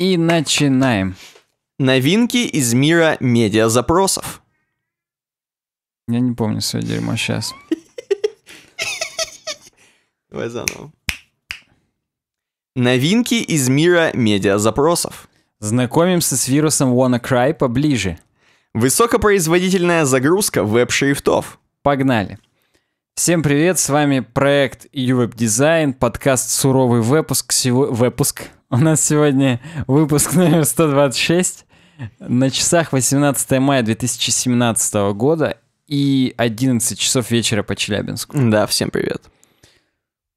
И начинаем. Новинки из мира медиазапросов. Я не помню свое дерьмо сейчас. Давай заново. Новинки из мира медиазапросов. Знакомимся с вирусом WannaCry поближе. Высокопроизводительная загрузка веб-шрифтов. Погнали. Всем привет, с вами проект Ювеб Дизайн, подкаст «Суровый выпуск». Сего... Выпуск? У нас сегодня выпуск номер 126. На часах 18 мая 2017 года и 11 часов вечера по Челябинску. Да, всем привет.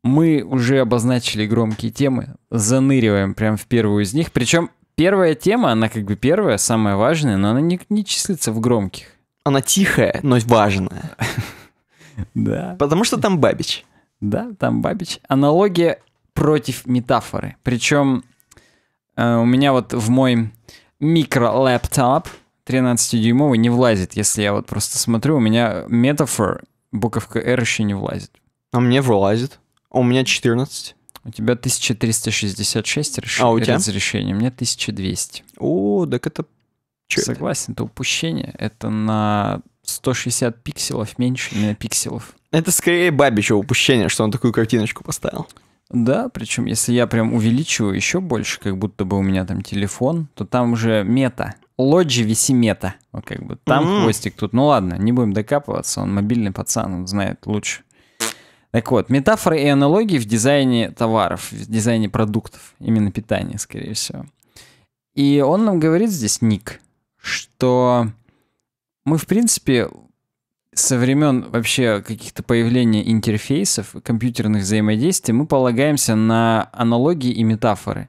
Мы уже обозначили громкие темы, заныриваем прям в первую из них. Причем первая тема, она как бы первая, самая важная, но она не, не числится в громких. Она тихая, но важная. Да. Потому что там Бабич. Да, там Бабич. Аналогия против метафоры. Причем Э, у меня вот в мой микро-лэптоп 13-дюймовый не влазит. Если я вот просто смотрю, у меня метафор, буковка R еще не влазит. А мне влазит. У меня 14. У тебя 1366 реш... а у тебя? разрешение, у меня 1200. О, так это... Че Согласен, это? это упущение. Это на 160 пикселов меньше, на пикселов. Это скорее Бабичево упущение, что он такую картиночку поставил. Да, причем если я прям увеличиваю еще больше, как будто бы у меня там телефон, то там уже мета. Лоджи Весимета. Вот как бы там mm-hmm. хвостик тут. Ну ладно, не будем докапываться, он мобильный пацан, он знает лучше. Так вот, метафоры и аналогии в дизайне товаров, в дизайне продуктов, именно питания, скорее всего. И он нам говорит здесь, Ник, что мы, в принципе, со времен вообще каких-то появления интерфейсов, компьютерных взаимодействий, мы полагаемся на аналогии и метафоры.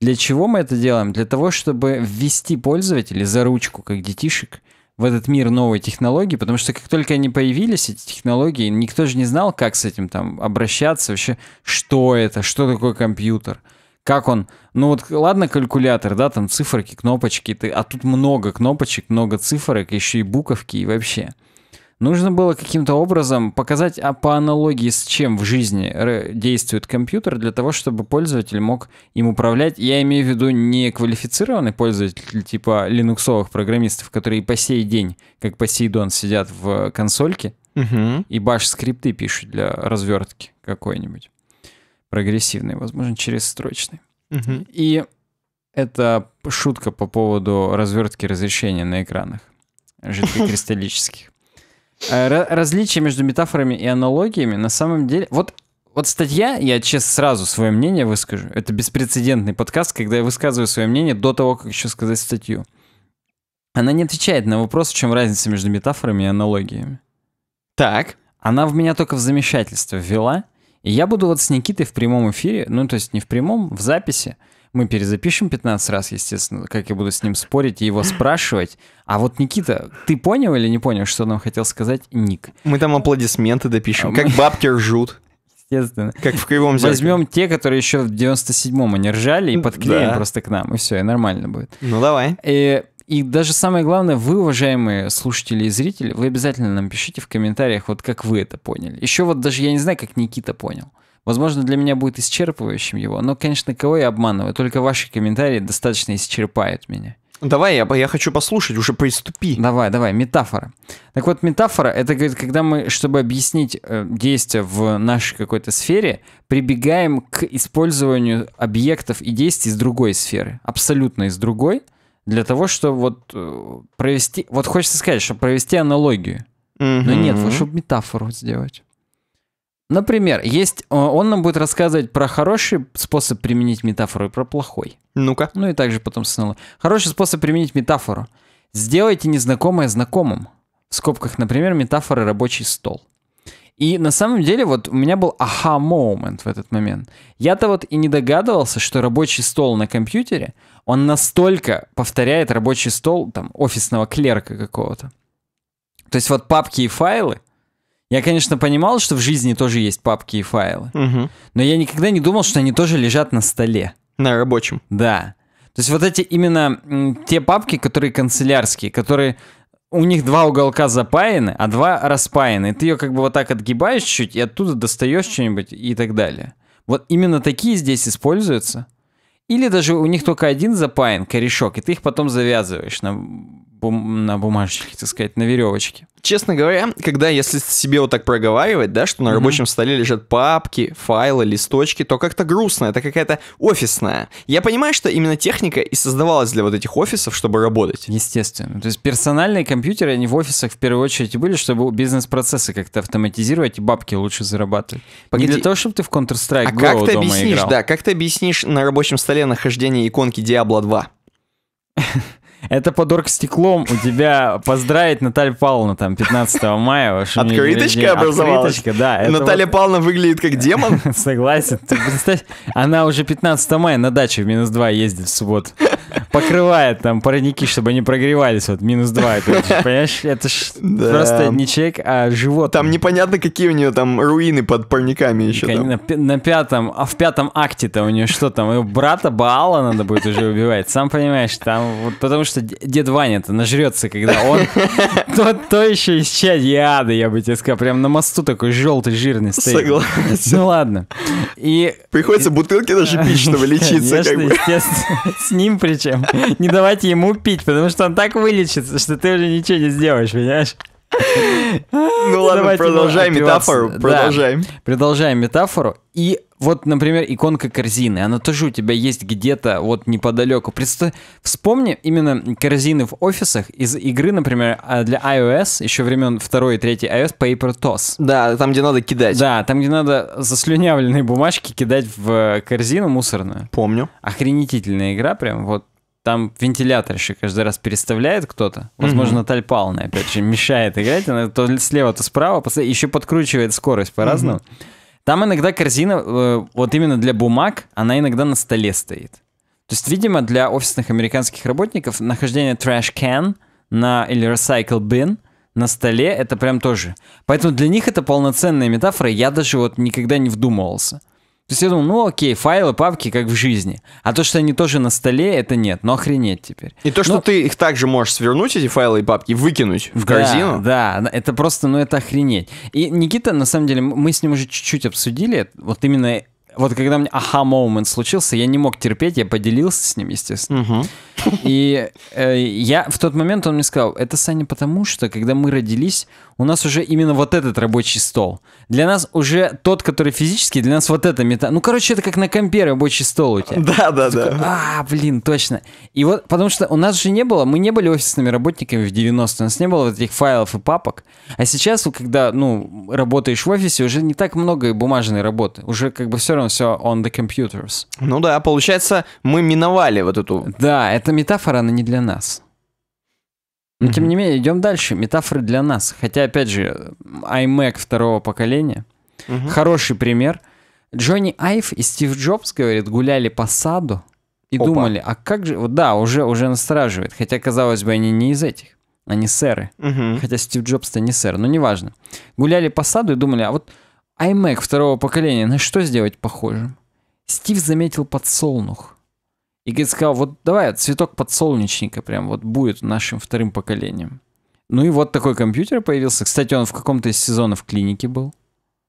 Для чего мы это делаем? Для того, чтобы ввести пользователей за ручку, как детишек, в этот мир новой технологии, потому что как только они появились, эти технологии, никто же не знал, как с этим там обращаться, вообще, что это, что такое компьютер, как он, ну вот ладно калькулятор, да, там циферки, кнопочки, ты, а тут много кнопочек, много цифрок, еще и буковки и вообще. Нужно было каким-то образом показать, а по аналогии с чем в жизни действует компьютер, для того, чтобы пользователь мог им управлять. Я имею в виду не квалифицированный пользователь типа линуксовых программистов, которые по сей день, как Посейдон, сидят в консольке угу. и баш-скрипты пишут для развертки какой-нибудь. Прогрессивный, возможно, через строчный. Угу. И это шутка по поводу развертки разрешения на экранах жидкокристаллических. Э, Различие между метафорами и аналогиями на самом деле... Вот вот статья, я честно сразу свое мнение выскажу. Это беспрецедентный подкаст, когда я высказываю свое мнение до того, как еще сказать статью. Она не отвечает на вопрос, в чем разница между метафорами и аналогиями. Так. Она в меня только в замешательство ввела. И я буду вот с Никитой в прямом эфире, ну то есть не в прямом, в записи, мы перезапишем 15 раз, естественно, как я буду с ним спорить и его спрашивать. А вот, Никита, ты понял или не понял, что нам хотел сказать Ник? Мы там аплодисменты допишем, как бабки ржут естественно. Как в кривом зеркале. Возьмем те, которые еще в 97-м они ржали, и подклеим просто к нам, и все, и нормально будет. Ну давай. И, э, и даже самое главное, вы, уважаемые слушатели и зрители, вы обязательно нам пишите в комментариях, вот как вы это поняли. Еще вот даже я не знаю, как Никита понял возможно, для меня будет исчерпывающим его, но, конечно, кого я обманываю, только ваши комментарии достаточно исчерпают меня. Давай, я, я хочу послушать, уже приступи. Давай, давай, метафора. Так вот, метафора — это, говорит, когда мы, чтобы объяснить э, действие в нашей какой-то сфере, прибегаем к использованию объектов и действий из другой сферы, абсолютно из другой, для того, чтобы вот э, провести... Вот хочется сказать, чтобы провести аналогию. Mm-hmm. Но нет, вот чтобы метафору сделать. Например, есть, э, он нам будет рассказывать про хороший способ применить метафору и про плохой. Ну-ка. Ну и также потом снова. Хороший способ применить метафору. Сделайте незнакомое знакомым. В скобках, например, метафоры рабочий стол. И на самом деле вот у меня был аха-момент в этот момент. Я-то вот и не догадывался, что рабочий стол на компьютере, он настолько повторяет рабочий стол там офисного клерка какого-то. То есть вот папки и файлы, я, конечно, понимал, что в жизни тоже есть папки и файлы, угу. но я никогда не думал, что они тоже лежат на столе. На рабочем. Да. То есть вот эти именно те папки, которые канцелярские, которые у них два уголка запаяны, а два распаяны. ты ее как бы вот так отгибаешь чуть, и оттуда достаешь что-нибудь и так далее. Вот именно такие здесь используются. Или даже у них только один запаян, корешок, и ты их потом завязываешь на бум на бумажечке, так сказать, на веревочке. Честно говоря, когда если себе вот так проговаривать, да, что на mm-hmm. рабочем столе лежат папки, файлы, листочки, то как-то грустно, это какая-то офисная. Я понимаю, что именно техника и создавалась для вот этих офисов, чтобы работать. Естественно. То есть персональные компьютеры, они в офисах в первую очередь были, чтобы бизнес-процессы как-то автоматизировать и бабки лучше зарабатывать. Погоди. Не для того, чтобы ты в Counter-Strike а как ты дома объяснишь, играл. Да, как ты объяснишь на рабочем столе нахождение иконки Diablo 2? Это подорг стеклом у тебя поздравить Наталья Павловна там 15 мая. Открыточка образовалась? Открыточка, да. Наталья вот... Павловна выглядит как демон? Согласен. представь, она уже 15 мая на даче в минус 2 ездит в субботу покрывает там парники, чтобы они прогревались, вот минус 2, понимаешь, это ж да. просто не человек, а живот. Там непонятно, какие у нее там руины под парниками еще. Там. На, на пятом, а в пятом акте-то у нее что там, его брата Баала надо будет уже убивать, сам понимаешь, там, вот, потому что дед Ваня-то нажрется, когда он, то, то еще из чади ада, я бы тебе сказал, прям на мосту такой желтый, жирный стоит. Согласен. Ну ладно. И... Приходится бутылки даже пить, чтобы лечиться. Конечно, как бы. естественно. С ним причем чем не давать ему пить, потому что он так вылечится, что ты уже ничего не сделаешь, понимаешь? Ну ладно, Давайте продолжаем метафору. Продолжаем. продолжаем метафору. И вот, например, иконка корзины, она тоже у тебя есть где-то вот неподалеку. Представь, вспомни именно корзины в офисах из игры, например, а, для iOS, еще времен второй и 3 iOS, Paper Toss. Да, там, где надо кидать. Да, там, где надо заслюнявленные бумажки кидать в э, корзину мусорную. Помню. Охренительная игра прям, вот там вентилятор еще каждый раз переставляет кто-то. Возможно, mm-hmm. Наталья Павловна, опять же, мешает играть. Она то слева, то справа. после Еще подкручивает скорость по-разному. Mm-hmm. Там иногда корзина, э, вот именно для бумаг, она иногда на столе стоит. То есть, видимо, для офисных американских работников нахождение trash can на, или recycle bin на столе это прям тоже. Поэтому для них это полноценная метафора, я даже вот никогда не вдумывался. То есть я думал, ну окей, файлы, папки, как в жизни. А то, что они тоже на столе, это нет. Но ну, охренеть теперь. И то, что Но... ты их также можешь свернуть, эти файлы и папки, выкинуть в да, корзину. Да, это просто, ну это охренеть. И Никита, на самом деле, мы с ним уже чуть-чуть обсудили, вот именно, вот когда мне аха-момент случился, я не мог терпеть, я поделился с ним, естественно. Угу. И э, я в тот момент, он мне сказал, это, Саня, потому что, когда мы родились, у нас уже именно вот этот рабочий стол. Для нас уже тот, который физический, для нас вот это мета... Ну, короче, это как на компе рабочий стол у тебя. Да, да, да. а, блин, точно. И вот, потому что у нас же не было, мы не были офисными работниками в 90-е, у нас не было вот этих файлов и папок. А сейчас, когда, ну, работаешь в офисе, уже не так много бумажной работы. Уже как бы все равно все on the computers. Ну да, получается, мы миновали вот эту... Да, это это метафора, она не для нас. Но, mm-hmm. тем не менее, идем дальше. Метафоры для нас. Хотя, опять же, iMac второго поколения. Mm-hmm. Хороший пример. Джонни Айв и Стив Джобс, говорит, гуляли по саду и Опа. думали, а как же... Да, уже, уже настораживает. Хотя, казалось бы, они не из этих. Они сэры. Mm-hmm. Хотя Стив Джобс-то не сэр, но неважно. Гуляли по саду и думали, а вот iMac второго поколения на что сделать похожим? Стив заметил подсолнух. И Гейтс сказал, вот давай цветок подсолнечника прям вот будет нашим вторым поколением. Ну и вот такой компьютер появился. Кстати, он в каком-то из сезонов клиники был.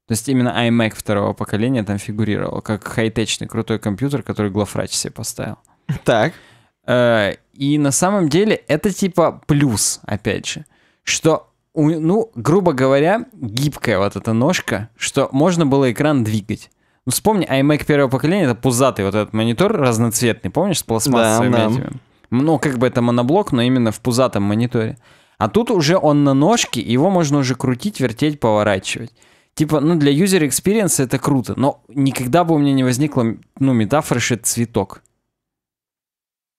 То есть именно iMac второго поколения там фигурировал, как хай-течный крутой компьютер, который главврач себе поставил. Так. Э, и на самом деле это типа плюс, опять же, что, ну, грубо говоря, гибкая вот эта ножка, что можно было экран двигать. Ну, вспомни, iMac первого поколения, это пузатый вот этот монитор разноцветный, помнишь, с пластмассовыми да, да. этими? Ну, как бы это моноблок, но именно в пузатом мониторе. А тут уже он на ножке, его можно уже крутить, вертеть, поворачивать. Типа, ну, для user experience это круто, но никогда бы у меня не возникло, ну, метафоры, что это цветок.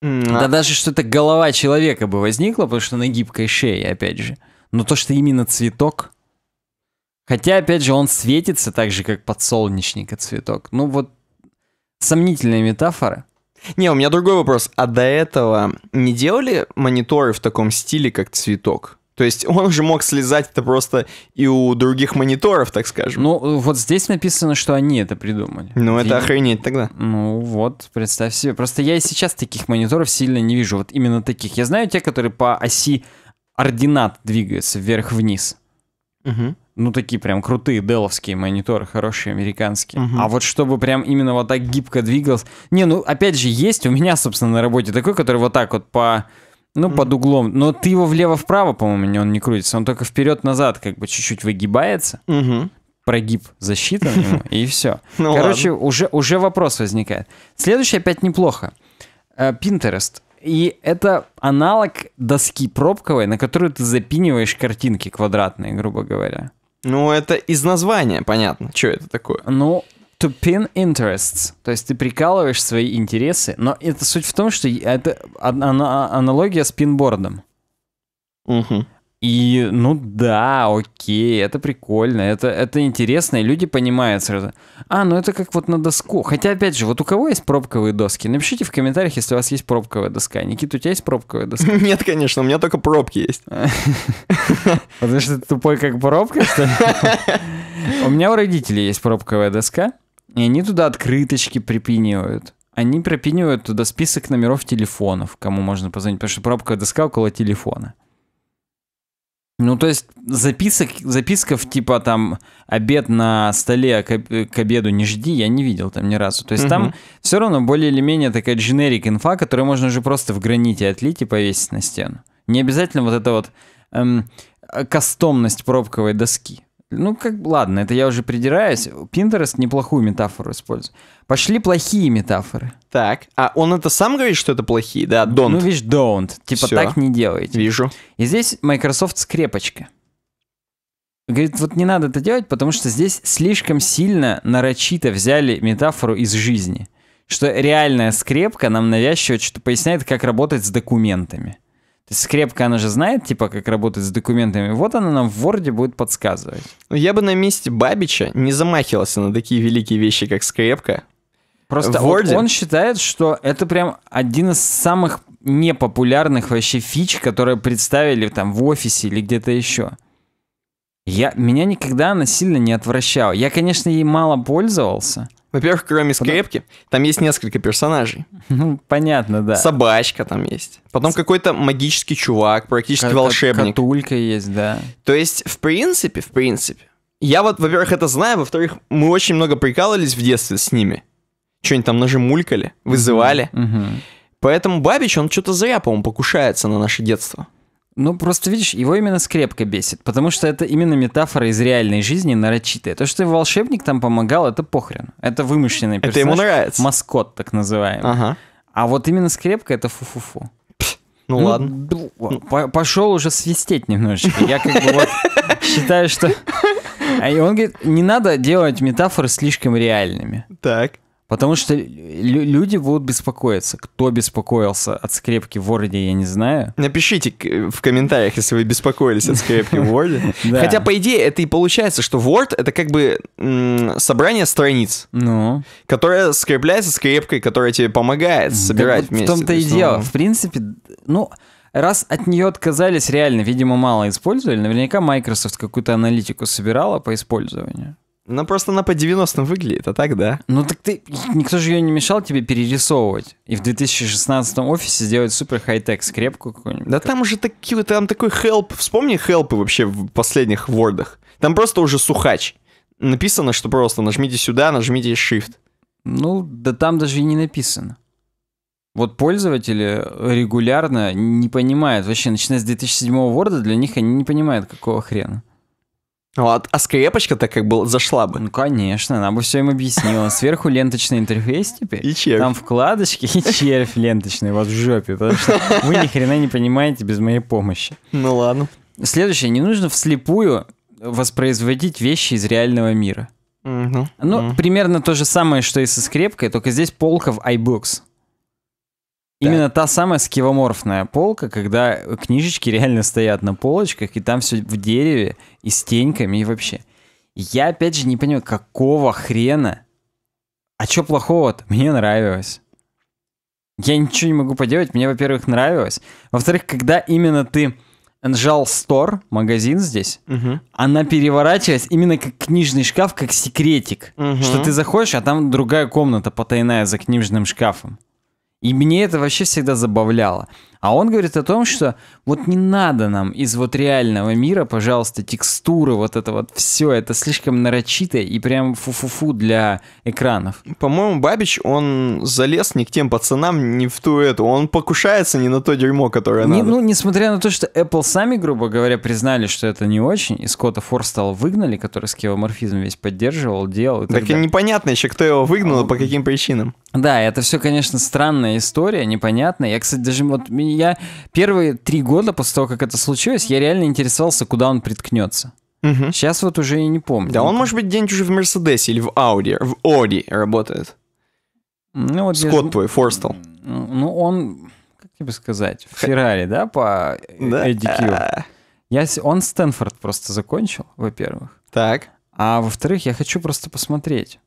Mm -hmm. Да а. даже что это голова человека бы возникла, потому что на гибкой шее, опять же. Но то, что именно цветок... Хотя, опять же, он светится так же, как подсолнечник и цветок. Ну вот, сомнительные метафоры. Не, у меня другой вопрос. А до этого не делали мониторы в таком стиле, как цветок? То есть он уже мог слезать это просто и у других мониторов, так скажем. Ну, вот здесь написано, что они это придумали. Ну, и... это охренеть тогда. Ну, вот, представь себе. Просто я и сейчас таких мониторов сильно не вижу. Вот именно таких. Я знаю те, которые по оси ординат двигаются вверх-вниз. Угу ну, такие прям крутые деловские мониторы, хорошие американские. Угу. А вот чтобы прям именно вот так гибко двигался... Не, ну, опять же, есть у меня, собственно, на работе такой, который вот так вот по... Ну, под углом. Но ты его влево-вправо, по-моему, он не крутится. Он только вперед-назад, как бы чуть-чуть выгибается. Угу. Прогиб защита ему, и все. Ну, Короче, уже, уже вопрос возникает. следующий опять неплохо. Э, Pinterest. И это аналог доски пробковой, на которую ты запиниваешь картинки квадратные, грубо говоря. Ну, это из названия, понятно, что это такое. Ну, to pin interests. То есть ты прикалываешь свои интересы, но это суть в том, что это аналогия с пинбордом. Угу. И, ну да, окей, это прикольно, это, это интересно, и люди понимают сразу. А, ну это как вот на доску. Хотя, опять же, вот у кого есть пробковые доски? Напишите в комментариях, если у вас есть пробковая доска. Никита, у тебя есть пробковая доска? Нет, конечно, у меня только пробки есть. Потому что ты тупой как пробка, что ли? У меня у родителей есть пробковая доска, и они туда открыточки припинивают они пропинивают туда список номеров телефонов, кому можно позвонить, потому что пробковая доска около телефона. Ну, то есть записок, записков типа там обед на столе а к, к обеду не жди, я не видел там ни разу. То есть угу. там все равно более или менее такая дженерик инфа, которую можно уже просто в граните отлить и повесить на стену. Не обязательно вот эта вот эм, кастомность пробковой доски. Ну, как, ладно, это я уже придираюсь. Пинтерест неплохую метафору использует. Пошли плохие метафоры. Так, а он это сам говорит, что это плохие, да? Don't. Ну, видишь, don't. Типа Всё. так не делайте. Вижу. И здесь Microsoft скрепочка. Говорит, вот не надо это делать, потому что здесь слишком сильно нарочито взяли метафору из жизни. Что реальная скрепка нам навязчиво что-то поясняет, как работать с документами. То есть скрепка, она же знает, типа, как работать с документами. Вот она нам в Word будет подсказывать. Ну, я бы на месте Бабича не замахивался на такие великие вещи, как скрепка. Просто вот он считает, что это прям один из самых непопулярных вообще фич, которые представили там в офисе или где-то еще. Я, меня никогда она сильно не отвращала. Я, конечно, ей мало пользовался, во-первых, кроме скрепки, там есть несколько персонажей. Ну, понятно, да. Собачка там есть. Потом С... какой-то магический чувак, практически К- волшебник. Катулька есть, да. То есть, в принципе, в принципе, я вот, во-первых, это знаю, во-вторых, мы очень много прикалывались в детстве с ними. Что-нибудь там нажимулькали, вызывали. Угу. Поэтому Бабич, он что-то зря, по-моему, покушается на наше детство. Ну, просто видишь, его именно скрепка бесит, потому что это именно метафора из реальной жизни нарочитая. То, что его волшебник там помогал, это похрен. Это вымышленный персонаж. Это ему нравится. Маскот, так называемый. Ага. А вот именно скрепка — это фу-фу-фу. Ну, ну ладно. Ну, пошел уже свистеть немножечко. Я как бы вот считаю, что... А и он говорит, не надо делать метафоры слишком реальными. Так. Потому что люди будут беспокоиться. Кто беспокоился от скрепки в Word, я не знаю. Напишите в комментариях, если вы беспокоились от скрепки в Word. Хотя, по идее, это и получается, что Word — это как бы собрание страниц, ну. которое скрепляется скрепкой, которая тебе помогает собирать вместе. В том-то и дело. Ну. В принципе, ну... Раз от нее отказались, реально, видимо, мало использовали, наверняка Microsoft какую-то аналитику собирала по использованию. Ну, просто она по 90-м выглядит, а так да. Ну, так ты... Никто же ее не мешал тебе перерисовывать. И в 2016 офисе сделать супер хай-тек скрепку какую-нибудь. Да там уже такие... Там такой хелп... Вспомни хелпы вообще в последних вордах. Там просто уже сухач. Написано, что просто нажмите сюда, нажмите Shift. Ну, да там даже и не написано. Вот пользователи регулярно не понимают, вообще, начиная с 2007 Word, для них они не понимают, какого хрена. Вот. Ну, а а скрепочка так как бы зашла бы. Ну, конечно, она бы все им объяснила. Сверху ленточный интерфейс теперь. И червь. Там вкладочки и червь ленточный у вас в жопе, потому что вы ни хрена не понимаете без моей помощи. Ну ладно. Следующее, не нужно вслепую воспроизводить вещи из реального мира. Угу. Ну, угу. примерно то же самое, что и со скрепкой, только здесь полка в iBooks. Именно та самая скивоморфная полка, когда книжечки реально стоят на полочках, и там все в дереве, и с теньками, и вообще. Я опять же не понимаю, какого хрена? А что плохого-то? Мне нравилось. Я ничего не могу поделать, мне, во-первых, нравилось. Во-вторых, когда именно ты нажал Store, магазин здесь, угу. она переворачивалась именно как книжный шкаф, как секретик. Угу. Что ты заходишь, а там другая комната потайная за книжным шкафом. И мне это вообще всегда забавляло. А он говорит о том, что вот не надо нам из вот реального мира, пожалуйста, текстуры, вот это вот все, это слишком нарочито и прям фу-фу-фу для экранов. По-моему, Бабич, он залез не к тем пацанам, не в ту эту, он покушается не на то дерьмо, которое не, надо. Ну, несмотря на то, что Apple сами, грубо говоря, признали, что это не очень, и Скотта Форстала выгнали, который скеоморфизм весь поддерживал, делал. И так так и непонятно еще, кто его выгнал, а... по каким причинам. Да, это все, конечно, странная история, непонятная. Я, кстати, даже вот я первые три года после того, как это случилось, я реально интересовался, куда он приткнется. Угу. Сейчас вот уже и не помню. Да, он, может быть, где-нибудь уже в Мерседесе или в Ауди, в Оди работает. Ну, вот Скотт я... твой, Форстел. Ну, он, как тебе сказать, в Феррари, да, по да. Эдди Кью. Я, он Стэнфорд просто закончил, во-первых. Так. А во-вторых, я хочу просто посмотреть.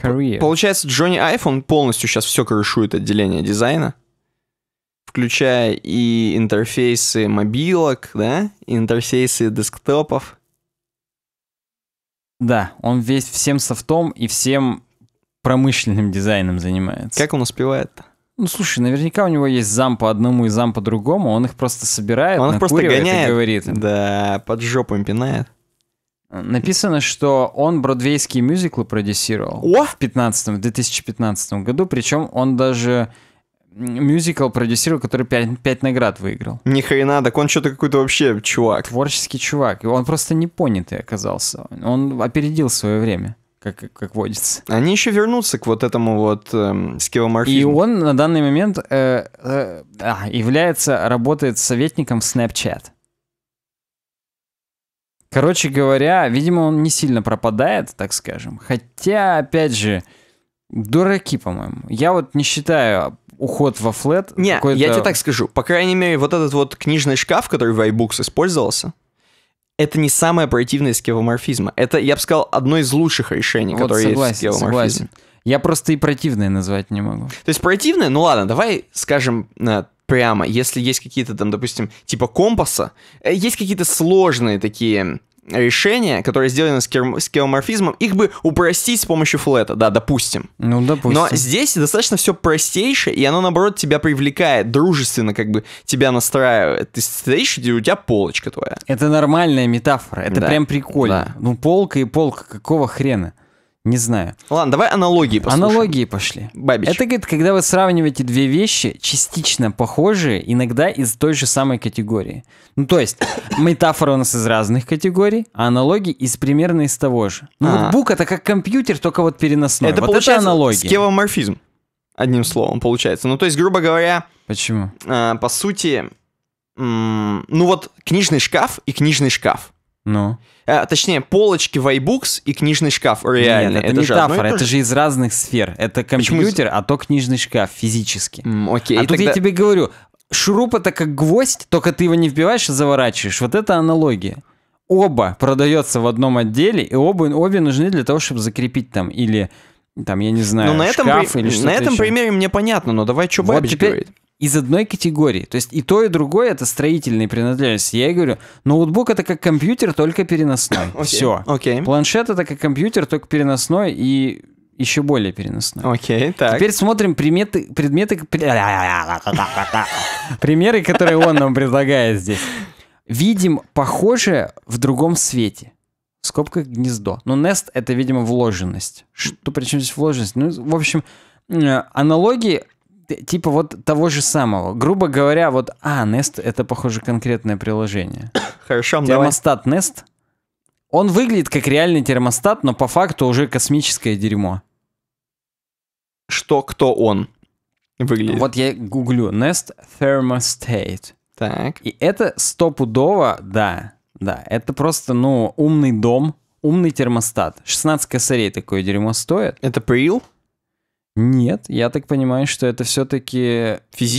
Career. Получается, Джонни Айфон полностью сейчас все крышует отделение дизайна включая и интерфейсы мобилок, да, интерфейсы десктопов. Да, он весь всем софтом и всем промышленным дизайном занимается. Как он успевает-то? Ну, слушай, наверняка у него есть зам по одному и зам по другому, он их просто собирает, он их просто гоняет, и говорит. Да, под жопу им пинает. Написано, что он бродвейские мюзиклы продюсировал О! в 15 в 2015 году, причем он даже мюзикл продюсировал, который 5, 5 наград выиграл. Ни хрена, так он что-то какой-то вообще чувак. Творческий чувак. Он просто не понятый оказался. Он опередил свое время как, как водится. Они еще вернутся к вот этому вот э, эм, скилломорфизму. И он на данный момент э, э, а, является, работает советником в Snapchat. Короче говоря, видимо, он не сильно пропадает, так скажем. Хотя, опять же, дураки, по-моему. Я вот не считаю уход во флет. Нет, я тебе так скажу. По крайней мере, вот этот вот книжный шкаф, который в iBooks использовался, это не самая противность скевоморфизма. Это, я бы сказал, одно из лучших решений, вот, которые согласен, есть в скевоморфизме. Я просто и противное назвать не могу. То есть противное, ну ладно, давай скажем э, прямо, если есть какие-то там, допустим, типа компаса, э, есть какие-то сложные такие решения, которые сделаны с, кер... с геоморфизмом, их бы упростить с помощью флета, да, допустим. Ну, допустим. Но здесь достаточно все простейшее и оно, наоборот, тебя привлекает, дружественно как бы тебя настраивает. Ты стоишь, и у тебя полочка твоя. Это нормальная метафора, это да. прям прикольно. Да. Ну, полка и полка, какого хрена? Не знаю. Ладно, давай аналогии послушаем. Аналогии пошли. Бабич. Это, говорит, когда вы сравниваете две вещи, частично похожие, иногда из той же самой категории. Ну, то есть, метафора у нас из разных категорий, а аналогии из примерно из того же. Ну, А-а-а. бук — это как компьютер, только вот переносной. Это, вот получается, это аналогия. скевоморфизм, одним словом, получается. Ну, то есть, грубо говоря... Почему? Э, по сути, ну вот книжный шкаф и книжный шкаф — ну. А, точнее, полочки в iBooks и книжный шкаф реально. Нет, это, это метафора, же это же из разных сфер. Это компьютер, Почему? а то книжный шкаф физически. М, окей. А тут тогда... я тебе говорю, шуруп это как гвоздь, только ты его не вбиваешь и заворачиваешь. Вот это аналогия. Оба продается в одном отделе, и оба, обе нужны для того, чтобы закрепить там или там, я не знаю, ну, на этом, шкаф при... или что-то На этом еще. примере мне понятно, но давай что вот теперь... говорит из одной категории. То есть и то, и другое это строительные принадлежности. Я и говорю, ноутбук это как компьютер, только переносной. Okay. Все. Okay. Планшет это как компьютер, только переносной и еще более переносной. Окей, okay, так. Теперь смотрим приметы, предметы, примеры, которые он нам предлагает здесь. Видим похожее в другом свете. В скобках гнездо. Но nest это, видимо, вложенность. Что причем здесь вложенность? Ну, в общем, э, аналогии типа вот того же самого. Грубо говоря, вот, а, Nest — это, похоже, конкретное приложение. Хорошо, Термостат давай. Nest, он выглядит как реальный термостат, но по факту уже космическое дерьмо. Что, кто он выглядит? Вот я гуглю Nest Thermostat. Так. И это стопудово, да, да, это просто, ну, умный дом, умный термостат. 16 косарей такое дерьмо стоит. Это прил. Нет, я так понимаю, что это все-таки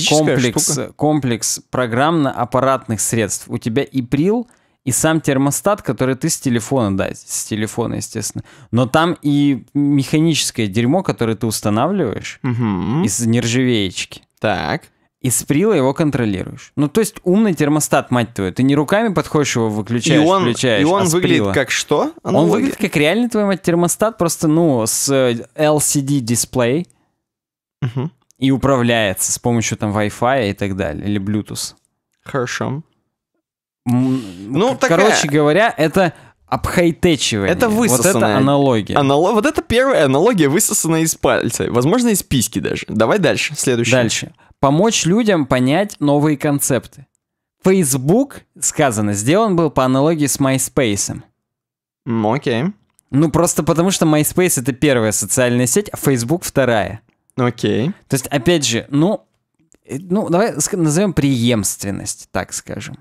комплекс, штука? комплекс программно-аппаратных средств. У тебя и прил, и сам термостат, который ты с телефона, да, с телефона, естественно. Но там и механическое дерьмо, которое ты устанавливаешь угу. из нержавеечки. Так и с прила его контролируешь. Ну, то есть умный термостат, мать твою. Ты не руками подходишь его, выключаешь, и он, включаешь, И он а выглядит прила. как что? Аналоги? Ну, он выглядит как реальный твой мать термостат, просто, ну, с э, LCD-дисплей. Угу. И управляется с помощью там Wi-Fi и так далее, или Bluetooth. Хорошо. М- ну, короче такая... Короче говоря, это обхайтечивание. Это высосанная. Вот это аналогия. Аналог Вот это первая аналогия, высосанная из пальца. Возможно, из письки даже. Давай дальше, следующий. Дальше помочь людям понять новые концепты. Facebook, сказано, сделан был по аналогии с MySpace. Окей. Okay. Ну, просто потому что MySpace — это первая социальная сеть, а Facebook — вторая. Окей. Okay. То есть, опять же, ну, э, ну, давай назовем преемственность, так скажем.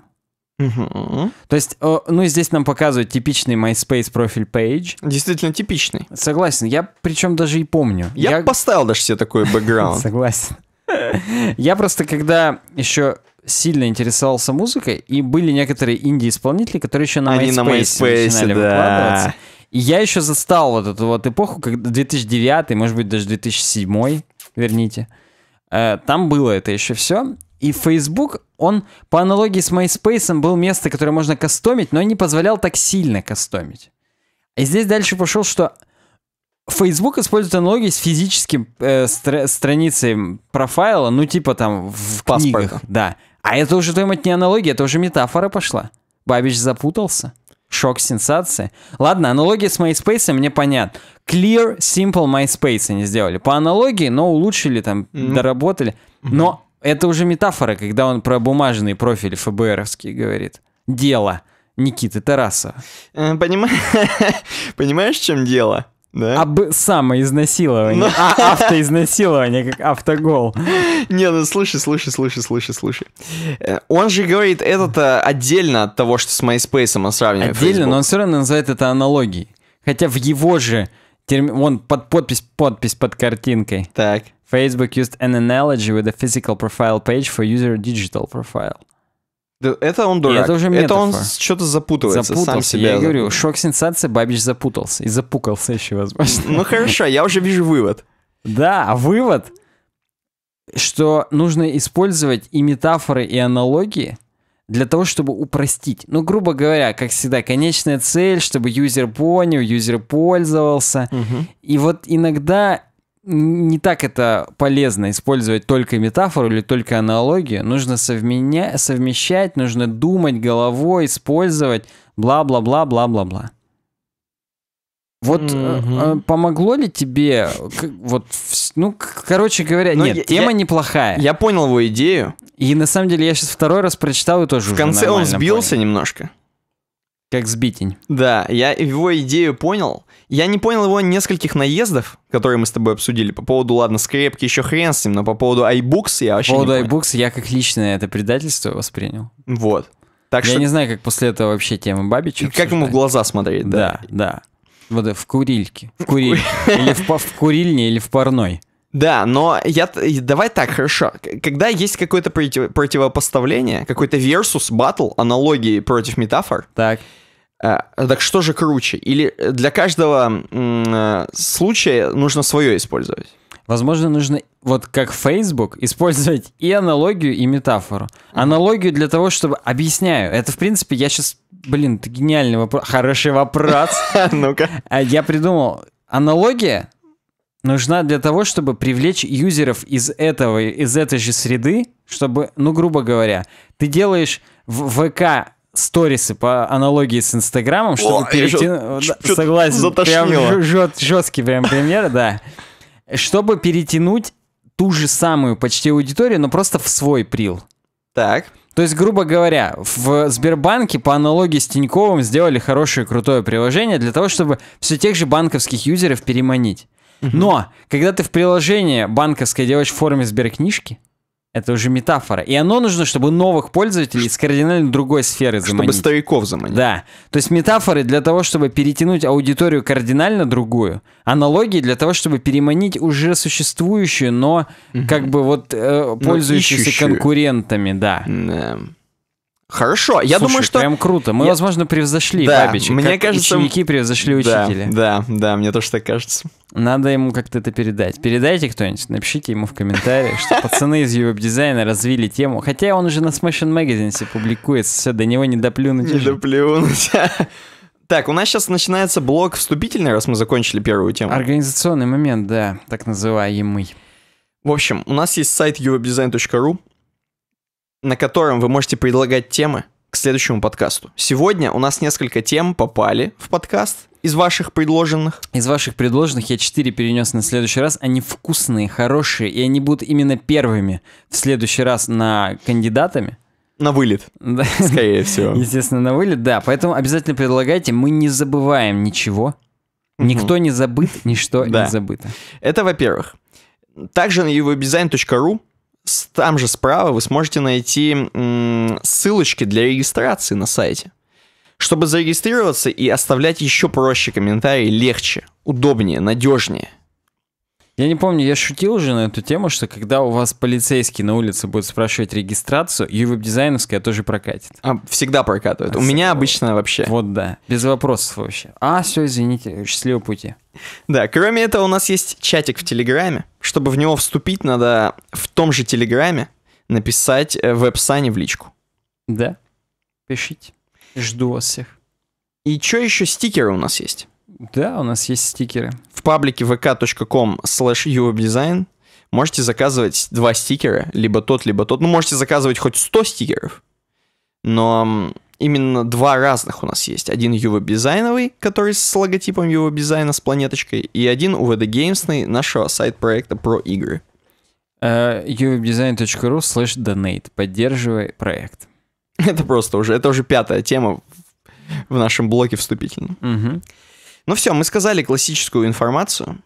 Угу. То есть, ну, здесь нам показывают типичный MySpace профиль пейдж. Действительно типичный. Согласен. Я причем даже и помню. Я, я... поставил даже себе такой бэкграунд. Согласен. Я просто, когда еще сильно интересовался музыкой, и были некоторые инди-исполнители, которые еще на Они MySpace, на MySpace начинали да. выкладываться. И я еще застал вот эту вот эпоху, когда 2009, может быть, даже 2007, верните. Э, там было это еще все. И Facebook, он по аналогии с MySpace был место, которое можно кастомить, но не позволял так сильно кастомить. И здесь дальше пошел, что Facebook использует аналогии с физическим э, стра- страницей профайла, ну типа там в, в паспортах. Да. А это уже, думать, не аналогия, это уже метафора пошла. Бабич запутался. Шок, сенсация. Ладно, аналогия с MySpace мне понятна. Clear, simple MySpace они сделали. По аналогии, но улучшили, там, mm-hmm. доработали. Но mm-hmm. это уже метафора, когда он про бумажные профили ФБРовские говорит. Дело Никита Тарасова. Э, понимаешь, в чем дело? Да? Об самоизнасиловании, ну. а автоизнасилование, как автогол. Не, ну слушай, слушай, слушай, слушай, слушай. Э, он же говорит это э, отдельно от того, что с MySpace он сравнивает. Отдельно, но он все равно называет это аналогией. Хотя в его же терм... вон под подпись, подпись под картинкой. Так. Facebook used an analogy with a physical profile page for user digital profile. Да, это он дурак. И это уже метафора. Это он что-то запутывается запутался. сам себя. Я говорю, шок-сенсация, Бабич запутался. И запукался еще, возможно. Ну хорошо, я уже вижу вывод. Да, а вывод, что нужно использовать и метафоры, и аналогии для того, чтобы упростить. Ну, грубо говоря, как всегда, конечная цель, чтобы юзер понял, юзер пользовался. Угу. И вот иногда не так это полезно использовать только метафору или только аналогию. Нужно совмещать, совмещать нужно думать головой, использовать, бла-бла-бла, бла-бла-бла. Вот mm-hmm. э, помогло ли тебе, вот, ну, короче говоря, Но ну, нет, я, тема я, неплохая. Я понял его идею. И на самом деле я сейчас второй раз прочитал и тоже. В конце он сбился понял. немножко. Как сбитень. Да, я его идею понял. Я не понял его нескольких наездов, которые мы с тобой обсудили. По поводу, ладно, скрепки еще хрен с ним, но по поводу iBooks я вообще По поводу iBooks я как личное это предательство воспринял. Вот. Так я что... не знаю, как после этого вообще тема Бабича И Как ему в глаза смотреть, да. Да, да. Вот э, в курильке. В курильке. Или в курильне, или в парной. Да, но я... Давай так, хорошо. Когда есть какое-то против... противопоставление, какой-то versus, батл, аналогии против метафор, так. Э, так что же круче? Или для каждого э, случая нужно свое использовать? Возможно, нужно, вот как Facebook, использовать и аналогию, и метафору. Аналогию для того, чтобы... Объясняю. Это, в принципе, я сейчас... Блин, это гениальный вопрос. Хороший вопрос. Ну-ка. А я придумал. Аналогия нужна для того, чтобы привлечь юзеров из этого, из этой же среды, чтобы, ну, грубо говоря, ты делаешь в ВК сторисы по аналогии с Инстаграмом, чтобы О, перейти... Жё... Ну, согласен, прям жёст, жесткий прям пример, да. Чтобы перетянуть ту же самую почти аудиторию, но просто в свой прил. Так. То есть, грубо говоря, в Сбербанке по аналогии с Тиньковым сделали хорошее крутое приложение для того, чтобы все тех же банковских юзеров переманить. Но когда ты в приложении банковское делаешь в форме сберкнижки, это уже метафора. И оно нужно, чтобы новых пользователей из кардинально другой сферы заманить. Чтобы стариков заманить. Да. То есть метафоры для того, чтобы перетянуть аудиторию кардинально другую. Аналогии для того, чтобы переманить уже существующую, но угу. как бы вот э, пользующуюся конкурентами, да. да. Хорошо, я Слушай, думаю, что... прям круто. Мы, я... возможно, превзошли да, Бабича. Мне как кажется... ученики превзошли учителя. Да, да, да, мне тоже так кажется. Надо ему как-то это передать. Передайте кто-нибудь, напишите ему в комментариях, что пацаны из веб дизайна развили тему. Хотя он уже на Smashing Magazine публикуется, все, до него не доплюнуть. Не доплюнуть. Так, у нас сейчас начинается блок вступительный, раз мы закончили первую тему. Организационный момент, да, так называемый. В общем, у нас есть сайт uwebdesign.ru, на котором вы можете предлагать темы к следующему подкасту. Сегодня у нас несколько тем попали в подкаст из ваших предложенных. Из ваших предложенных я четыре перенес на следующий раз. Они вкусные, хорошие, и они будут именно первыми в следующий раз на кандидатами. На вылет, да. скорее всего. Естественно, на вылет, да. Поэтому обязательно предлагайте. Мы не забываем ничего. Никто не забыт, ничто да. не забыто. Это во-первых. Также на uvdesign.ru там же справа вы сможете найти ссылочки для регистрации на сайте. Чтобы зарегистрироваться и оставлять еще проще комментарии, легче, удобнее, надежнее. Я не помню, я шутил уже на эту тему, что когда у вас полицейский на улице будет спрашивать регистрацию, и веб-дизайновская тоже прокатит. А, всегда прокатывает. А, у меня обычно вообще. Вот да, без вопросов вообще. А, все, извините, счастливого пути. Да, кроме этого у нас есть чатик в Телеграме. Чтобы в него вступить, надо в том же Телеграме написать э, веб-сане в личку. Да, пишите. Жду вас всех. И что еще стикеры у нас есть? Да, у нас есть стикеры. В паблике vk.com slash uwebdesign можете заказывать два стикера, либо тот, либо тот. Ну, можете заказывать хоть 100 стикеров, но именно два разных у нас есть. Один ювеб-дизайновый, который с логотипом ювеб-дизайна с планеточкой, и один UVD Gamesный нашего сайт-проекта про игры. Э, uwebdesign.ru slash donate. Поддерживай проект. Это просто уже, это уже пятая тема в нашем блоке вступительном. Угу. Ну все, мы сказали классическую информацию.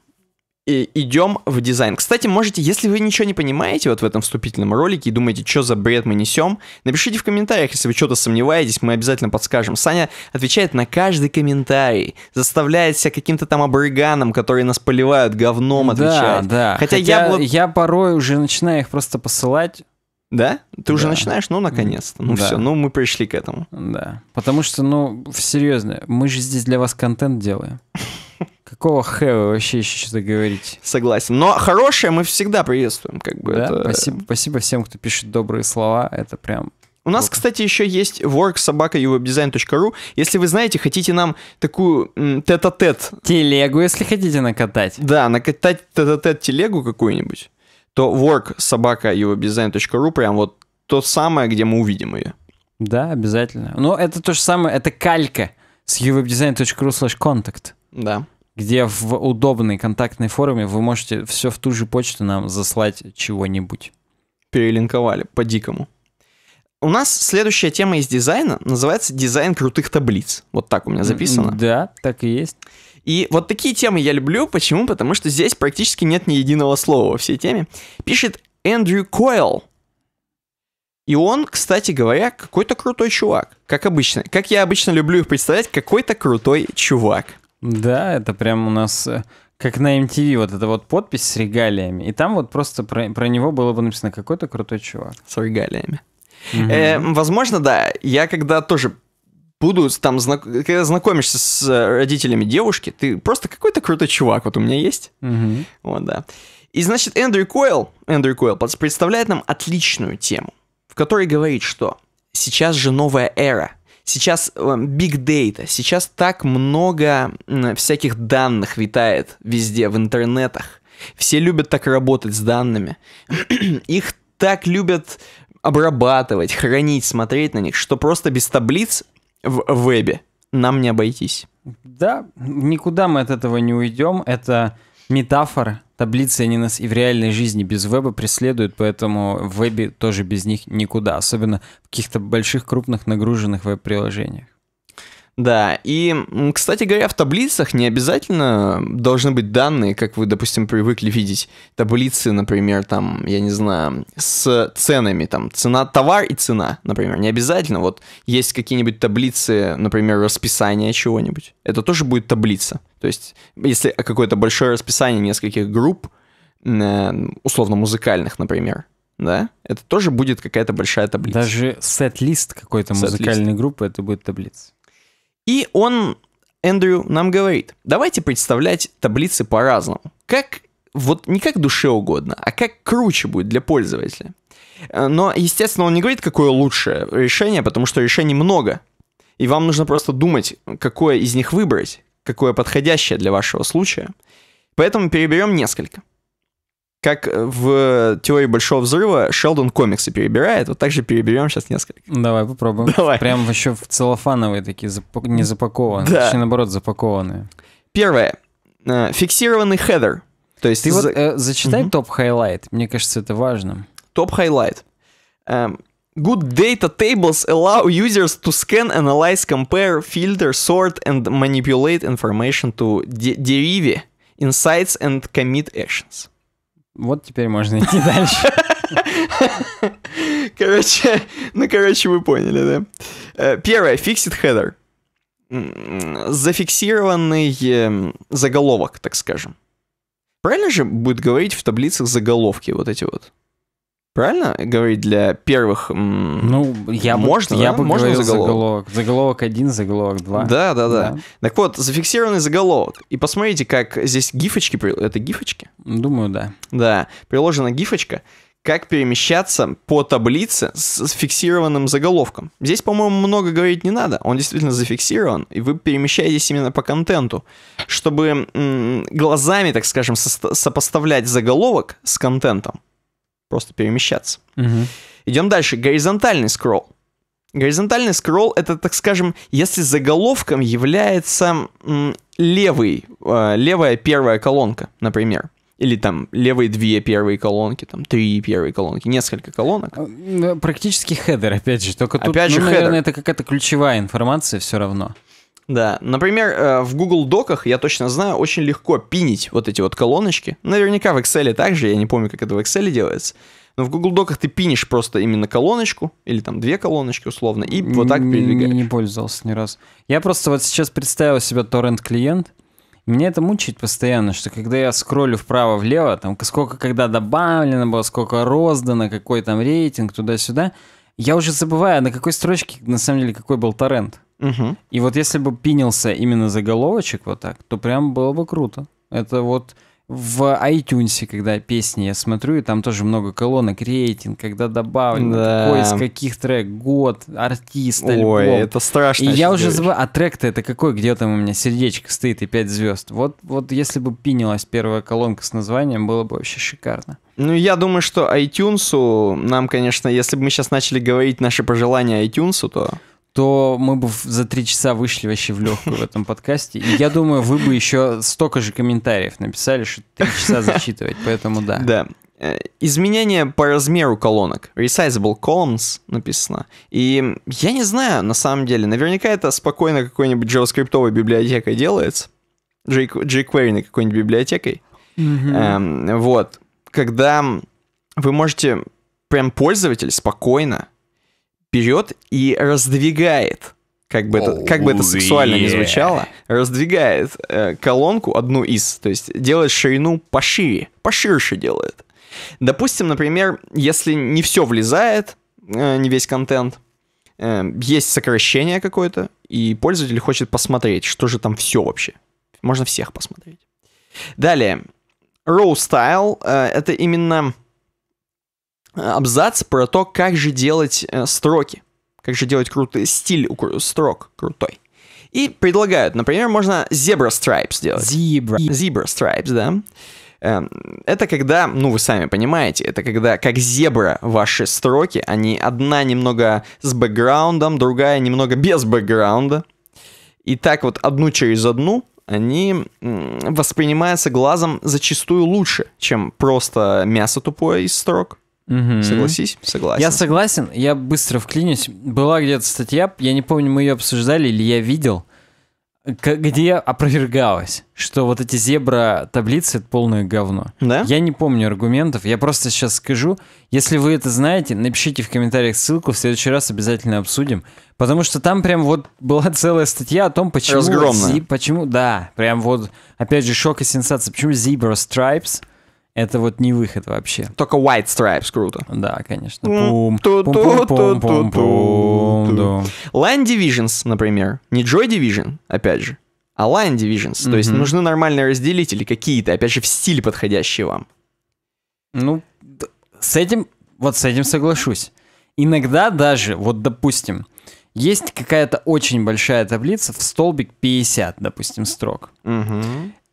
И идем в дизайн. Кстати, можете, если вы ничего не понимаете вот в этом вступительном ролике и думаете, что за бред мы несем, напишите в комментариях, если вы что-то сомневаетесь, мы обязательно подскажем. Саня отвечает на каждый комментарий, заставляет себя каким-то там абориганом, которые нас поливают говном, отвечать. Да, да. Хотя, Хотя я, я порой уже начинаю их просто посылать да? Ты да. уже начинаешь? Ну, наконец-то. Ну, да. все, ну, мы пришли к этому. Да. Потому что, ну, серьезно, мы же здесь для вас контент делаем. Какого хэ вы вообще еще что-то говорите? Согласен. Но хорошее мы всегда приветствуем, как бы. Да, это... спасибо, спасибо всем, кто пишет добрые слова. Это прям у нас, кстати, еще есть worksobaka.uwebdesign.ru. Если вы знаете, хотите нам такую тет-а-тет... -тет. Телегу, если хотите накатать. Да, накатать тет-а-тет -тет телегу какую-нибудь то work собака ру прям вот то самое, где мы увидим ее. Да, обязательно. Но ну, это то же самое, это калька с uwebdesign.ru slash contact. Да. Где в удобной контактной форме вы можете все в ту же почту нам заслать чего-нибудь. Перелинковали по-дикому. У нас следующая тема из дизайна называется дизайн крутых таблиц. Вот так у меня записано. Да, так и есть. И вот такие темы я люблю. Почему? Потому что здесь практически нет ни единого слова во всей теме. Пишет Эндрю Койл. И он, кстати говоря, какой-то крутой чувак. Как обычно. Как я обычно люблю их представлять, какой-то крутой чувак. Да, это прям у нас э, как на MTV, вот эта вот подпись с регалиями. И там вот просто про, про него было бы написано какой-то крутой чувак. С регалиями. Угу. Э, возможно, да. Я когда тоже Буду там, знак... когда знакомишься с э, родителями девушки, ты просто какой-то крутой чувак, вот у меня есть. Угу. Вот, да. И, значит, Эндрю Койл, Эндрю Койл представляет нам отличную тему, в которой говорит, что сейчас же новая эра, сейчас биг эм, э, сейчас так много всяких данных витает везде, в интернетах. Все любят так работать с данными. Их так любят обрабатывать, хранить, смотреть на них, что просто без таблиц в вебе. Нам не обойтись. Да, никуда мы от этого не уйдем. Это метафора. Таблицы, они нас и в реальной жизни без веба преследуют, поэтому в вебе тоже без них никуда, особенно в каких-то больших, крупных, нагруженных веб-приложениях. Да, и, кстати говоря, в таблицах не обязательно должны быть данные, как вы, допустим, привыкли видеть. Таблицы, например, там, я не знаю, с ценами, там, цена, товар и цена, например, не обязательно. Вот есть какие-нибудь таблицы, например, расписание чего-нибудь. Это тоже будет таблица. То есть, если какое-то большое расписание нескольких групп, э, условно музыкальных, например, да, это тоже будет какая-то большая таблица. Даже сет-лист какой-то музыкальной группы, это будет таблица. И он, Эндрю, нам говорит, давайте представлять таблицы по-разному. Как вот не как душе угодно, а как круче будет для пользователя. Э, но, естественно, он не говорит, какое лучшее решение, потому что решений много. И вам нужно просто думать, какое из них выбрать, какое подходящее для вашего случая. Поэтому переберем несколько как э, в э, теории Большого Взрыва Шелдон комиксы перебирает, вот так же переберем сейчас несколько. Давай попробуем. Давай. Прям еще в целлофановые такие, запак... не запакованные, да. точнее наоборот запакованные. Первое. Э, Фиксированный хедер. То есть ты за... вот э, зачитай mm топ-хайлайт, мне кажется, это важно. Топ-хайлайт. Эм, good data tables allow users to scan, analyze, compare, filter, sort and manipulate information to derive insights and commit actions. Вот теперь можно идти дальше. Короче, ну, короче, вы поняли, да? Э, первое, fixed header. Зафиксированный эм, заголовок, так скажем. Правильно же будет говорить в таблицах заголовки вот эти вот? Правильно говорить для первых? Ну, я можно, бы, я да? бы можно говорил заголовок? заголовок. Заголовок 1, заголовок два. Да, да, да, да. Так вот, зафиксированный заголовок. И посмотрите, как здесь гифочки, это гифочки? Думаю, да. Да, приложена гифочка. Как перемещаться по таблице с фиксированным заголовком. Здесь, по-моему, много говорить не надо. Он действительно зафиксирован, и вы перемещаетесь именно по контенту. Чтобы глазами, так скажем, сопоставлять заголовок с контентом просто перемещаться. Угу. Идем дальше. Горизонтальный скролл. Горизонтальный скролл это, так скажем, если заголовком является левый, э, левая первая колонка, например. Или там левые две первые колонки, там три первые колонки, несколько колонок. Э, практически хедер, опять же. Только опять ну, же, ну, наверное, это какая-то ключевая информация все равно. Да, например, э, в Google Доках, я точно знаю, очень легко пинить вот эти вот колоночки. Наверняка в Excel также, я не помню, как это в Excel делается. Но в Google Доках ты пинишь просто именно колоночку, или там две колоночки условно, и вот так передвигаешь. Не, пользовался ни разу. Я просто вот сейчас представил себе торрент-клиент, меня это мучает постоянно, что когда я скроллю вправо-влево, там сколько когда добавлено было, сколько роздано, какой там рейтинг, туда-сюда, я уже забываю, на какой строчке, на самом деле, какой был торрент. Угу. И вот если бы пинился именно заголовочек вот так, то прям было бы круто. Это вот в iTunes, когда песни я смотрю, и там тоже много колонок, рейтинг, когда добавлено, да. какой из каких трек, год, артист, альбом. Ой, это страшно. И я уже забыл, а трек-то это какой, где там у меня сердечко стоит и пять звезд. Вот, вот если бы пинилась первая колонка с названием, было бы вообще шикарно. Ну, я думаю, что iTunes, нам, конечно, если бы мы сейчас начали говорить наши пожелания iTunes, то то мы бы за три часа вышли вообще в легкую в этом подкасте. И я думаю, вы бы еще столько же комментариев написали, что три часа зачитывать, поэтому да. Да. Э, Изменение по размеру колонок. Resizable columns написано. И я не знаю, на самом деле, наверняка это спокойно какой-нибудь JavaScript библиотекой делается. jQuery какой-нибудь библиотекой. Mm-hmm. Эм, вот. Когда вы можете прям пользователь спокойно вперед и раздвигает как бы, это, как бы это сексуально не звучало, раздвигает э, колонку одну из, то есть делает ширину пошире, поширше делает. Допустим, например, если не все влезает, э, не весь контент, э, есть сокращение какое-то, и пользователь хочет посмотреть, что же там все вообще. Можно всех посмотреть. Далее, row style э, это именно абзац про то, как же делать э, строки, как же делать крутой стиль у строк крутой. И предлагают, например, можно zebra stripes сделать. Zebra. Zebra stripes, да. Эм, это когда, ну вы сами понимаете, это когда как зебра ваши строки, они одна немного с бэкграундом, другая немного без бэкграунда. И так вот одну через одну они воспринимаются глазом зачастую лучше, чем просто мясо тупое из строк. Угу. Согласись? Согласен. Я согласен, я быстро вклинюсь. Была где-то статья, я не помню, мы ее обсуждали или я видел, где опровергалось, что вот эти зебра-таблицы — это полное говно. Да? Я не помню аргументов, я просто сейчас скажу. Если вы это знаете, напишите в комментариях ссылку, в следующий раз обязательно обсудим. Потому что там прям вот была целая статья о том, почему... Разгромная. Почему, да, прям вот, опять же, шок и сенсация. Почему зебра-страйпс — это вот не выход вообще. Только White Stripes круто. Да, конечно. Line Divisions, например. Не Joy Division, опять же, а Line Divisions. То есть нужны нормальные разделители какие-то, опять же, в стиль подходящий вам. Ну, с этим, вот с этим соглашусь. Иногда даже, вот допустим, есть какая-то очень большая таблица в столбик 50, допустим, строк. Угу.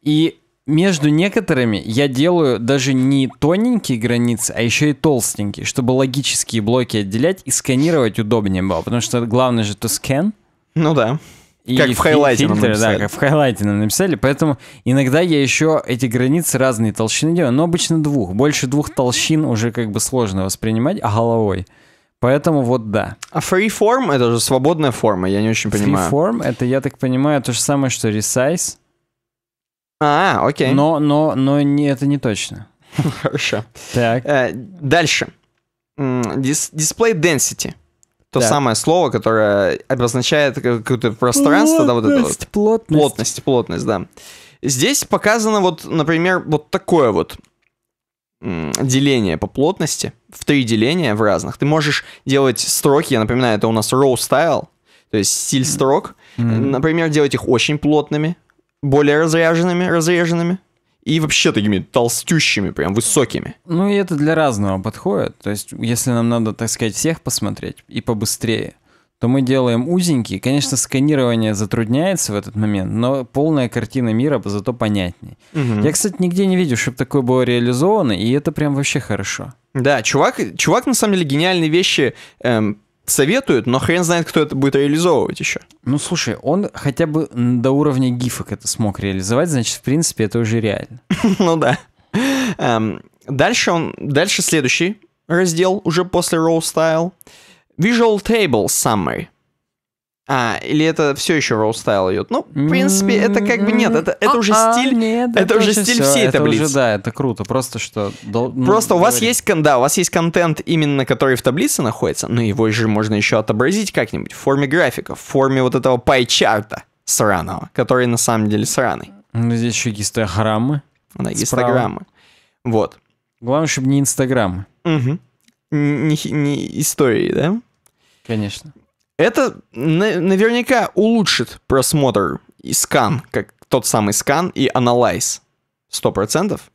И между некоторыми я делаю даже не тоненькие границы, а еще и толстенькие, чтобы логические блоки отделять и сканировать удобнее было. Потому что главное же то скан. Ну да. И как в хайлайте фильтры, написали. Да, как в хайлайте нам написали. Поэтому иногда я еще эти границы разные толщины делаю, но обычно двух. Больше двух толщин уже как бы сложно воспринимать, а головой. Поэтому вот да. А freeform — это же свободная форма, я не очень понимаю. Freeform — это, я так понимаю, то же самое, что resize — а, окей. Но, но, но не, это не точно. Хорошо. Так. Э, дальше. Дис display density. То самое слово, которое обозначает какое-то пространство, да, вот это вот. Плотность. Плотность, плотность, да. Здесь показано вот, например, вот такое вот деление по плотности, в три деления в разных. Ты можешь делать строки, я напоминаю, это у нас row style, то есть стиль строк. Mm-hmm. Например, делать их очень плотными, более разряженными, разреженными, и вообще такими толстющими, прям высокими. Ну и это для разного подходит. То есть, если нам надо, так сказать, всех посмотреть и побыстрее, то мы делаем узенькие. Конечно, сканирование затрудняется в этот момент, но полная картина мира зато понятней. Угу. Я, кстати, нигде не видел, чтобы такое было реализовано, и это прям вообще хорошо. Да, чувак, чувак на самом деле гениальные вещи эм, советуют, но хрен знает, кто это будет реализовывать еще. Ну, слушай, он хотя бы до уровня гифок это смог реализовать, значит, в принципе, это уже реально. Ну да. Эм, дальше он, дальше следующий раздел уже после Raw Style. Visual Table Summary — а, или это все еще Raw Style идет? Ну, в принципе, это как бы нет, это, это уже а, стиль, нет, это, это уже стиль все, всей это таблицы. Уже, да, это круто, просто что... Дол... Ну, просто ну, у вас говори. есть, да, у вас есть контент именно, который в таблице находится, но его же можно еще отобразить как-нибудь в форме графика, в форме вот этого пай-чарта сраного, который на самом деле сраный. Ну, здесь еще гистограммы. Да, гистограммы. Вот. Главное, чтобы не инстаграммы. Угу. Не, не истории, да? Конечно. Это на- наверняка улучшит просмотр и скан, как тот самый скан и анализ. Сто процентов.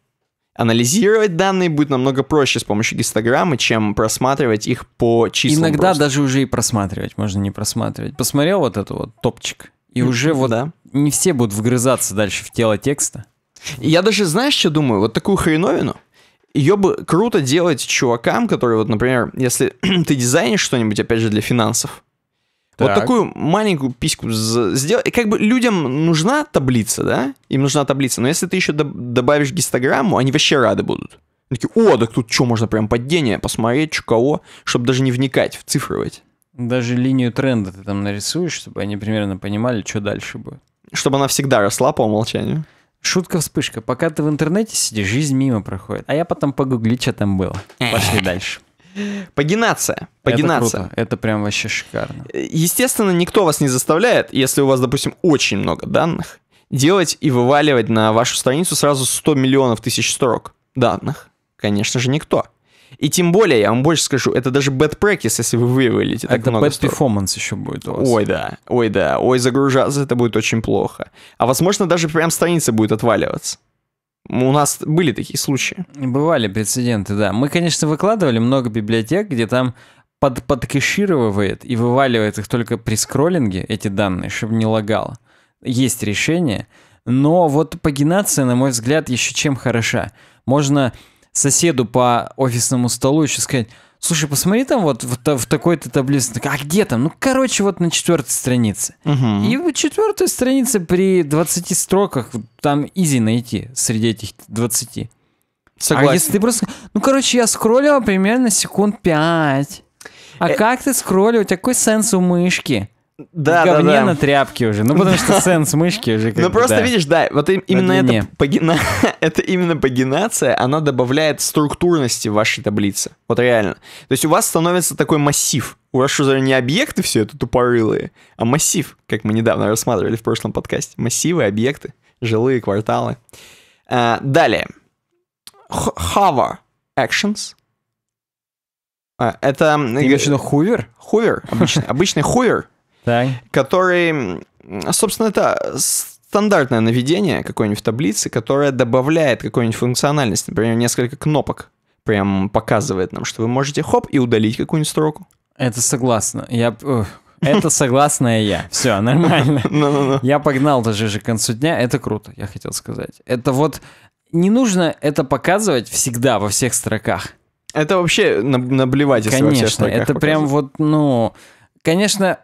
Анализировать данные будет намного проще с помощью гистограммы, чем просматривать их по числам. Иногда просто. даже уже и просматривать, можно не просматривать. Посмотрел вот этот вот топчик, и уже вот да. не все будут вгрызаться дальше в тело текста. Я даже, знаешь, что думаю? Вот такую хреновину, ее бы круто делать чувакам, которые вот, например, если ты дизайнишь что-нибудь, опять же, для финансов, так. Вот такую маленькую письку сделай. И как бы людям нужна таблица, да? Им нужна таблица. Но если ты еще добавишь гистограмму, они вообще рады будут. Они такие, о, так тут что, можно прям поддение посмотреть, что кого, чтобы даже не вникать, цифровать. Даже линию тренда ты там нарисуешь, чтобы они примерно понимали, что дальше будет. Чтобы она всегда росла по умолчанию. Шутка-вспышка. Пока ты в интернете сидишь, жизнь мимо проходит. А я потом погугли, что там было. Пошли дальше. Пагинация. Пагинация. Это, круто. это прям вообще шикарно. Естественно, никто вас не заставляет, если у вас, допустим, очень много данных, делать и вываливать на вашу страницу сразу 100 миллионов тысяч строк данных. Конечно же, никто. И тем более, я вам больше скажу, это даже bad practice, если вы вывалите так это много. Это bad performance еще будет у вас. Ой, да, ой, да, ой, загружаться это будет очень плохо. А возможно, даже прям страница будет отваливаться. У нас были такие случаи. Бывали прецеденты, да. Мы, конечно, выкладывали много библиотек, где там под, подкэшировывает и вываливает их только при скроллинге, эти данные, чтобы не лагало. Есть решение, но вот пагинация, на мой взгляд, еще чем хороша. Можно соседу по офисному столу еще сказать, слушай, посмотри там вот в, в такой-то таблице, а где там? Ну, короче, вот на четвертой странице. Угу. И вот четвертая страница при 20 строках там изи найти среди этих 20. А Согласен. А если ты просто... Ну, короче, я скроллил примерно секунд 5. А э... как ты скроллил? У тебя Какой сенс у мышки? да, в говне да, да. на тряпке уже. Ну, потому что сенс мышки уже как Ну, просто да. видишь, да, вот именно это, пагина... это именно пагинация, она добавляет структурности в вашей таблице. Вот реально. То есть у вас становится такой массив. У вас уже не объекты все это тупорылые, а массив, как мы недавно рассматривали в прошлом подкасте. Массивы, объекты, жилые кварталы. А, далее. Hover actions. А, это... Ты имеешь в виду хувер? Хувер, обычный хувер так. который, собственно, это стандартное наведение какой-нибудь таблицы, которое добавляет какую-нибудь функциональность, например, несколько кнопок прям показывает нам, что вы можете хоп и удалить какую-нибудь строку. Это согласно. Я... Это согласная я. Все, нормально. No, no, no. Я погнал даже же к концу дня. Это круто, я хотел сказать. Это вот... Не нужно это показывать всегда во всех строках. Это вообще наблевать, если Конечно, во всех строках это показывать. прям вот, ну... Конечно,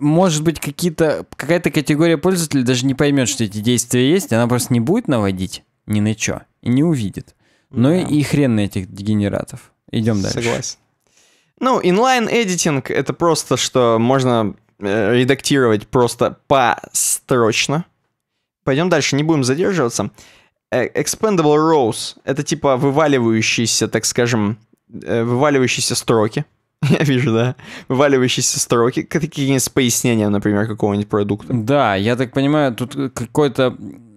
может быть, какие-то, какая-то категория пользователей даже не поймет, что эти действия есть, она просто не будет наводить ни на что и не увидит. Ну да. и хрен на этих дегенератов. Идем дальше. Согласен. Ну, inline editing это просто, что можно э, редактировать просто построчно. Пойдем дальше, не будем задерживаться. Э, Expandable rows — это типа вываливающиеся, так скажем, э, вываливающиеся строки — Я вижу, да. Вываливающиеся строки, какие такие с пояснением, например, какого-нибудь продукта. Да, я так понимаю, тут э, какой-то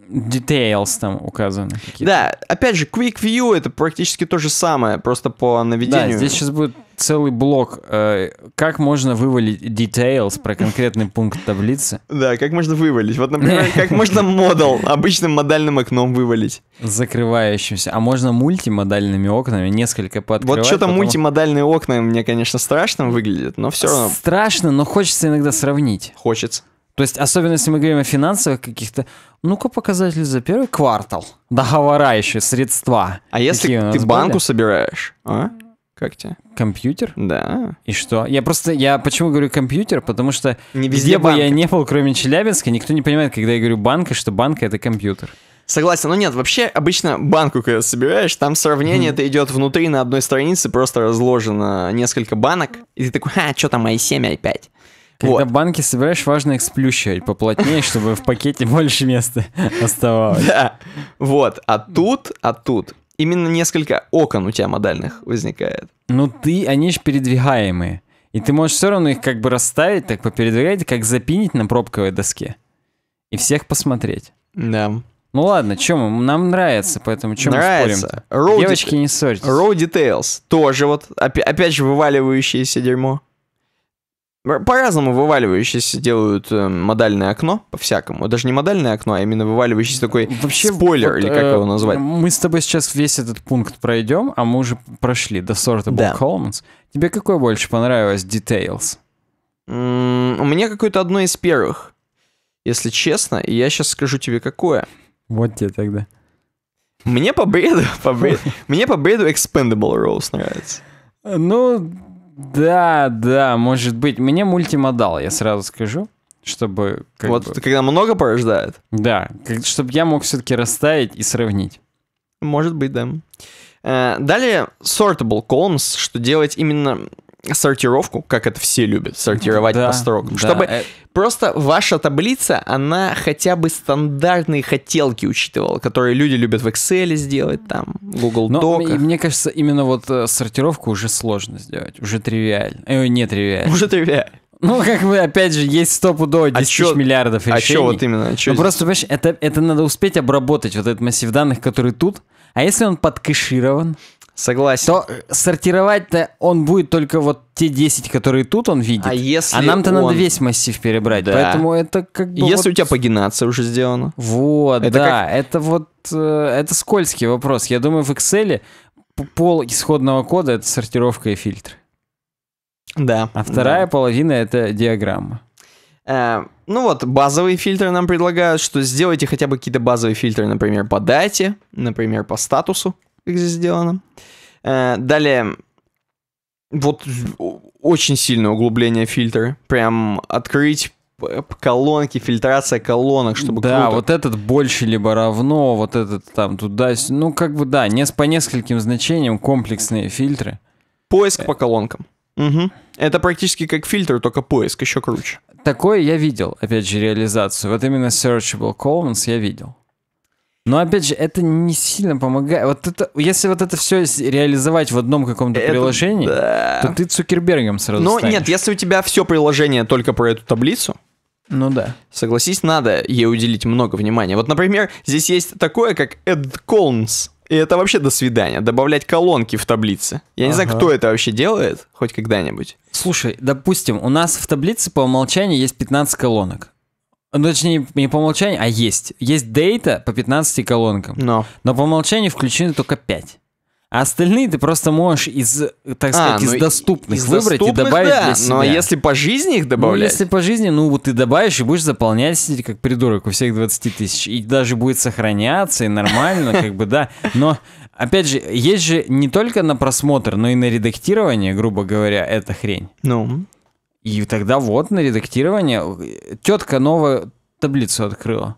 details там указаны. Да, опять же, Quick View это практически то же самое, просто по наведению. Да, здесь сейчас будет целый блок. Э, как можно вывалить details про конкретный пункт таблицы? Да, как можно вывалить? Вот, например, как можно модал обычным модальным окном вывалить? Закрывающимся. А можно мультимодальными окнами несколько пооткрывать? Вот что-то потом... мультимодальные окна мне, конечно, страшно выглядит, но все равно. Страшно, но хочется иногда сравнить. Хочется. То есть, особенно если мы говорим о финансовых каких-то, ну-ка показатели за первый квартал, договора еще, средства. А если ты банку были? собираешь, а? Как тебе? Компьютер? Да. И что? Я просто, я почему говорю компьютер, потому что не где банка. бы я не был, кроме Челябинска, никто не понимает, когда я говорю банка, что банка это компьютер. Согласен, но нет, вообще обычно банку, когда собираешь, там сравнение это идет внутри на одной странице, просто разложено несколько банок, и ты такой, а, что там, i7, i5. Когда вот. банки собираешь, важно их сплющивать поплотнее, чтобы в пакете больше места оставалось. Да, вот, а тут, а тут именно несколько окон у тебя модальных возникает. Ну ты, они же передвигаемые. И ты можешь все равно их как бы расставить, так попередвигать, как запинить на пробковой доске. И всех посмотреть. Да. Ну ладно, чем нам нравится, поэтому чем нравится. мы спорим? Road Девочки, не ссорьтесь. Row Details тоже вот, опять же, вываливающееся дерьмо. По-разному вываливающиеся делают э, модальное окно, по-всякому. Даже не модальное окно, а именно вываливающийся такой Вообще, спойлер, вот, или э, как э, его назвать. Мы с тобой сейчас весь этот пункт пройдем, а мы уже прошли до сорта да. Холмс. Тебе какое больше понравилось Details? М у меня какое-то одно из первых, если честно. И я сейчас скажу тебе, какое. Вот тебе тогда. Мне по бреду, по бреду, мне по бреду Expendable Rose нравится. Ну, да, да, может быть. Мне мультимодал, я сразу скажу чтобы... вот бы, когда много порождает? Да, как, чтобы я мог все-таки расставить и сравнить. Может быть, да. Э, далее sortable columns, что делать именно сортировку, как это все любят, сортировать да, по строкам, да, чтобы э... просто ваша таблица, она хотя бы стандартные хотелки учитывала, которые люди любят в Excel сделать, там, Google Doc. Мне кажется, именно вот э, сортировку уже сложно сделать, уже тривиально, э, не тривиально. Уже тривиально. Ну, как бы, опять же, есть стопудово 10 а тысяч а чё, миллиардов решений. А что вот именно? ну, просто, понимаешь, это, это надо успеть обработать, вот этот массив данных, который тут. А если он подкэширован? Согласен. То э, сортировать-то он будет только вот те 10, которые тут он видит. А, а если а нам-то он... надо весь массив перебрать. Да. Поэтому это как бы... Если вот... у тебя пагинация уже сделана. Вот, это да. Как... Это вот... Э, это скользкий вопрос. Я думаю, в Excel пол исходного кода — это сортировка и фильтр. Да. А вторая да. половина — это диаграмма. Э, ну вот, базовые фильтры нам предлагают, что сделайте хотя бы какие-то базовые фильтры, например, по дате, например, по статусу как здесь сделано. Э, далее, вот очень сильное углубление фильтра. Прям открыть колонки, фильтрация колонок, чтобы Да, круто. вот этот больше либо равно, вот этот там туда. Ну, как бы да, не, по нескольким значениям комплексные фильтры. Поиск э. по колонкам. Угу. Это практически как фильтр, только поиск, еще круче. Такое я видел, опять же, реализацию. Вот именно searchable columns я видел. Но опять же, это не сильно помогает. Вот это, если вот это все реализовать в одном каком-то это, приложении, да. то ты Цукербергом сразу. Но станешь. нет, если у тебя все приложение только про эту таблицу, ну да. Согласись, надо ей уделить много внимания. Вот, например, здесь есть такое, как AdColumns. И это вообще до свидания. Добавлять колонки в таблицы. Я ага. не знаю, кто это вообще делает, хоть когда-нибудь. Слушай, допустим, у нас в таблице по умолчанию есть 15 колонок. Ну, точнее, не по умолчанию, а есть. Есть дейта по 15 колонкам. Но. Но по умолчанию включены только 5. А остальные ты просто можешь из, так а, сказать, а, ну, из доступных из выбрать доступных, и добавить да, для себя. Но если по жизни их ну, добавлять? Ну, если по жизни, ну вот ты добавишь и будешь заполнять как придурок у всех 20 тысяч. И даже будет сохраняться, и нормально, как бы, да. Но, опять же, есть же не только на просмотр, но и на редактирование, грубо говоря, эта хрень. Ну. И тогда вот на редактирование тетка новую таблицу открыла.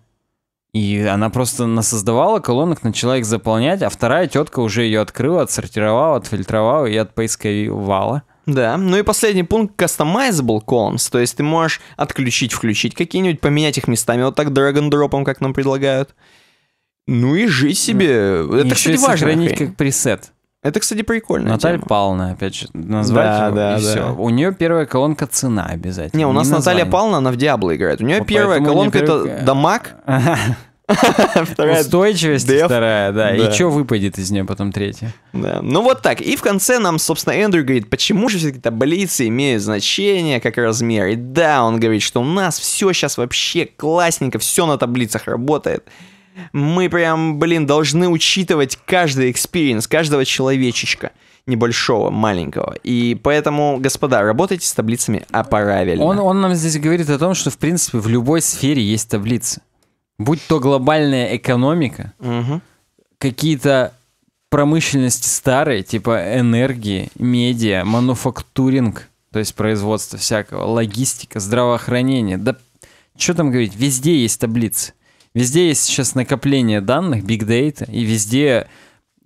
И она просто насоздавала колонок, начала их заполнять, а вторая тетка уже ее открыла, отсортировала, отфильтровала и отпоисковала. Да, ну и последний пункт Customizable Columns, то есть ты можешь отключить, включить какие-нибудь, поменять их местами вот так драг-н-дропом, как нам предлагают. Ну и жить себе. Ну, Это, еще кстати, важно. сохранить как пресет. Это, кстати, прикольно. Наталья тема. Павловна, опять же, назвать да, его, да, и да. все. У нее первая колонка цена обязательно. Не, у нас не Наталья название. Павловна, она в Диабло играет. У нее вот первая колонка это дамаг. Устойчивость вторая, да. И что выпадет из нее потом третья? Да. Ну вот так. И в конце нам, собственно, Эндрю говорит, почему же все-таки таблицы имеют значение как размер? И да, он говорит, что у нас все сейчас вообще классненько, все на таблицах работает. Мы прям, блин, должны учитывать каждый экспириенс, каждого человечечка небольшого, маленького. И поэтому, господа, работайте с таблицами а правильно. Он, он нам здесь говорит о том, что, в принципе, в любой сфере есть таблицы. Будь то глобальная экономика, угу. какие-то промышленности старые, типа энергии, медиа, мануфактуринг, то есть производство всякого, логистика, здравоохранение. Да что там говорить, везде есть таблицы. Везде есть сейчас накопление данных, big data, и везде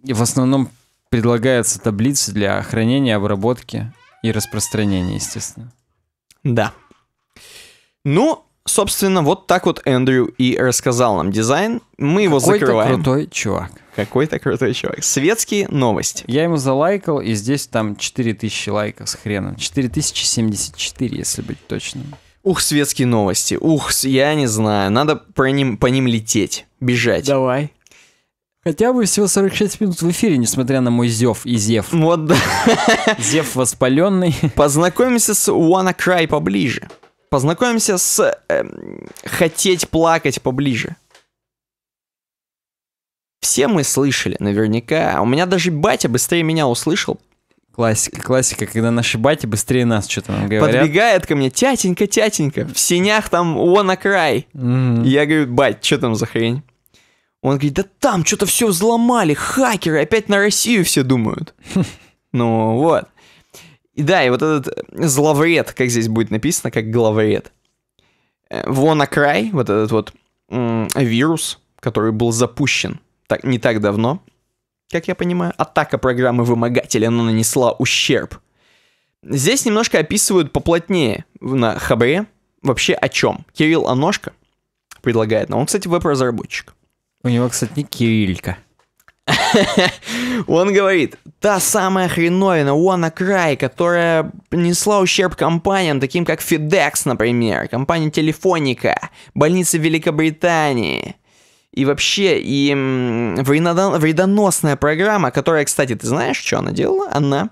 в основном предлагаются таблицы для хранения, обработки и распространения, естественно. Да. Ну, собственно, вот так вот Эндрю и рассказал нам дизайн. Мы его Какой закрываем. Какой-то крутой чувак. Какой-то крутой чувак. Светские новости. Я ему залайкал, и здесь там 4000 лайков с хреном. 4074, если быть точным. Ух, светские новости. Ух, я не знаю. Надо по ним, по ним лететь, бежать. Давай. Хотя бы всего 46 минут в эфире, несмотря на мой зев и зев. Вот да. Зев воспаленный. Познакомимся с Wanna поближе. Познакомимся с э, Хотеть плакать поближе. Все мы слышали, наверняка. У меня даже батя быстрее меня услышал Классика, классика, когда наши бати быстрее нас что-то нам говорят. Подбегает ко мне, тятенька, тятенька, в синях там на край. Mm-hmm. Я говорю, бать, что там за хрень? Он говорит, да там что-то все взломали, хакеры, опять на Россию все думают. Ну вот. И да, и вот этот э, зловред, как здесь будет написано, как главред. Э, вон край, вот этот вот вирус, который был запущен так, не так давно, как я понимаю, атака программы вымогателя, но нанесла ущерб. Здесь немножко описывают поплотнее на хабре вообще о чем. Кирилл Аношко предлагает нам. Он, кстати, веб-разработчик. У него, кстати, не Кирилька. Он говорит, та самая хреновина, one Край, которая принесла ущерб компаниям, таким как FedEx, например, компания Телефоника, больницы Великобритании – и вообще, и вредоносная программа, которая, кстати, ты знаешь, что она делала? Она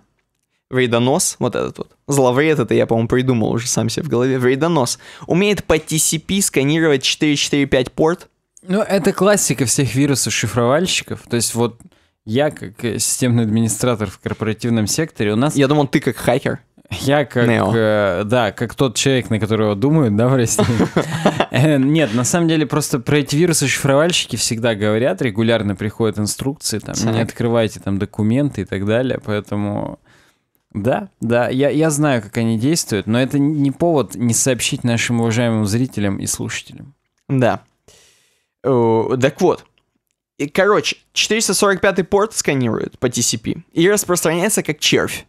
вредонос, вот этот вот, зловред, это я, по-моему, придумал уже сам себе в голове, вредонос, умеет по TCP сканировать 445 порт. Ну, это классика всех вирусов шифровальщиков, то есть вот я как системный администратор в корпоративном секторе, у нас... Я думал, ты как хакер. Я как, э, да, как тот человек, на которого думают, да, в России. Э, нет, на самом деле просто про эти вирусы шифровальщики всегда говорят, регулярно приходят инструкции, там, не открывайте там документы и так далее, поэтому... Да, да, я, я знаю, как они действуют, но это не повод не сообщить нашим уважаемым зрителям и слушателям. Да. Так вот, и, короче, 445 порт сканируют по TCP и распространяется как червь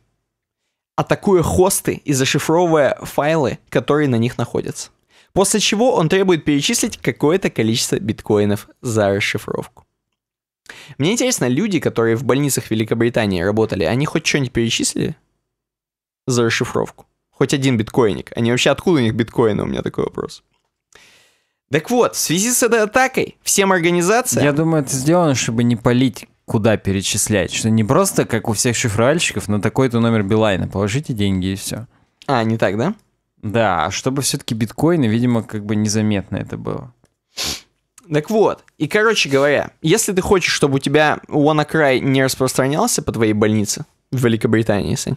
атакуя хосты и зашифровывая файлы, которые на них находятся. После чего он требует перечислить какое-то количество биткоинов за расшифровку. Мне интересно, люди, которые в больницах Великобритании работали, они хоть что-нибудь перечислили за расшифровку? Хоть один биткоиник. Они вообще откуда у них биткоины? У меня такой вопрос. Так вот, в связи с этой атакой всем организациям... Я думаю, это сделано, чтобы не полить куда перечислять. Что не просто, как у всех шифровальщиков, на такой-то номер Билайна. Положите деньги и все. А, не так, да? Да, а чтобы все-таки биткоины, видимо, как бы незаметно это было. Так вот, и короче говоря, если ты хочешь, чтобы у тебя WannaCry не распространялся по твоей больнице в Великобритании, Сань,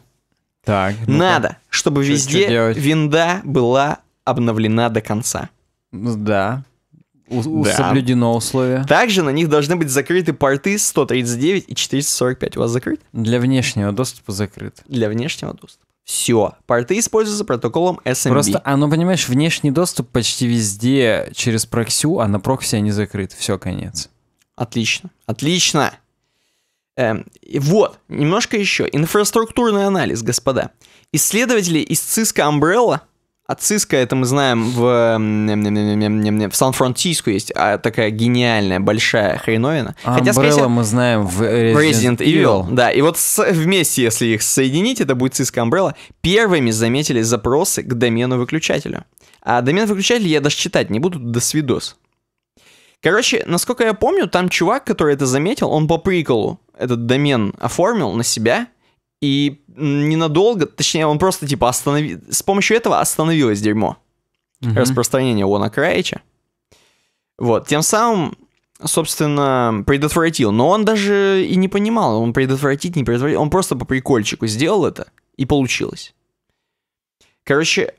так, ну надо, чтобы что, везде что винда была обновлена до конца. Ну да да. Соблюдено условия. Также на них должны быть закрыты порты 139 и 445. У вас закрыт? Для внешнего доступа закрыт. Для внешнего доступа. Все. Порты используются протоколом SMB. Эм Просто, а ну понимаешь, внешний доступ почти везде через прокси, а на прокси они закрыты. Все, конец. Отлично. Отлично. Эм, вот, немножко еще. Инфраструктурный анализ, господа. Исследователи из Cisco Umbrella от Cisco, это мы знаем, в, в Сан-Франциско есть а, такая гениальная, большая хреновина. А Хотя, Umbrella всего, мы знаем в Resident, Resident Evil. Evil. Да, и вот с, вместе, если их соединить, это будет Cisco Umbrella. Первыми заметили запросы к домену выключателю. А домен выключателя я даже читать не буду, до свидос. Короче, насколько я помню, там чувак, который это заметил, он по приколу этот домен оформил на себя – и ненадолго, точнее, он просто типа остановил... С помощью этого остановилось дерьмо. Угу. Распространение Уона Краича. Вот, тем самым, собственно, предотвратил. Но он даже и не понимал, он предотвратить, не предотвратил, Он просто по прикольчику сделал это, и получилось. Короче,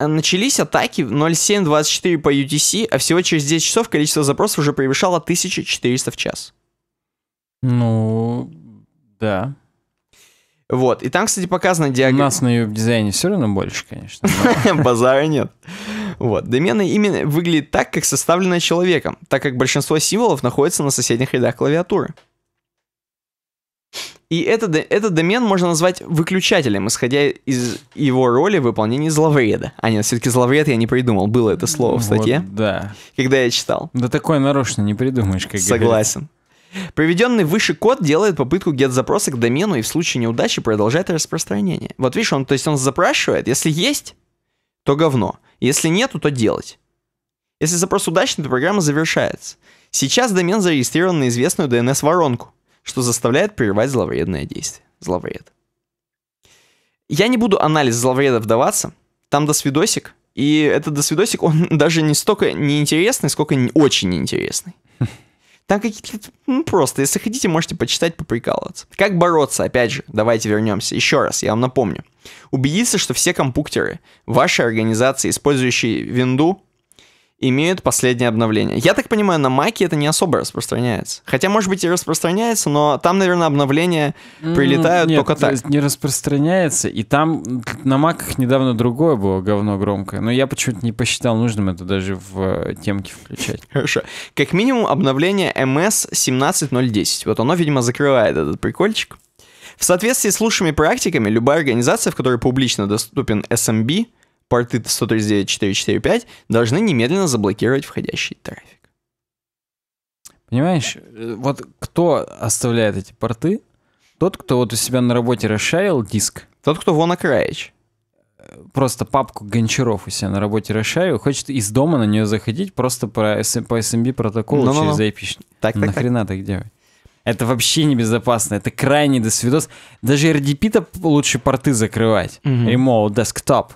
начались атаки 07.24 по UTC, а всего через 10 часов количество запросов уже превышало 1400 в час. Ну, да. Вот. И там, кстати, показана диаграмма. У нас на веб-дизайне все равно больше, конечно. Базара нет. Вот. Домены именно выглядят так, как составленная человеком, так как большинство символов находится на соседних рядах клавиатуры. И этот, этот домен можно назвать выключателем, исходя из его роли в выполнении зловреда. А нет, все-таки зловред я не придумал. Было это слово в статье. Вот, да. Когда я читал. Да такое нарочно не придумаешь, как Согласен. Приведенный выше код делает попытку get запроса к домену и в случае неудачи продолжает распространение. Вот видишь, он, то есть он запрашивает, если есть, то говно. Если нету, то делать. Если запрос удачный, то программа завершается. Сейчас домен зарегистрирован на известную DNS-воронку, что заставляет прерывать зловредное действие. Зловред. Я не буду анализ зловреда вдаваться. Там досвидосик. И этот досвидосик, он даже не столько неинтересный, сколько очень интересный. Там какие-то... Ну, просто, если хотите, можете почитать, поприкалываться. Как бороться, опять же, давайте вернемся. Еще раз, я вам напомню. Убедиться, что все компуктеры вашей организации, использующие винду, имеют последнее обновление. Я так понимаю, на Маке это не особо распространяется. Хотя, может быть, и распространяется, но там, наверное, обновления прилетают Нет, только так. не распространяется, и там на Маках недавно другое было говно громкое, но я почему-то не посчитал нужным это даже в э, темке включать. Хорошо. Как минимум, обновление MS 17010. Вот оно, видимо, закрывает этот прикольчик. В соответствии с лучшими практиками, любая организация, в которой публично доступен SMB, порты 139.4.4.5 должны немедленно заблокировать входящий трафик. Понимаешь, э, вот кто оставляет эти порты? Тот, кто вот у себя на работе расшарил диск. Тот, кто вон окраич. Э, просто папку Гончаров у себя на работе расшарил, хочет из дома на нее заходить просто по, SMB эм протоколу no, через IP. Так, так, Нахрена так. так делать? Это вообще небезопасно, это крайне досвидос. Даже RDP-то лучше порты закрывать. Mm-hmm. Remote, desktop.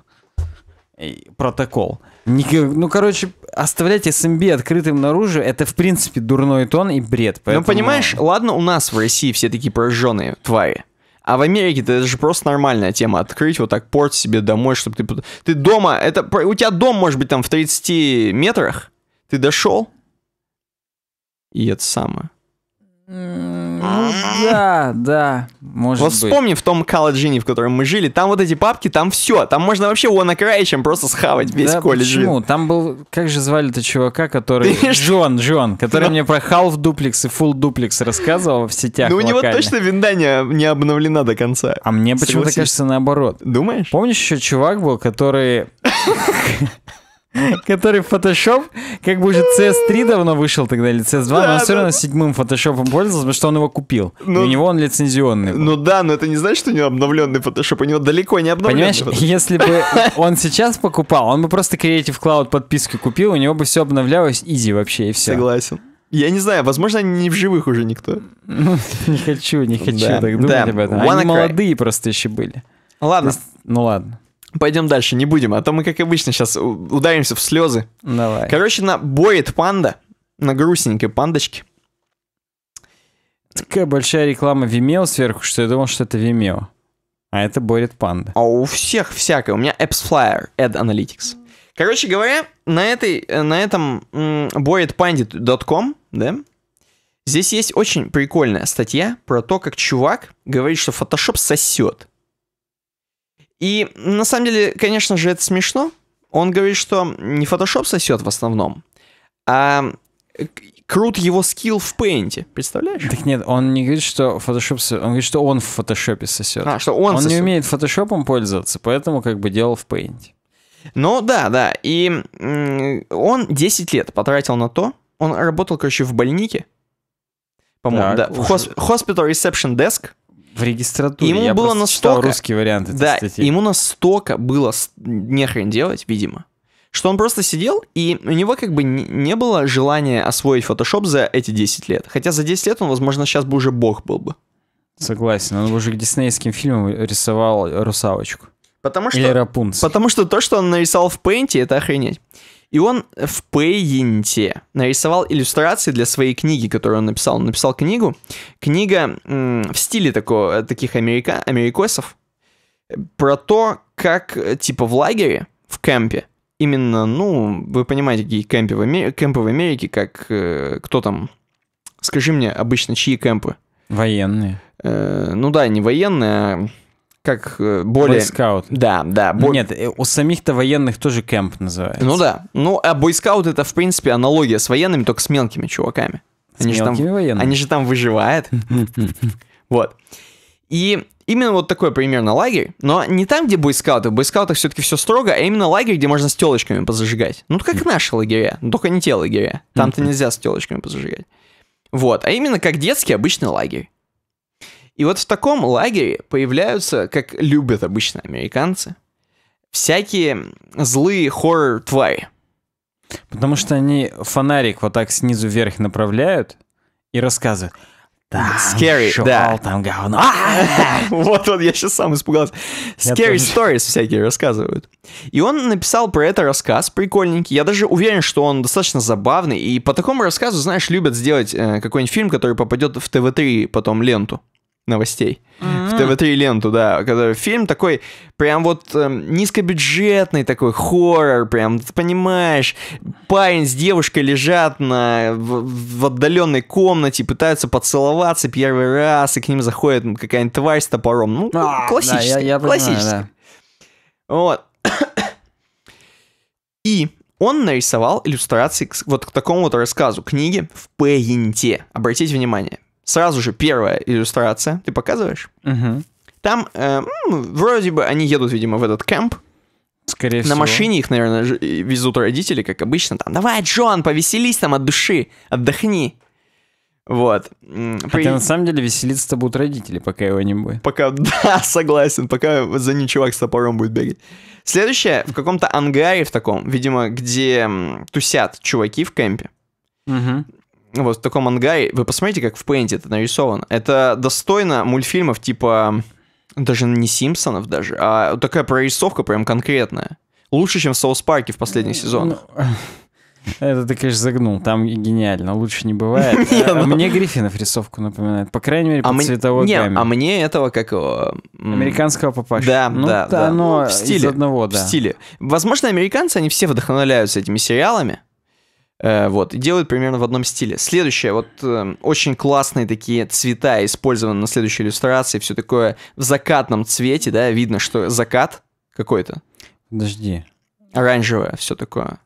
Э, протокол. Ну, короче, оставлять SMB эм открытым наружу, это, в принципе, дурной тон и бред. Ну, поэтому... Ну, понимаешь, ладно, у нас в России все такие прожженные твари. А в Америке это же просто нормальная тема. Открыть вот так порт себе домой, чтобы ты... Ты дома... Это... У тебя дом, может быть, там в 30 метрах. Ты дошел. И это самое. А? Ну да, да, может вот быть. вспомни в том колледжине, в котором мы жили, там вот эти папки, там все, там можно вообще вон край чем просто схавать весь да, колледж. почему? Там был, как же звали-то чувака, который... Джон, Джон, который ну. мне про half duplex и full duplex рассказывал в сетях Ну у него точно винда не обновлена до конца. А мне почему-то кажется наоборот. Думаешь? Помнишь еще чувак был, который... который Photoshop, как бы уже CS3 давно вышел тогда, или CS2, да, но он все равно седьмым Photoshop пользовался, потому что он его купил. Ну, и у него он лицензионный. Был. Ну да, но это не значит, что у него обновленный Photoshop, у него далеко не обновленный. Понимаешь, если бы он сейчас покупал, он бы просто Creative Cloud подписки купил, у него бы все обновлялось изи вообще, и все. Согласен. Я не знаю, возможно, они не в живых уже никто. Ну, не хочу, не хочу да. так думать да. об этом. они молодые просто еще были. Ладно. Ну ладно. Пойдем дальше, не будем, а то мы, как обычно, сейчас ударимся в слезы. Давай. Короче, на боет панда, на грустненькой пандочке. Такая большая реклама Vimeo сверху, что я думал, что это Vimeo. А это борет панда. А у всех всякое. У меня Apps Flyer, Ad Analytics. Короче говоря, на, этой, э, на этом boredpandit.com, да, здесь есть очень прикольная статья про то, как чувак говорит, что Photoshop сосет. И на самом деле, конечно же, это смешно. Он говорит, что не Photoshop сосет в основном, а крут его скилл в пейнте, представляешь? Так нет, он не говорит, что фотошоп, он говорит, что он в фотошопе сосет. А, что он Он сосет. не умеет фотошопом пользоваться, поэтому как бы делал в пейнте. Ну да, да, и он 10 лет потратил на то, он работал, короче, в больнике, по-моему, да, в хос- Hospital Reception Desk, в регистратуре. Ему я было настолько... русский вариант этой да, статьи. ему настолько было нехрен делать, видимо, что он просто сидел, и у него как бы не было желания освоить Photoshop за эти 10 лет. Хотя за 10 лет он, возможно, сейчас бы уже бог был бы. Согласен, он бы уже к диснеевским фильмам рисовал русалочку. Потому что, Или Рапунцель. Потому что то, что он нарисовал в пейнте, это охренеть. И он в Paint нарисовал иллюстрации для своей книги, которую он написал. Он написал книгу. Книга в стиле такого, таких америка, америкосов э, про то, как э, типа в лагере, в кемпе, именно, ну, вы понимаете, какие кемпы в, Амер... кемпы в Америке, как э, кто там, скажи мне обычно, чьи кемпы? Военные. Э, ну да, не военные, а как э, более... Бойскаут. Да, да. Бой... Нет, э, у самих-то военных тоже кемп называется. Ну да. Ну, а бойскаут это, в принципе, аналогия с военными, только с мелкими чуваками. С они мелкими же там... военными. Они же там выживают. Вот. И именно вот такой примерно лагерь, но не там, где бойскауты, в бойскаутах все-таки все строго, а именно лагерь, где можно с телочками позажигать. Ну, как наши лагеря, только не те лагеря. Там-то нельзя с телочками позажигать. Вот, а именно как детский обычный лагерь. И вот в таком лагере появляются, как любят обычно американцы, всякие злые хоррор-твари. Потому что они фонарик вот так снизу вверх направляют и рассказывают. Там Scary, шел, да. там говно. А, вот он, я сейчас сам испугался. Scary stories всякие рассказывают. И он написал про это рассказ прикольненький. Я даже уверен, что он достаточно забавный. И по такому рассказу, знаешь, любят сделать э, какой-нибудь фильм, который попадет в ТВ-3 потом ленту новостей. В ТВ-3 ленту, да. Когда фильм такой, прям вот эм, низкобюджетный такой хоррор, прям, ты понимаешь, парень с девушкой лежат на, в, в отдаленной комнате, пытаются поцеловаться первый раз, и к ним заходит какая-нибудь тварь с топором. Ну, а, классический. Да, классический. Да. Вот. И он нарисовал иллюстрации к, вот к такому вот рассказу книги в пейнте. Обратите внимание, Сразу же первая иллюстрация. Ты показываешь? Угу. Там э, вроде бы они едут, видимо, в этот кемп. Скорее на всего. машине их, наверное, везут родители, как обычно. Там, давай, Джон, повеселись там от души, отдохни. Вот. Хотя При... на самом деле веселиться-то будут родители, пока его не будет. Пока, да, согласен, пока за ним чувак с топором будет бегать. Следующее, в каком-то ангаре в таком, видимо, где тусят чуваки в кемпе. Угу вот в таком ангаре, вы посмотрите, как в пейнте это нарисовано. Это достойно мультфильмов типа, даже не Симпсонов даже, а такая прорисовка прям конкретная. Лучше, чем в Соус Парке в последних ну, сезонах. Ну, это ты, конечно, загнул. Там гениально. Лучше не бывает. А, ну, мне Гриффинов рисовку напоминает. По крайней мере, а по цветовой гамме. А мне этого, как его... Американского папаша. Да, да, да. Оно ну, в стиле, одного, да. В стиле. Возможно, американцы, они все вдохновляются этими сериалами. Э, вот, и делают примерно в одном стиле. Следующее, вот э, очень классные такие цвета использованы на следующей иллюстрации, все такое в закатном цвете, да, видно, что закат какой-то. Подожди. Оранжевое все такое.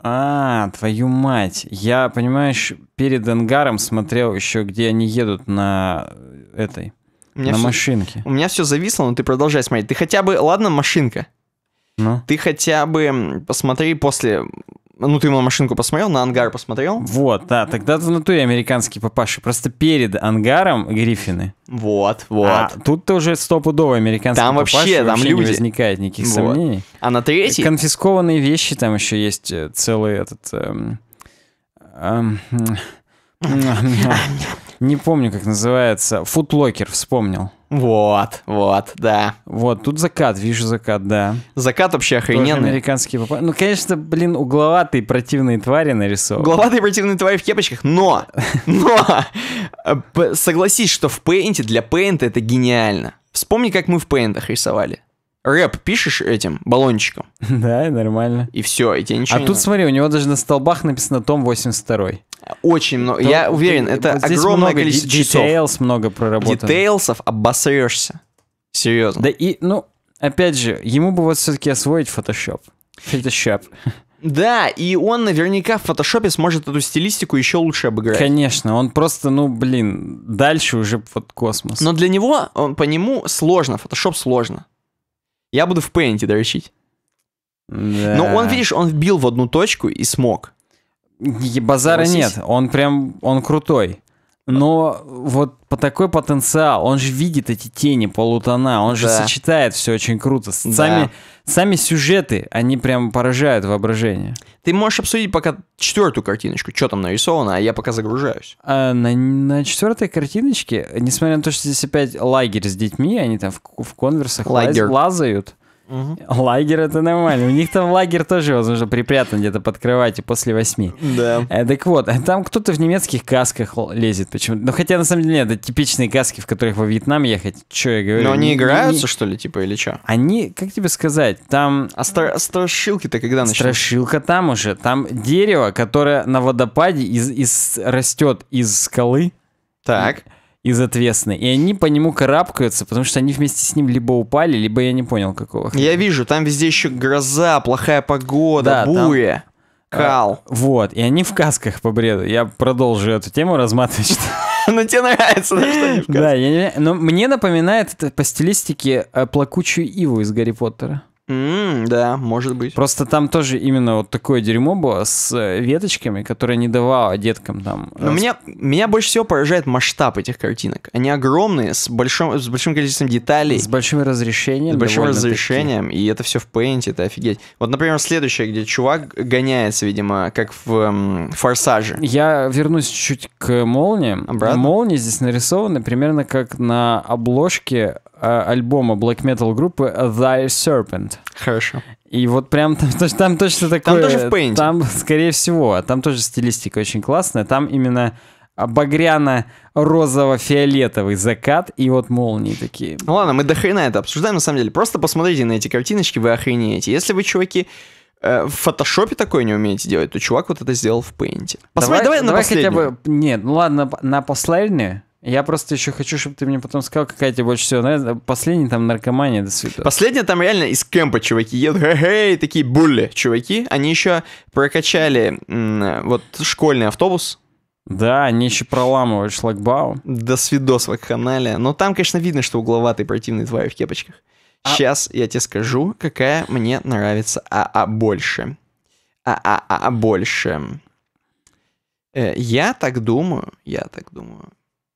А, твою мать. Я, понимаешь, перед ангаром смотрел еще, где они едут на этой, на все... машинке. У меня все зависло, но ты продолжай смотреть. Ты хотя бы, ладно, машинка. Ну. Ты хотя бы посмотри после ну, ты ему машинку посмотрел, на ангар посмотрел? Вот, да, тогда в натуре американский папаши. Просто перед ангаром Гриффины. Вот, вот. А тут-то уже стопудово американский Там папаши, вообще, там вообще люди. не возникает никаких вот. сомнений. А на третьей Конфискованные вещи, там еще есть э, целый этот... Эм, эм, не помню, как называется. Футлокер, вспомнил. Вот, вот, да. Вот, тут закат, вижу закат, да. Закат вообще охрененный. Тоже американские поп... Ну, конечно, блин, угловатые противные твари нарисованы. Угловатые противные твари в кепочках, но, но, э, согласись, что в пейнте, для пейнта это гениально. Вспомни, как мы в пейнтах рисовали. Рэп пишешь этим баллончиком. Да, нормально. И все, и тебе ничего А тут смотри, у него даже на столбах написано том 82. Очень много. я уверен, это огромное количество часов. Details много проработано. Детейлсов обосрешься. Серьезно. Да и, ну, опять же, ему бы вот все-таки освоить Photoshop. Photoshop. Да, и он наверняка в фотошопе сможет эту стилистику еще лучше обыграть. Конечно, он просто, ну, блин, дальше уже под космос. Но для него, он, э, по нему сложно, фотошоп сложно. Я буду в пейнте дрочить. Да. Но он, видишь, он вбил в одну точку и смог. Базара Согласись? нет, он прям, он крутой. Но вот по такой потенциал, он же видит эти тени полутона, он же сочетает все очень круто. Сами, да. сами сюжеты, они прям поражают воображение. Ты можешь обсудить пока четвертую картиночку, что там нарисовано, а я пока загружаюсь. А на, на четвертой картиночке, несмотря на то, что здесь опять лагерь с детьми, они там в, в конверсах лазают, Угу. Лагерь это нормально. У них там лагерь тоже, возможно, припрятан где-то под кроватью после восьми. Да. Э, так вот, э, там кто-то в немецких касках лезет. Почему? Ну, хотя, на самом деле, нет, это типичные каски, в которых во Вьетнам ехать. Что я говорю? Но они не, играются, не... что ли, типа, или что? Они, как тебе сказать, там... А стар... страшилки-то когда начнутся? Страшилка там уже. Там дерево, которое на водопаде из, из... растет из скалы. Так из отвесной. И они по нему карабкаются, потому что они вместе с ним либо упали, либо я не понял какого. Хрена. Я вижу, там везде еще гроза, плохая погода, да, буря. Там... Э, кал. А, вот, и они в касках по бреду. Я продолжу эту тему разматывать. ну тебе нравится, да, что они в касках. Да, но мне напоминает это по стилистике э, плакучую Иву из Гарри Поттера. Mm, да, может быть. Просто там тоже именно вот такое дерьмо было с э, веточками, которое не давало деткам там. Но э, меня, меня больше всего поражает масштаб этих картинок. Они огромные, с большим, с большим количеством деталей. С большим разрешением. С большим разрешением, таки. и это все в пейнте, это офигеть. Вот, например, следующее, где чувак гоняется, видимо, как в эм, «Форсаже». Я вернусь чуть чуть к «Молнии». Обратно? «Молнии» здесь нарисованы примерно как на обложке Э, альбома black metal группы The Serpent. Хорошо. И вот прям там, там точно такое... Там тоже в пейнте. Там, скорее всего, там тоже стилистика очень классная. Там именно багряно-розово-фиолетовый закат и вот молнии такие. Ну ладно, мы до хрена это обсуждаем, на самом деле. Просто посмотрите на эти картиночки, вы охренеете. Если вы, чуваки, э, в фотошопе такое не умеете делать, то чувак вот это сделал в пейнте. Посмотри, давай, давай, давай на последнюю. хотя бы... Нет, ну ладно, на последнюю. Я просто еще хочу, чтобы ты мне потом сказал, какая тебе больше всего нравится. Последний там наркомания до свидания. Последняя там реально из кемпа чуваки едут. Хе-хей, такие булли чуваки. Они еще прокачали вот школьный автобус. Да, они еще проламывают шлагбаум. До свидос вакханалия. Но там, конечно, видно, что угловатый противный тварь в кепочках. А... Сейчас я тебе скажу, какая мне нравится АА а больше. АА а, а, больше. Э, я так думаю, я так думаю.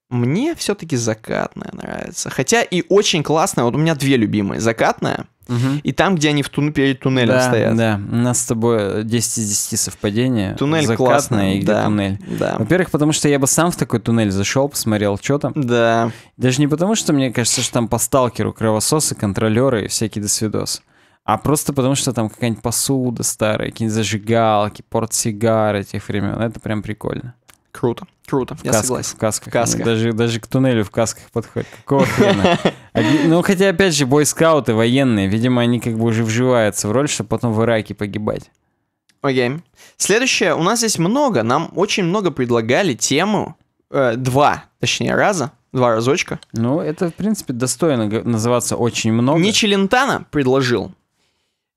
Мне все-таки закатная нравится. Хотя и очень классная. Вот у меня две любимые. Закатная угу. и там, где они в тун... перед туннелем да, стоят. Да, у нас с тобой 10 из 10 совпадения. Туннель закатная и где да, туннель. Да. Во-первых, потому что я бы сам в такой туннель зашел, посмотрел, что там. Да. Даже не потому, что мне кажется, что там по сталкеру кровососы, контролеры и всякие досвидос, А просто потому, что там какая-нибудь посуда старая, какие-нибудь зажигалки, портсигары тех времен. Это прям прикольно. Круто, круто, в я касках, согласен. В касках. В касках. Даже, даже к туннелю в касках подходит. Какого хрена? Ну, хотя, опять же, бойскауты военные, видимо, они как бы уже вживаются в роль, чтобы потом в Ираке погибать. Окей. Следующее, у нас здесь много, нам очень много предлагали тему, э, два, точнее, раза, два разочка. Ну, это, в принципе, достойно называться очень много. Ничи Лентана предложил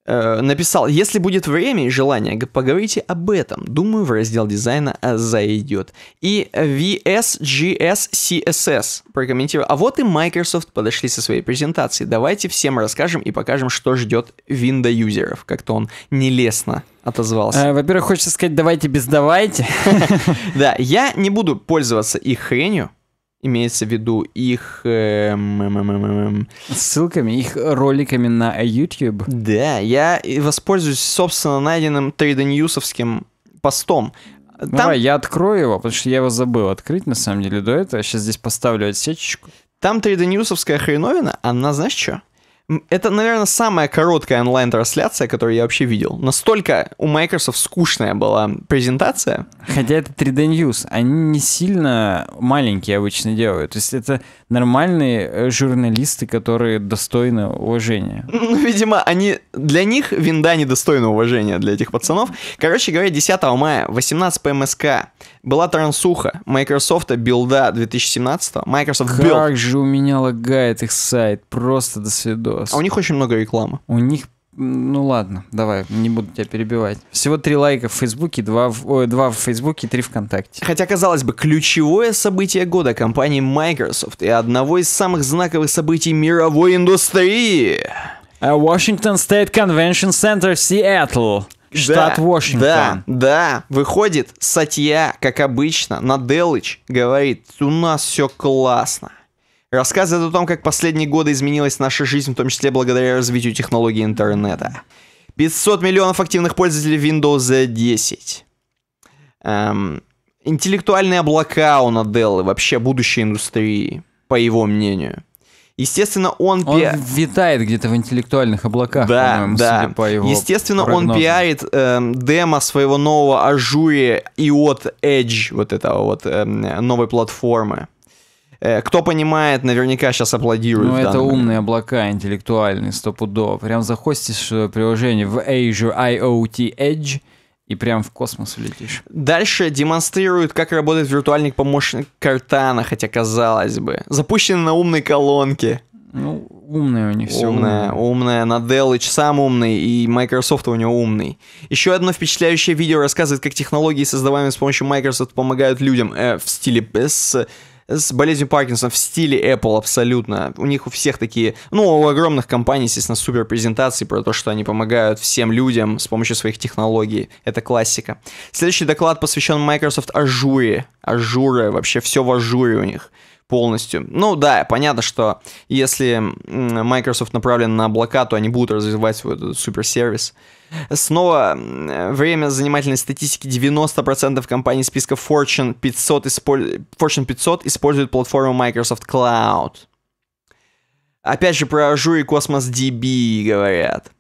Э, написал, если будет время и желание, поговорите об этом. Думаю, в раздел дизайна э, зайдет. И VSGSCSS прокомментировал. А вот и Microsoft подошли со своей презентацией. Давайте всем расскажем и покажем, что ждет Windows юзеров. Как-то он нелестно отозвался. А, во-первых, хочется сказать, давайте без давайте. Да, я не буду пользоваться их хренью, имеется в виду их... Эм, эм, эм, ссылками, их роликами на YouTube. Да, я воспользуюсь, собственно, найденным трейденьюсовским постом. Там... Давай, я открою его, потому что я его забыл открыть, на самом деле, до этого. сейчас здесь поставлю отсечечку. Там трейденьюсовская хреновина, а она, знаешь что? Это, наверное, самая короткая онлайн-трансляция, которую я вообще видел. Настолько у Microsoft скучная была презентация. Хотя это 3D News. Они не сильно маленькие обычно делают. То есть это нормальные э, журналисты, которые достойны уважения. Ну, видимо, они для них винда недостойна уважения для этих пацанов. Короче говоря, 10 мая 18 ПМСК была трансуха Microsoft билда 2017. Microsoft Build. Как же у меня лагает их сайт. Просто до свидос. А у них очень много рекламы. У них ну ладно, давай, не буду тебя перебивать. Всего три лайка в Фейсбуке, два в, ой, два в Фейсбуке, три ВКонтакте. Хотя, казалось бы, ключевое событие года компании Microsoft и одного из самых знаковых событий мировой индустрии. А Washington State Convention Center, Seattle. Штат да, Вашингтон. Да, да. Выходит статья, как обычно, на Делыч говорит, у нас все классно рассказывает о том, как последние годы изменилась наша жизнь, в том числе благодаря развитию технологий интернета. 500 миллионов активных пользователей Windows 10. Эм, интеллектуальные облака у Наделлы, вообще будущее индустрии, по его мнению. Естественно, он... Он витает где-то в интеллектуальных облаках, да, да. по его Естественно, прогнозам. он пиарит э, демо своего нового ажуре и от Edge, вот этого вот э, новой платформы. Э, кто понимает, наверняка сейчас аплодирует. Ну, это момент. умные облака, интеллектуальные, стопудов. Прям захостишь э, приложение в Azure IoT Edge, и прям в космос улетишь. Дальше демонстрируют, как работает виртуальный помощник Картана, хотя казалось бы. Запущены на умной колонке. Ну, умная у них все. Умная, умная. на Наделыч сам умный, и Microsoft у него умный. Еще одно впечатляющее видео рассказывает, как технологии, создаваемые с помощью Microsoft, помогают людям э, в стиле с с болезнью Паркинсона в стиле Apple абсолютно. У них у всех такие, ну, у огромных компаний, естественно, супер презентации про то, что они помогают всем людям с помощью своих технологий. Это классика. Следующий доклад посвящен Microsoft Azure. Ажуре, вообще все в ажуре у них полностью. Ну да, понятно, что если Microsoft направлен на облака, то они будут развивать свой этот суперсервис. Снова время занимательной статистики. 90% компаний списка Fortune 500, использ... Fortune 500 используют платформу Microsoft Cloud. Опять же, про Azure и Cosmos DB говорят.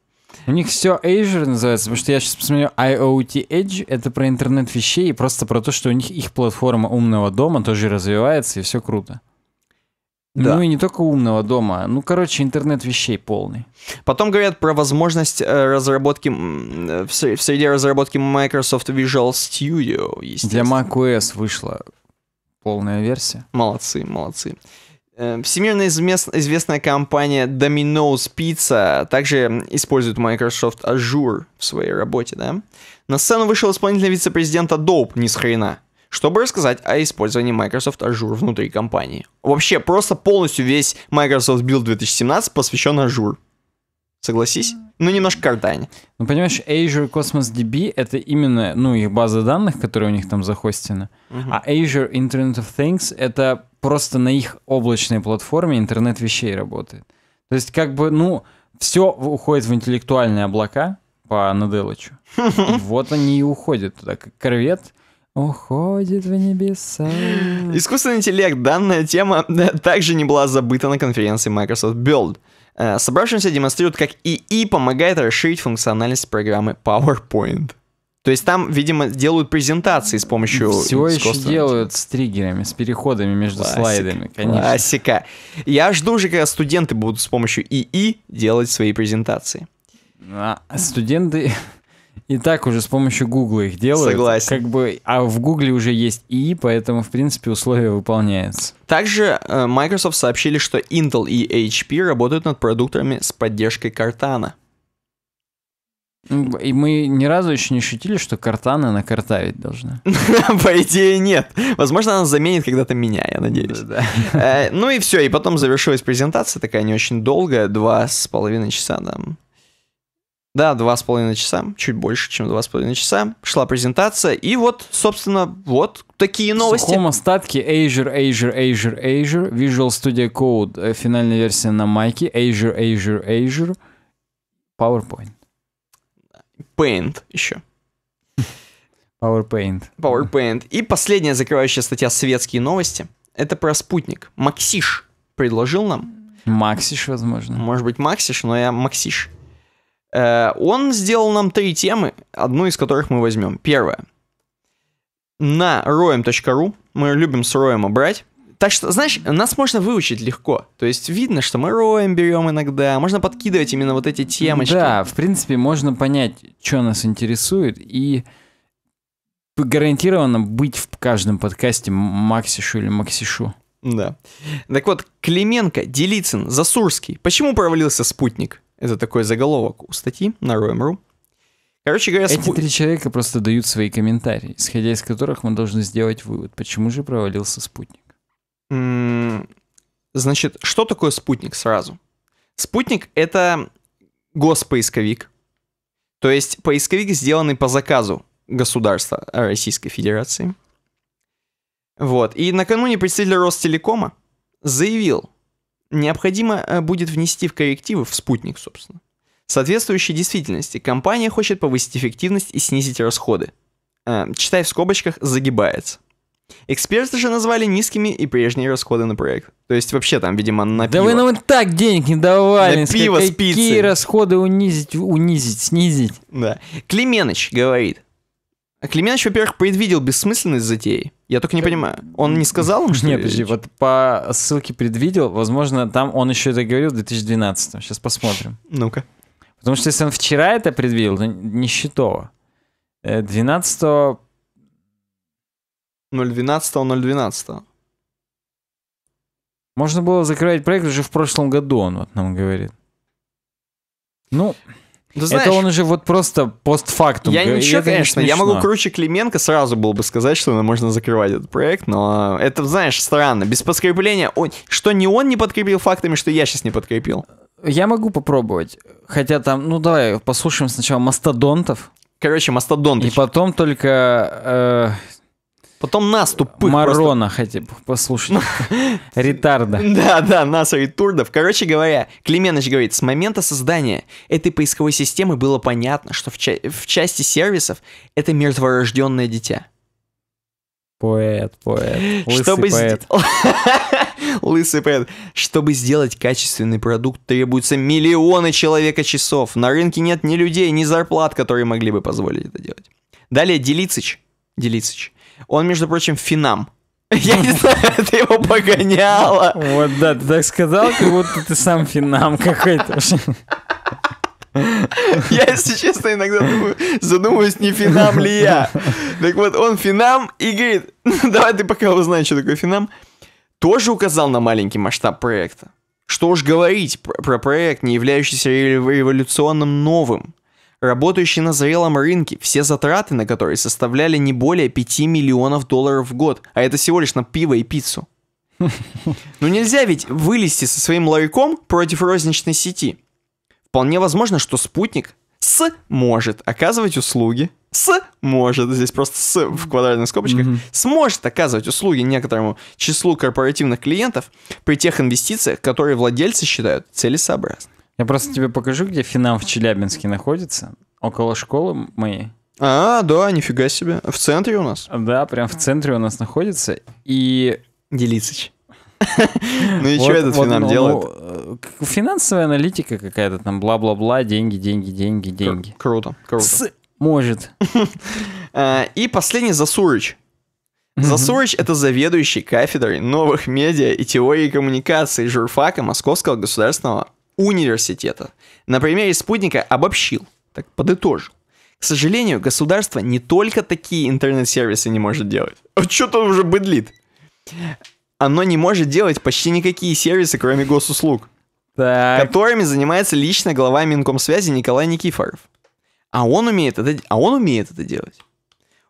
У них все Azure называется, потому что я сейчас посмотрю IoT Edge, это про интернет вещей и просто про то, что у них их платформа умного дома тоже развивается, и все круто. Да. Ну и не только умного дома, ну короче интернет вещей полный. Потом говорят про возможность э, разработки э, в среде разработки Microsoft Visual Studio. Для macOS вышла полная версия. Молодцы, молодцы. Эм, всемирно известная компания Domino's Pizza также использует Microsoft Azure в своей работе, да? На сцену вышел исполнительный вице-президент Adobe, ни с хрена, чтобы рассказать о использовании Microsoft Azure внутри компании. Вообще, просто полностью весь Microsoft Build 2017 посвящен Azure. Согласись? ну, немножко кардань. Ну, понимаешь, Azure Cosmos DB — это именно, ну, их база данных, которые у них там захостены. Угу. А Azure Internet of Things — это просто на их облачной платформе интернет вещей работает. То есть, как бы, ну, все уходит в интеллектуальные облака по Наделычу. Вот они и уходят туда, как корвет — уходит в небеса. Искусственный интеллект. Данная тема э, также не была забыта на конференции Microsoft Build — Э, Собравшимся демонстрируют, как ИИ помогает расширить функциональность программы PowerPoint. То есть там, видимо, делают презентации с помощью... Все еще делают с триггерами, с переходами между классика, слайдами, конечно. Классика. Я жду же, когда студенты будут с помощью ИИ делать свои презентации. А, студенты и так уже с помощью Гугла их делают. Согласен. Как бы, а в Гугле уже есть и, поэтому, в принципе, условия выполняются. Также э, Microsoft сообщили, что Intel и HP работают над продуктами с поддержкой Cortana. И мы ни разу еще не шутили, что картана на картавить должна. По идее, нет. Возможно, она заменит когда-то меня, я надеюсь. Да, э, ну и все. И потом завершилась презентация, такая не очень долгая, два с половиной часа там. Да. Да, два с половиной часа, чуть больше, чем два с половиной часа. Шла презентация, и вот, собственно, вот такие новости. В сухом остатке Azure, Azure, Azure, Azure, Visual Studio Code, э, финальная версия на майке, Azure, Azure, Azure, PowerPoint. Paint еще. PowerPoint. PowerPoint. И последняя закрывающая статья «Светские новости». Это про спутник. Максиш предложил нам. Максиш, возможно. Может быть, Максиш, но я Максиш. Э, он сделал нам три темы, одну из которых мы возьмем. Первая. На roem.ru, мы любим с роема брать, так что, знаешь, нас можно выучить легко. То есть видно, что мы роем берем иногда. Можно подкидывать именно вот эти темочки. Да, в принципе, можно понять, что нас интересует. И гарантированно быть в каждом подкасте Максишу или Максишу. Да. Так вот, Клименко, Делицын, Засурский. Почему провалился спутник? Это такой заголовок у статьи на Roam.ru. Короче говоря, эти спу... три человека просто дают свои комментарии, исходя из которых мы должны сделать вывод, почему же провалился спутник. Значит, что такое спутник сразу? Спутник — это госпоисковик, то есть поисковик, сделанный по заказу государства Российской Федерации. Вот. И накануне представитель Ростелекома заявил, необходимо э, будет внести в коррективы, в спутник, собственно, соответствующей действительности. Компания хочет повысить эффективность и снизить расходы. Э, читай в скобочках «загибается». Эксперты же назвали низкими и прежние расходы на проект. То есть вообще там, видимо, на да пиво. Да вы нам и так денег не давали. На пиво, Какие расходы унизить, унизить, снизить. Да. Клименыч говорит, а Клеменович, во-первых, предвидел бессмысленность затеи. Я только не понимаю. Он не сказал им, что... Нет, подожди, вот по ссылке предвидел, возможно, там он еще это говорил в 2012 Сейчас посмотрим. Ну-ка. Потому что если он вчера это предвидел, то не счетово. 12 012 012 Можно было закрывать проект уже в прошлом году, он вот нам говорит. Ну... Ну, знаешь, это он уже вот просто постфактум. Я ничего, конечно, не я могу круче Клименко сразу было бы сказать, что можно закрывать этот проект, но это, знаешь, странно. Без подкрепления, он, что не он не подкрепил фактами, что я сейчас не подкрепил. Я могу попробовать. Хотя там, ну давай послушаем сначала мастодонтов. Короче, мастодонты. И потом только... Э, Потом нас тупых Марона просто... хотя бы послушать. Ретарда. Да, да, нас ретурдов. Короче говоря, Клименыч говорит, с момента создания этой поисковой системы было понятно, что в, ча- в части сервисов это мертворожденное дитя. Поэт, поэт. Лысый Чтобы поэт. Лысый поэт. Чтобы сделать качественный продукт, требуются миллионы человека часов. На рынке нет ни людей, ни зарплат, которые могли бы позволить это делать. Далее Делицыч. Делицыч он, между прочим, финам. Я не знаю, это его погоняло. Вот, да, ты так сказал, как будто ты сам финам какой-то. Я, если честно, иногда думаю, задумываюсь, не финам ли я. Так вот, он финам и говорит, давай ты пока узнаешь, что такое финам. Тоже указал на маленький масштаб проекта. Что уж говорить про проект, не являющийся революционным новым работающий на зрелом рынке, все затраты на которые составляли не более 5 миллионов долларов в год, а это всего лишь на пиво и пиццу. Но ну нельзя ведь вылезти со своим ларьком против розничной сети. Вполне возможно, что спутник с может оказывать услуги, с может, здесь просто с в квадратных скобочках, mm-hmm. сможет оказывать услуги некоторому числу корпоративных клиентов при тех инвестициях, которые владельцы считают целесообразными. Я просто тебе покажу, где Финам в Челябинске находится. Около школы моей. А, да, нифига себе. В центре у нас? Да, прям в центре у нас находится. И... Делицыч. Ну и что этот Финам ну, делает? Э, финансовая аналитика какая-то там, бла-бла-бла, деньги, деньги, деньги, деньги. Круто, круто. Может. А, и последний Засурыч. Засурыч — это заведующий кафедрой новых медиа и теории коммуникации журфака Московского государственного университета. На примере спутника обобщил, так подытожил. К сожалению, государство не только такие интернет-сервисы не может делать. А что там уже быдлит? Оно не может делать почти никакие сервисы, кроме госуслуг. Так. Которыми занимается лично глава Минкомсвязи Николай Никифоров. А он умеет это, а он умеет это делать.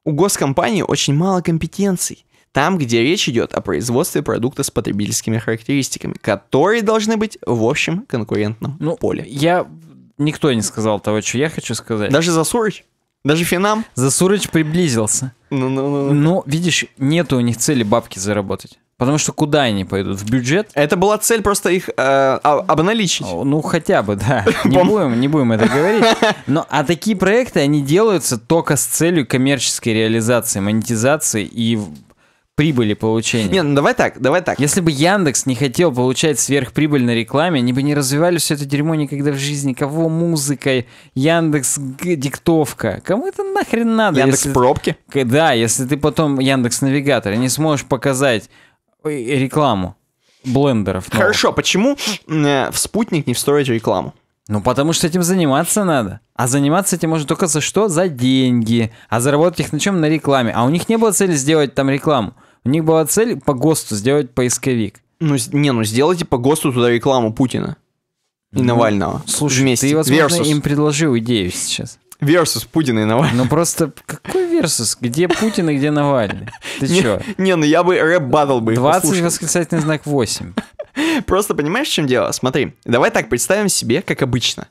У госкомпании очень мало компетенций, там, где речь идет о производстве продукта с потребительскими характеристиками, которые должны быть в общем конкурентном ну, поле. Я... Никто не сказал того, что я хочу сказать. Даже Засурыч? Даже Финам? Засурыч приблизился. Ну, ну, ну, ну. Но, ну, видишь, нет у них цели бабки заработать. Потому что куда они пойдут? В бюджет? Это была цель просто их э, а, обналичить. Ну, хотя бы, да. Не будем, не будем это говорить. Но, а такие проекты, они делаются только с целью коммерческой реализации, монетизации и прибыли получения. Не, ну давай так, давай так. Если бы Яндекс не хотел получать сверхприбыль на рекламе, они бы не развивали все это дерьмо никогда в жизни. Кого музыка Яндекс диктовка. Кому это нахрен надо? Яндекс если... пробки? Да, если ты потом Яндекс навигатор не сможешь показать э, рекламу блендеров. Новых. Хорошо, почему э, в спутник не встроить рекламу? Ну, потому что этим заниматься надо. А заниматься этим можно только за что? За деньги. А заработать их на чем? На рекламе. А у них не было цели сделать там рекламу. У них была цель по ГОСТу сделать поисковик. Ну, не, ну сделайте по ГОСТу туда рекламу Путина и ну, Навального. Слушай, вместе. ты, возможно, Versus. им предложил идею сейчас. Версус Путина и Навального. Ну просто какой версус? Где Путин и где Навальный? Ты чё? Не, ну я бы рэп батл бы 20 восклицательный знак 8. Просто понимаешь, в чем дело? Смотри, давай так представим себе, как обычно.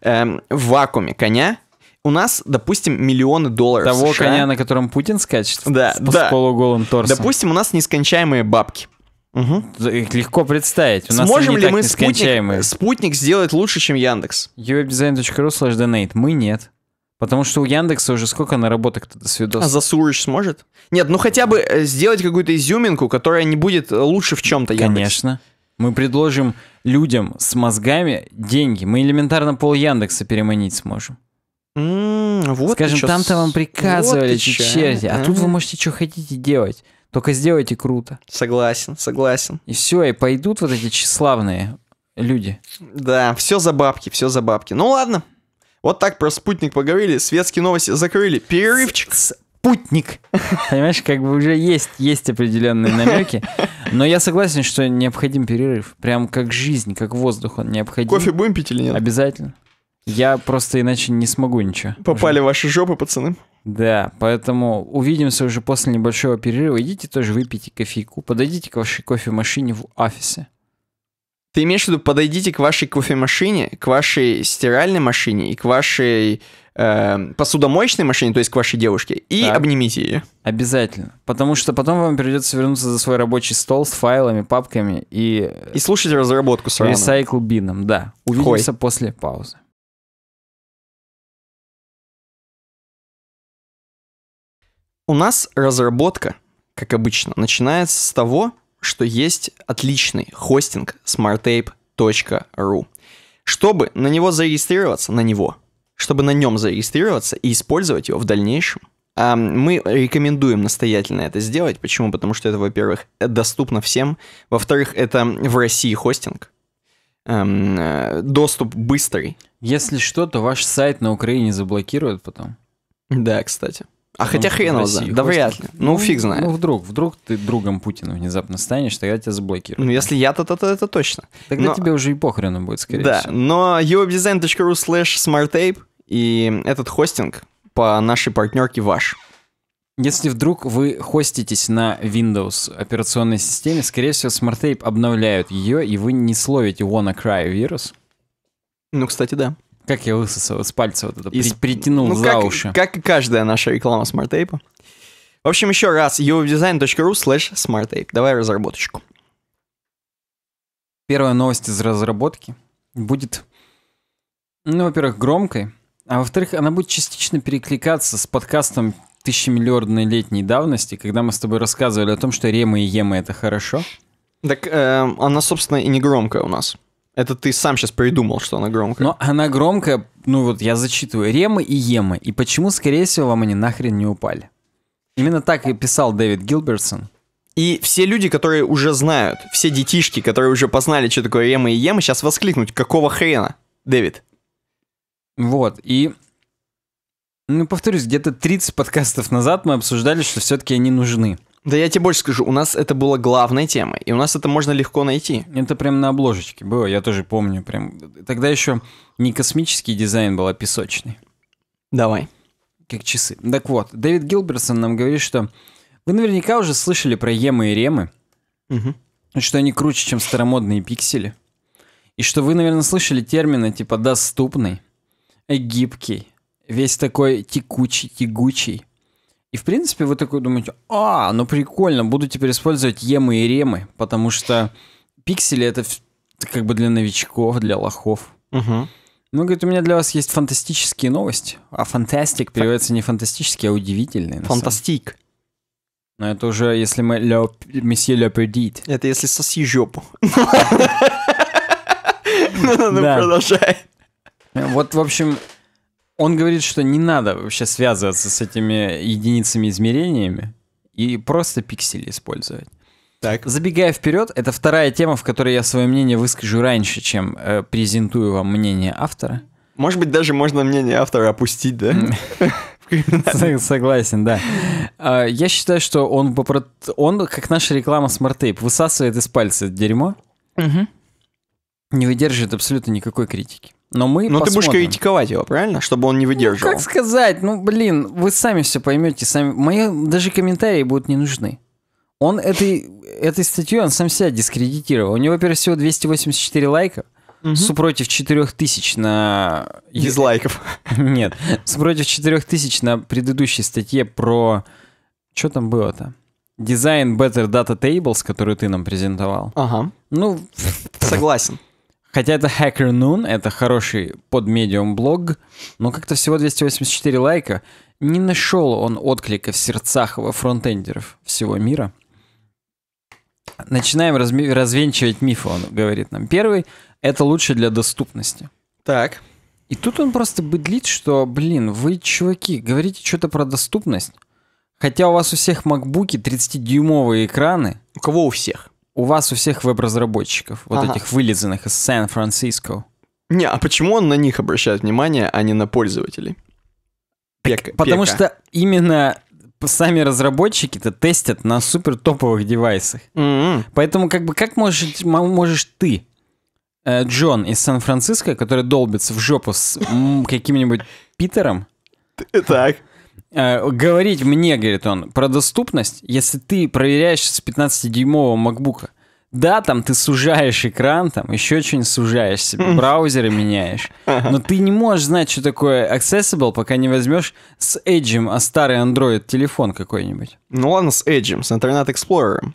Эм, в вакууме коня у нас, допустим, миллионы долларов Того США. коня, на котором Путин скачет? Да, с, да. С полуголым торсом. Допустим, у нас нескончаемые бабки. Угу. Их легко представить. У нас Сможем ли мы спутник, спутник сделать лучше, чем Яндекс? uwebdesign.ru slash donate. Мы нет. Потому что у Яндекса уже сколько наработок с видос. А Засурыч сможет? Нет, ну хотя бы э, сделать какую-то изюминку, которая не будет э, лучше в чем-то Яндекс. Конечно. Мы предложим людям с мозгами деньги. Мы элементарно пол Яндекса переманить сможем вот Скажем, там-то вам приказывали вот черти, а, а тут вы можете что хотите делать. Только сделайте круто. Согласен, согласен. И все, и пойдут вот эти тщеславные люди. Да, все за бабки, все за бабки. Ну ладно. Вот так про спутник поговорили, светские новости закрыли. Перерывчик. Спутник. Понимаешь, как бы уже есть, есть определенные намеки. Но я согласен, что необходим перерыв. Прям как жизнь, как воздух он необходим. Кофе будем пить или нет? Обязательно. Я просто иначе не смогу ничего. Попали в ваши жопы, пацаны. Да, поэтому увидимся уже после небольшого перерыва. Идите тоже выпейте кофейку, подойдите к вашей кофемашине в офисе. Ты имеешь в виду, подойдите к вашей кофемашине, к вашей стиральной машине и к вашей э, посудомоечной машине, то есть к вашей девушке, и так. обнимите ее. Обязательно. Потому что потом вам придется вернуться за свой рабочий стол с файлами, папками и... И слушать разработку сразу. Ресайкл бином, да. Увидимся Хой. после паузы. У нас разработка, как обычно, начинается с того, что есть отличный хостинг smarttape.ru. Чтобы на него зарегистрироваться, на него, чтобы на нем зарегистрироваться и использовать его в дальнейшем, мы рекомендуем настоятельно это сделать. Почему? Потому что это, во-первых, доступно всем. Во-вторых, это в России хостинг. Э, доступ быстрый. Если что, то ваш сайт на Украине заблокируют потом. Да, кстати. А хотя хрен его знает, да вряд ли. Ну, ну, фиг знает. Ну, вдруг, вдруг ты другом Путина внезапно станешь, тогда тебя заблокируют. Ну, если я-то, то, это точно. Тогда но... тебе уже и похрену будет, скорее да, всего. Да, но uwebdesign.ru slash smarttape и этот хостинг по нашей партнерке ваш. Если вдруг вы хоститесь на Windows операционной системе, скорее всего, SmartTape обновляют ее, и вы не словите WannaCry вирус. Ну, кстати, да. Как я высосал с пальца вот это, и притянул ну, за как, уши. Как и каждая наша реклама смарт-тейпа. В общем, еще раз, uwebdesign.ru slash smarttape. Давай разработочку. Первая новость из разработки будет, ну, во-первых, громкой, а во-вторых, она будет частично перекликаться с подкастом тысячемиллиардной летней давности, когда мы с тобой рассказывали о том, что ремы и емы — это хорошо. Так э, она, собственно, и не громкая у нас. Это ты сам сейчас придумал, что она громкая. Но она громкая, ну вот я зачитываю, ремы и емы. И почему, скорее всего, вам они нахрен не упали? Именно так и писал Дэвид Гилбертсон. И все люди, которые уже знают, все детишки, которые уже познали, что такое ремы и емы, сейчас воскликнуть, какого хрена, Дэвид? Вот, и... Ну, повторюсь, где-то 30 подкастов назад мы обсуждали, что все-таки они нужны. Да я тебе больше скажу, у нас это было главной темой, и у нас это можно легко найти. Это прям на обложечке было, я тоже помню прям. Тогда еще не космический дизайн был, а песочный. Давай. Как часы. Так вот, Дэвид Гилберсон нам говорит, что вы наверняка уже слышали про Емы и Ремы, угу. что они круче, чем старомодные пиксели, и что вы, наверное, слышали термины типа «доступный», «гибкий», весь такой текучий, тягучий. И, в принципе, вы такой думаете, а, ну прикольно, буду теперь использовать емы и ремы, потому что пиксели это как бы для новичков, для лохов. Угу. Ну, говорит, у меня для вас есть фантастические новости. А фантастик переводится не фантастический, а удивительный. Фантастик. Но это уже, если мы ле, месье ле пердит. Это если соси жопу. Ну, ну, ну продолжай. Вот, в общем, он говорит, что не надо вообще связываться с этими единицами измерениями и просто пиксели использовать. Так. Забегая вперед, это вторая тема, в которой я свое мнение выскажу раньше, чем э, презентую вам мнение автора. Может быть, даже можно мнение автора опустить, да? Согласен, да. А, я считаю, что он, он как наша реклама Smart Tape высасывает из пальца дерьмо, не выдерживает абсолютно никакой критики. Но мы Ну, ты будешь критиковать его, правильно? Чтобы он не ну, выдерживал. Ну, как сказать? Ну, блин, вы сами все поймете. Сами... Мои даже комментарии будут не нужны. Он этой, этой статьей, он сам себя дискредитировал. У него, во-первых, всего 284 лайка. Угу. Супротив 4000 на... из лайков. Нет. Супротив 4000 на предыдущей статье про... Что там было-то? Дизайн Better Data Tables, который ты нам презентовал. Ага. Ну... Согласен. Хотя это Hacker Noon, это хороший подмедиум блог, но как-то всего 284 лайка. Не нашел он отклика в сердцах его фронтендеров всего мира. Начинаем разми- развенчивать мифы, он говорит нам. Первый — это лучше для доступности. Так. И тут он просто быдлит, что, блин, вы, чуваки, говорите что-то про доступность, хотя у вас у всех макбуки 30-дюймовые экраны. У кого у всех? у вас у всех веб-разработчиков, вот ага. этих вылезанных из Сан-Франциско. Не, а почему он на них обращает внимание, а не на пользователей? Пек, потому пека. что именно сами разработчики-то тестят на супер топовых девайсах. Mm-hmm. Поэтому как бы как можешь, можешь ты, э, Джон из Сан-Франциско, который долбится в жопу с каким-нибудь Питером, так. Э, говорить мне, говорит он, про доступность, если ты проверяешь с 15-дюймового макбука. Да, там ты сужаешь экран, там еще что-нибудь сужаешь себе, браузеры меняешь. Но ты не можешь знать, что такое accessible, пока не возьмешь с Edge, а старый Android телефон какой-нибудь. Ну ладно, с Edge, с Internet Explorer.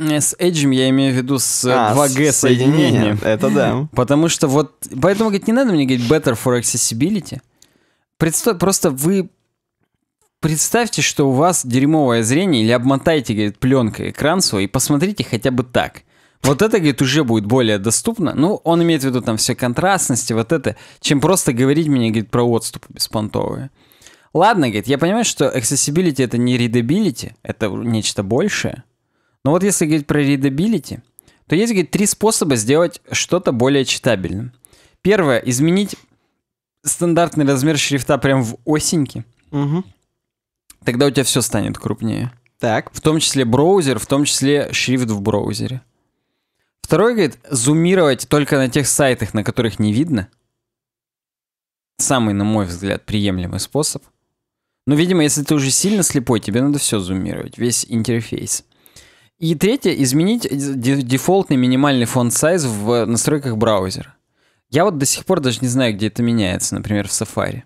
Э, с Edge я имею в виду с а, 2G с соединением. Это да. Потому что вот... Поэтому, говорит, не надо мне говорить better for accessibility. Представь, просто вы Представьте, что у вас дерьмовое зрение, или обмотайте, говорит, пленкой экран свой и посмотрите хотя бы так. Вот это, говорит, уже будет более доступно. Ну, он имеет в виду там все контрастности, вот это, чем просто говорить мне, говорит, про отступы беспонтовые. Ладно, говорит, я понимаю, что accessibility это не readability, это нечто большее. Но вот если говорить про readability, то есть, говорит, три способа сделать что-то более читабельным. Первое, изменить стандартный размер шрифта прям в осеньке. Угу тогда у тебя все станет крупнее. Так. В том числе браузер, в том числе шрифт в браузере. Второй говорит, зумировать только на тех сайтах, на которых не видно. Самый, на мой взгляд, приемлемый способ. Но, видимо, если ты уже сильно слепой, тебе надо все зумировать, весь интерфейс. И третье, изменить дефолтный минимальный фонд сайз в настройках браузера. Я вот до сих пор даже не знаю, где это меняется, например, в Safari.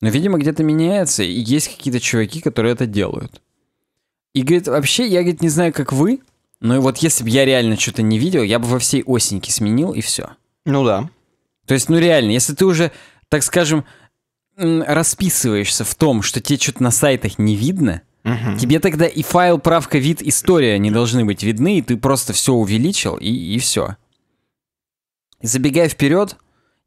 Но, видимо, где-то меняется, и есть какие-то чуваки, которые это делают. И говорит, вообще, я, говорит, не знаю, как вы, но вот если бы я реально что-то не видел, я бы во всей осеньке сменил, и все. Ну да. То есть, ну реально, если ты уже, так скажем, расписываешься в том, что тебе что-то на сайтах не видно, угу. тебе тогда и файл, правка, вид, история не должны быть видны, и ты просто все увеличил, и, и все. забегая вперед,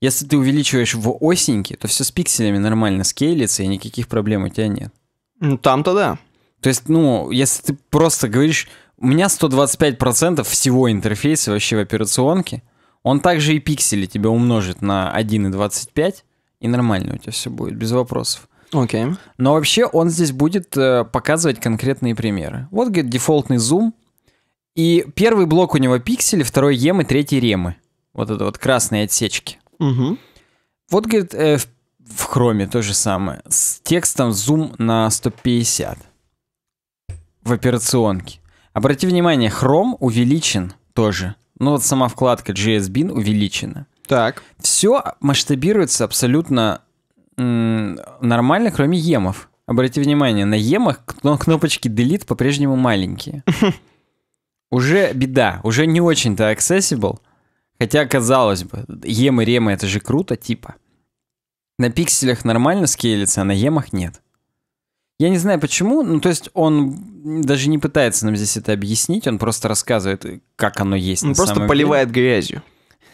если ты увеличиваешь в осеньке, то все с пикселями нормально скейлится, и никаких проблем у тебя нет. Ну, там-то да. То есть, ну, если ты просто говоришь, у меня 125% всего интерфейса вообще в операционке, он также и пиксели тебя умножит на 1,25, и нормально у тебя все будет, без вопросов. Окей. Okay. Но вообще он здесь будет э, показывать конкретные примеры. Вот, говорит, дефолтный зум. И первый блок у него пиксели, второй емы, третий ремы. Вот это вот красные отсечки. Угу. Вот, говорит, э, в, в хроме то же самое. С текстом зум на 150 в операционке. Обрати внимание, хром увеличен тоже. Ну вот сама вкладка JSBin увеличена. Так. Все масштабируется абсолютно нормально, кроме емов. Обрати внимание, на емах кнопочки Delete по-прежнему маленькие. Уже беда, уже не очень-то accessible. Хотя, казалось бы, емы, ремы, это же круто, типа. На пикселях нормально скейлится, а на емах нет. Я не знаю почему, ну то есть он даже не пытается нам здесь это объяснить, он просто рассказывает, как оно есть. Он на просто самом поливает деле. грязью.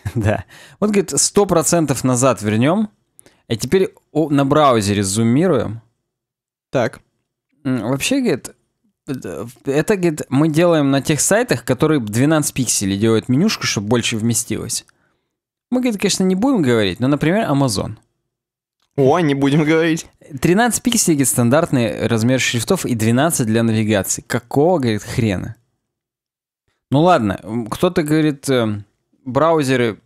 Да. Вот говорит, 100% назад вернем, а теперь на браузере зумируем. Так. Вообще, говорит, это говорит, мы делаем на тех сайтах, которые 12 пикселей делают менюшку, чтобы больше вместилось. Мы, говорит, конечно, не будем говорить, но, например, Amazon. О, не будем говорить. 13 пикселей, говорит, стандартный размер шрифтов и 12 для навигации. Какого, говорит, хрена? Ну ладно, кто-то говорит, э, браузеры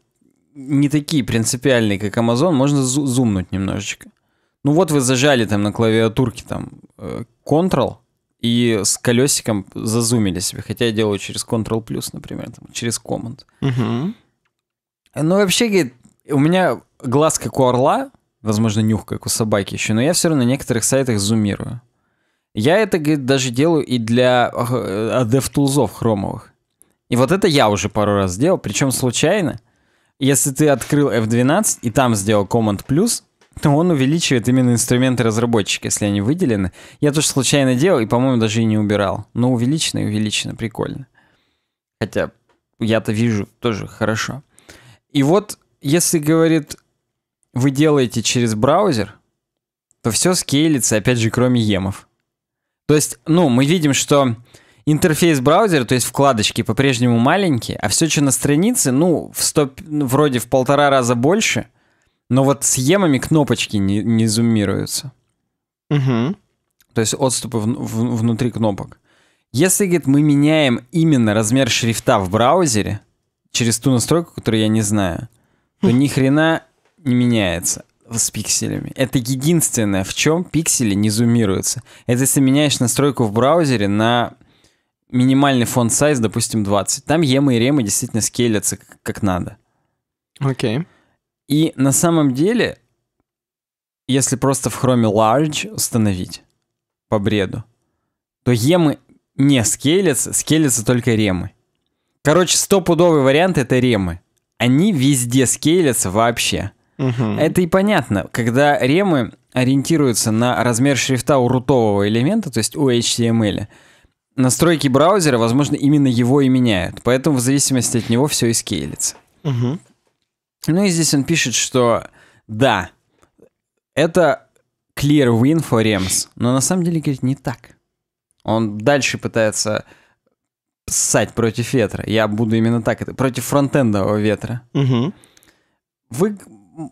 не такие принципиальные, как Amazon, можно зумнуть немножечко. Ну вот вы зажали там на клавиатурке там э, Ctrl, и с колесиком зазумили себе. Хотя я делаю через Ctrl плюс, например, там, через Command. Угу. Ну, вообще, говорит, у меня глаз как у орла, возможно, нюх как у собаки еще, но я все равно на некоторых сайтах зумирую. Я это, говорит, даже делаю и для э, а, DevTools хромовых. И вот это я уже пару раз сделал, причем случайно. Если ты открыл F12 и там сделал Command плюс, то он увеличивает именно инструменты разработчика, если они выделены. Я тоже случайно делал и, по-моему, даже и не убирал. Но увеличено и увеличено, прикольно. Хотя я-то вижу тоже хорошо. И вот, если, говорит, вы делаете через браузер, то все скейлится, опять же, кроме емов. То есть, ну, мы видим, что интерфейс браузера, то есть вкладочки по-прежнему маленькие, а все, что на странице, ну, в 100, вроде в полтора раза больше – но вот с емами кнопочки не, не зуммируются. Угу. То есть отступы в, в, внутри кнопок. Если, говорит, мы меняем именно размер шрифта в браузере через ту настройку, которую я не знаю, то хм. ни хрена не меняется с пикселями. Это единственное, в чем пиксели не зумируются. Это если меняешь настройку в браузере на минимальный фон сайз, допустим, 20. Там емы и ремы действительно скейлятся как надо. Окей. Okay. И на самом деле, если просто в Chrome Large установить по бреду, то емы не скейлятся, скейлятся только ремы. Короче, стопудовый вариант это ремы. Они везде скейлятся вообще. Угу. Это и понятно. Когда ремы ориентируются на размер шрифта у рутового элемента, то есть у HTML, настройки браузера, возможно, именно его и меняют. Поэтому в зависимости от него все и скейлится. Угу. Ну и здесь он пишет, что да, это clear win for Rams, но на самом деле, говорит, не так. Он дальше пытается ссать против ветра. Я буду именно так это. Против фронтендового ветра. Угу. Вы,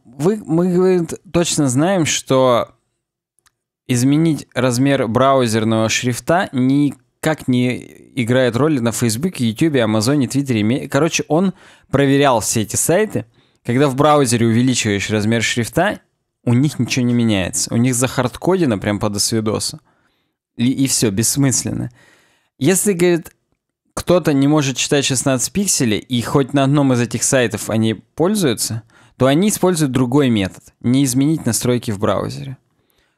вы, мы, говорит, точно знаем, что изменить размер браузерного шрифта никак не играет роли на Фейсбуке, Ютубе, Амазоне, Твиттере. Короче, он проверял все эти сайты, когда в браузере увеличиваешь размер шрифта, у них ничего не меняется. У них захардкодено прям под освидоса. И, и все, бессмысленно. Если, говорит, кто-то не может читать 16 пикселей, и хоть на одном из этих сайтов они пользуются, то они используют другой метод – не изменить настройки в браузере.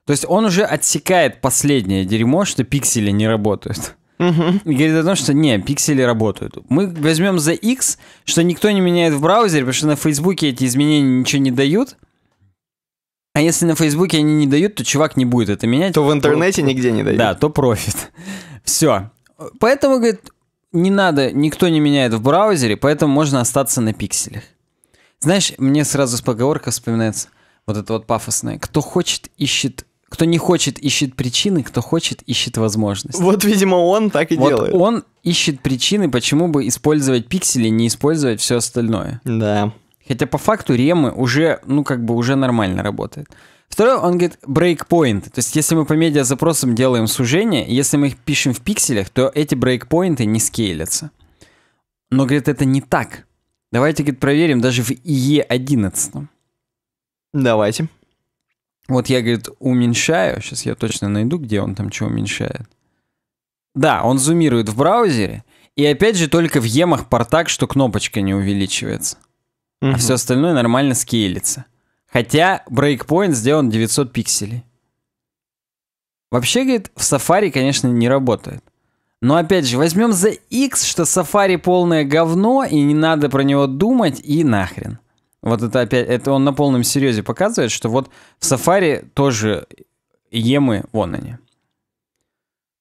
То есть он уже отсекает последнее дерьмо, что пиксели не работают. Угу. говорит о том, что не, пиксели работают. Мы возьмем за X, что никто не меняет в браузере, потому что на Фейсбуке эти изменения ничего не дают. А если на Фейсбуке они не дают, то чувак не будет это менять. То в интернете то... нигде не дают. Да, то профит. Все. Поэтому, говорит, не надо, никто не меняет в браузере, поэтому можно остаться на пикселях. Знаешь, мне сразу с поговорка вспоминается вот это вот пафосное. Кто хочет, ищет кто не хочет, ищет причины, кто хочет, ищет возможность. Вот, видимо, он так и вот делает. Он ищет причины, почему бы использовать пиксели, не использовать все остальное. Да. Хотя по факту ремы уже, ну как бы уже нормально работает. Второе, он говорит breakpoint. То есть если мы по медиа запросам делаем сужение, если мы их пишем в пикселях, то эти брейкпоинты не скейлятся. Но, говорит, это не так. Давайте, говорит, проверим даже в IE11. Давайте. Вот я, говорит, уменьшаю. Сейчас я точно найду, где он там что уменьшает. Да, он зумирует в браузере. И опять же только в емах портак, что кнопочка не увеличивается. Угу. А все остальное нормально скейлится. Хотя брейкпоинт сделан 900 пикселей. Вообще, говорит, в Safari, конечно, не работает. Но опять же, возьмем за X, что Safari полное говно, и не надо про него думать, и нахрен. Вот это опять, это он на полном серьезе показывает, что вот в Safari тоже емы, вон они.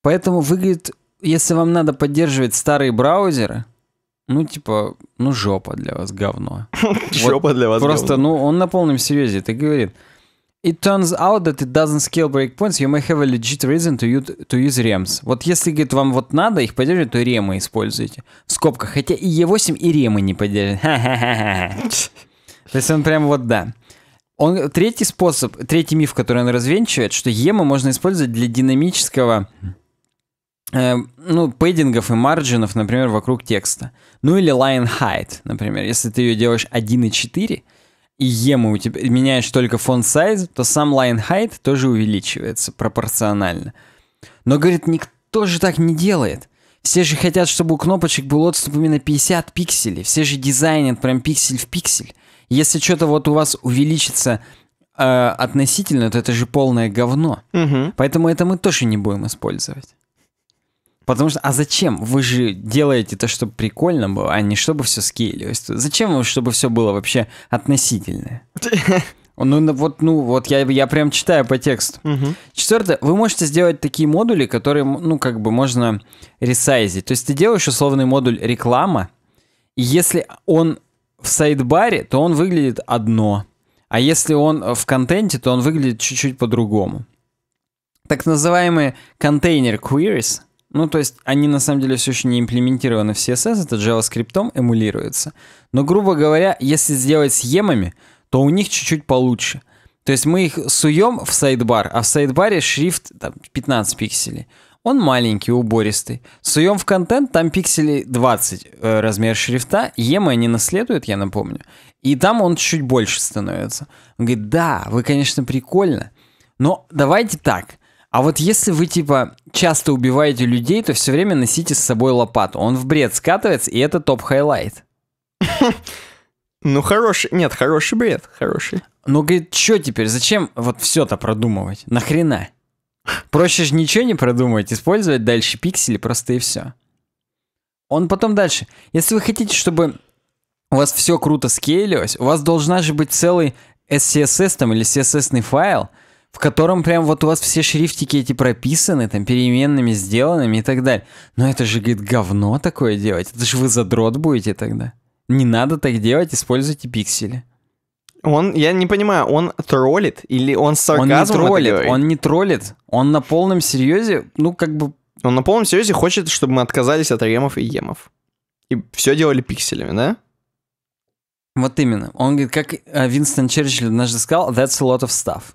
Поэтому выглядит, если вам надо поддерживать старые браузеры, ну, типа, ну, жопа для вас говно. Жопа для вас говно. Просто, ну, он на полном серьезе это говорит. It turns out that it doesn't scale breakpoints, you may have a legit reason to use, to use REMs. Вот если, говорит, вам вот надо их поддерживать, то ремы используйте. В скобках. Хотя и E8, и ремы не поддерживают. То есть он прям вот да. Он, третий способ, третий миф, который он развенчивает, что ему можно использовать для динамического э, ну, пейдингов и марджинов, например, вокруг текста. Ну или line height, например. Если ты ее делаешь 1,4 и ему у тебя меняешь только фон size, то сам line height тоже увеличивается пропорционально. Но, говорит, никто же так не делает. Все же хотят, чтобы у кнопочек был отступ именно 50 пикселей. Все же дизайнят прям пиксель в пиксель. Если что-то вот у вас увеличится э, относительно, то это же полное говно. Угу. Поэтому это мы тоже не будем использовать. Потому что, а зачем? Вы же делаете то, чтобы прикольно было, а не чтобы все скейлилось. Зачем вам, чтобы все было вообще относительное? Ну, ну вот, ну вот я, я прям читаю по тексту. Угу. Четвертое, вы можете сделать такие модули, которые, ну как бы можно ресайзить. То есть ты делаешь условный модуль реклама, и если он в сайдбаре, то он выглядит одно. А если он э, в контенте, то он выглядит чуть-чуть по-другому. Так называемые контейнер queries, ну то есть они на самом деле все еще не имплементированы в CSS, это JavaScript эмулируется. Но грубо говоря, если сделать с емами, то у них чуть-чуть получше. То есть мы их суем в сайдбар, а в сайдбаре шрифт там, 15 пикселей. Он маленький, убористый. Суем в контент, там пикселей 20 э, размер шрифта. EMA не наследуют, я напомню. И там он чуть больше становится. Он говорит, да, вы, конечно, прикольно, но давайте так. А вот если вы, типа, часто убиваете людей, то все время носите с собой лопату. Он в бред скатывается, и это топ-хайлайт. Ну, хороший, нет, хороший бред, хороший. Ну, говорит, что теперь, зачем вот все-то продумывать? Нахрена? Проще же ничего не продумать, использовать дальше пиксели просто и все. Он потом дальше. Если вы хотите, чтобы у вас все круто скейлилось, у вас должна же быть целый SCSS там или CSS файл, в котором прям вот у вас все шрифтики эти прописаны, там переменными сделанными и так далее. Но это же, говорит, говно такое делать. Это же вы задрот будете тогда. Не надо так делать, используйте пиксели. Он, я не понимаю, он троллит или он с сарказмом Он не троллит, он не троллит. Он на полном серьезе, ну, как бы... Он на полном серьезе хочет, чтобы мы отказались от ремов и емов. И все делали пикселями, да? Вот именно. Он говорит, как э, Винстон Черчилль однажды сказал, that's a lot of stuff.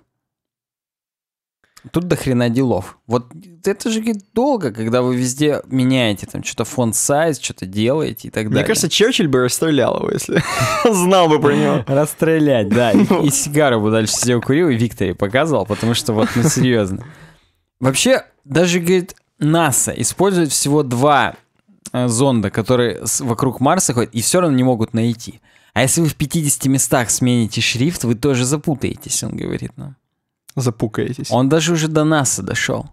Тут до хрена делов. Вот это же долго, когда вы везде меняете там что-то фон сайз, что-то делаете и так Мне далее. Мне кажется, Черчилль бы расстрелял его, если знал бы про него. Расстрелять, да. И сигару бы дальше сидел курил и Викторе показывал, потому что вот, ну серьезно. Вообще, даже, говорит, НАСА использует всего два э, зонда, которые вокруг Марса ходят, и все равно не могут найти. А если вы в 50 местах смените шрифт, вы тоже запутаетесь, он говорит нам. Ну запукаетесь. Он даже уже до НАСА дошел.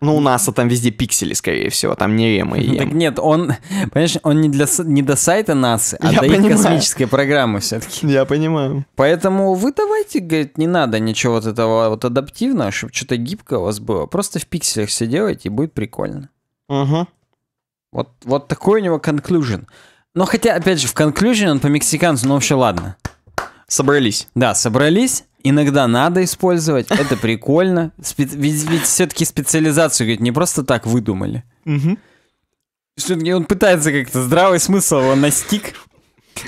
Ну, у нас там везде пиксели, скорее всего, там не ремы и ну, Так нет, он, понимаешь, он не, для, не до сайта НАСА, а Я до понимаю. их космической программы все-таки. Я понимаю. Поэтому вы давайте, говорит, не надо ничего вот этого вот адаптивного, чтобы что-то гибкое у вас было. Просто в пикселях все делайте, и будет прикольно. Угу. Вот, вот такой у него conclusion. Но хотя, опять же, в conclusion он по-мексиканцу, ну вообще ладно. Собрались. Да, собрались. Иногда надо использовать, это прикольно. ведь, ведь все-таки специализацию, говорит, не просто так выдумали. Угу. все он пытается как-то здравый смысл его настиг.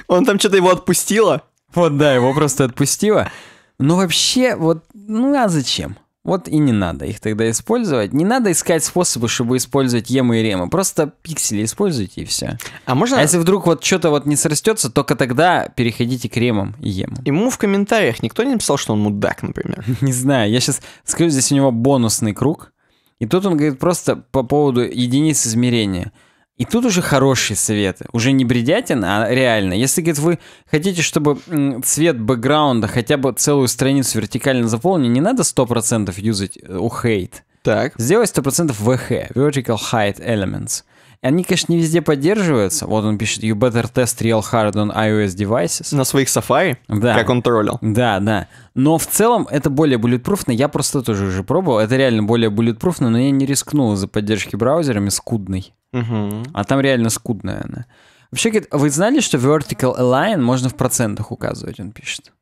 Он там что-то его отпустило. Вот, да, его просто отпустило. Но вообще, вот, ну а зачем? Вот и не надо их тогда использовать. Не надо искать способы, чтобы использовать ему и рему. Просто пиксели используйте и все. А можно... А если вдруг вот что-то вот не срастется, только тогда переходите к ремам и ему. Ему в комментариях никто не написал, что он мудак, например. Не знаю. Я сейчас скажу, здесь у него бонусный круг. И тут он говорит просто по поводу единиц измерения. И тут уже хорошие советы. Уже не бредятин, а реально. Если, говорит, вы хотите, чтобы цвет бэкграунда хотя бы целую страницу вертикально заполнен, не надо 100% юзать э, у хейт. Так. Сделай 100% VH, Vertical Height Elements. И они, конечно, не везде поддерживаются. Вот он пишет, you better test real hard on iOS devices. На своих Safari? Да. Как он троллил. Да, да. Но в целом это более bulletproofно. Я просто тоже уже пробовал. Это реально более bulletproofно, но я не рискнул из-за поддержки браузерами скудной. Угу. А там реально скудная она. Вообще, говорит, вы знали, что vertical align можно в процентах указывать, он пишет.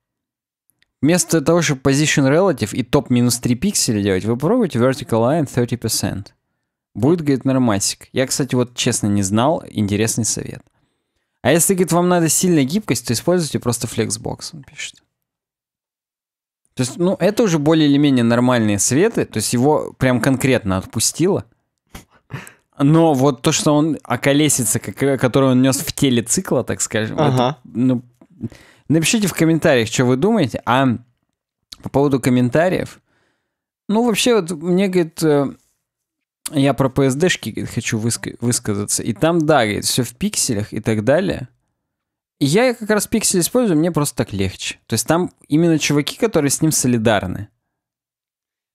Вместо того, чтобы position relative и топ минус 3 пикселя делать, вы пробуйте vertical align 30%. Будет, говорит, нормасик. Я, кстати, вот честно не знал, интересный совет. А если, говорит, вам надо сильная гибкость, то используйте просто Flexbox, он пишет. То есть, ну, это уже более или менее нормальные светы, то есть его прям конкретно отпустило. Но вот то, что он околесится, который он нес в теле цикла, так скажем, ага. это, ну, напишите в комментариях, что вы думаете. А по поводу комментариев, ну, вообще, вот мне, говорит, э, я про PSD-шки хочу выска- высказаться. И там, да, говорит, все в пикселях и так далее. И я как раз пиксель использую, мне просто так легче. То есть там именно чуваки, которые с ним солидарны.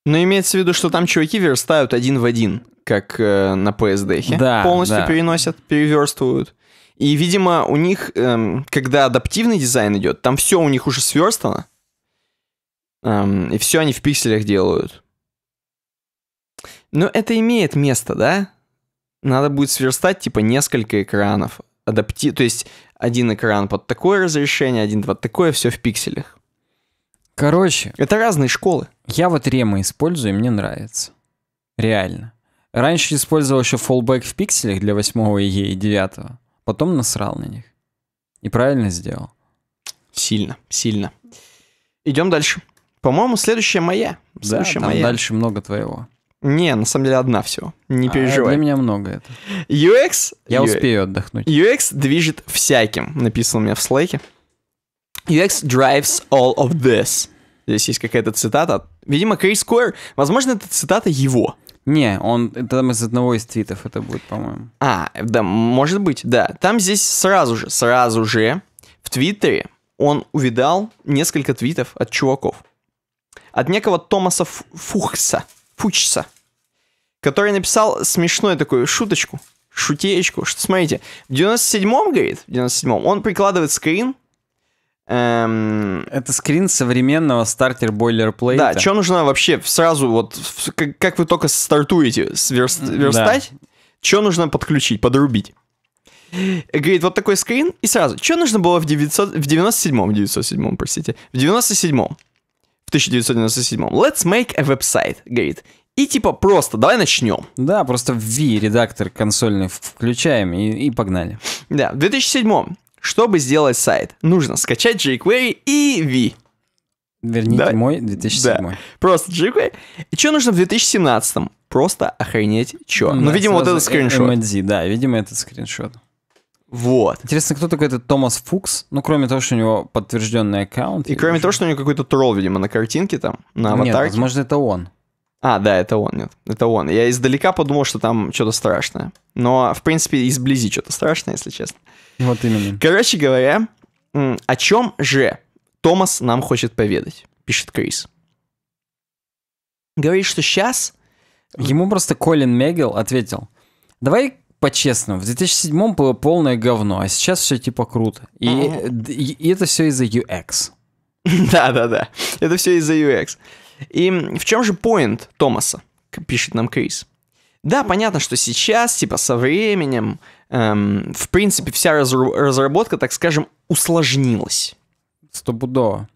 Но имеется в виду, что там чуваки верстают один в один как э, на PSD. Да, полностью да. переносят, переверстывают. И, видимо, у них, эм, когда адаптивный дизайн идет, там все у них уже сверстано. Эм, и все они в пикселях делают. Но это имеет место, да? Надо будет сверстать, типа, несколько экранов. Адапти... То есть, один экран под такое разрешение, один под такое, все в пикселях. Короче. Это разные школы. Я вот рема использую, и мне нравится. Реально. Раньше использовал еще fallback в пикселях для 8 и 9. Потом насрал на них. И правильно сделал. Сильно, сильно. Идем дальше. По-моему, следующая моя. Следующая да, там моя. дальше много твоего. Не, на самом деле одна всего. Не а переживай. Для меня много это. UX... Я UX, успею отдохнуть. UX движет всяким, написано у меня в слэке. UX drives all of this. Здесь есть какая-то цитата. Видимо, Крис Койер. Возможно, это цитата его. Не, он это там из одного из твитов это будет, по-моему. А, да, может быть, да. Там здесь сразу же, сразу же в Твиттере он увидал несколько твитов от чуваков. От некого Томаса Фухса, Фучса, который написал смешную такую шуточку, шутеечку, что смотрите, в 97-м, говорит, в 97-м, он прикладывает скрин Эм... Это скрин современного стартер бойлерплейта. Да, что нужно вообще сразу вот, как, как вы только стартуете, сверст, верстать, да. что нужно подключить, подрубить. Говорит, вот такой скрин, и сразу, что нужно было в, 900, в 97-м, 907-м, простите, в 97-м, в 1997-м, let's make a website, говорит, и типа просто, давай начнем. Да, просто в V редактор консольный включаем и, и погнали. Да, в 2007-м чтобы сделать сайт, нужно скачать jQuery и V. Верните да. мой 2007. Да. Просто jQuery. И что нужно в 2017? Просто охренеть чё. Ну, да, ну, видимо, вот этот э- скриншот. MLD, да, видимо, этот скриншот. Вот. Интересно, кто такой этот Томас Фукс? Ну, кроме того, что у него подтвержденный аккаунт. И кроме того, что у него какой-то тролл, видимо, на картинке там, на аватарке. Нет, возможно, это он. А, да, это он, нет. Это он. Я издалека подумал, что там что-то страшное. Но, в принципе, изблизи что-то страшное, если честно. Вот именно. Короче говоря, о чем же Томас нам хочет поведать, пишет Крис. Говорит, что сейчас... Ему просто Колин Мегел ответил, давай по-честному, в 2007 было полное говно, а сейчас все типа круто. И, mm-hmm. и, и это все из-за UX. Да-да-да, это все из-за UX. И в чем же поинт Томаса, пишет нам Крис. Да, понятно, что сейчас, типа, со временем эм, в принципе, вся разработка, так скажем, усложнилась. Стопудово.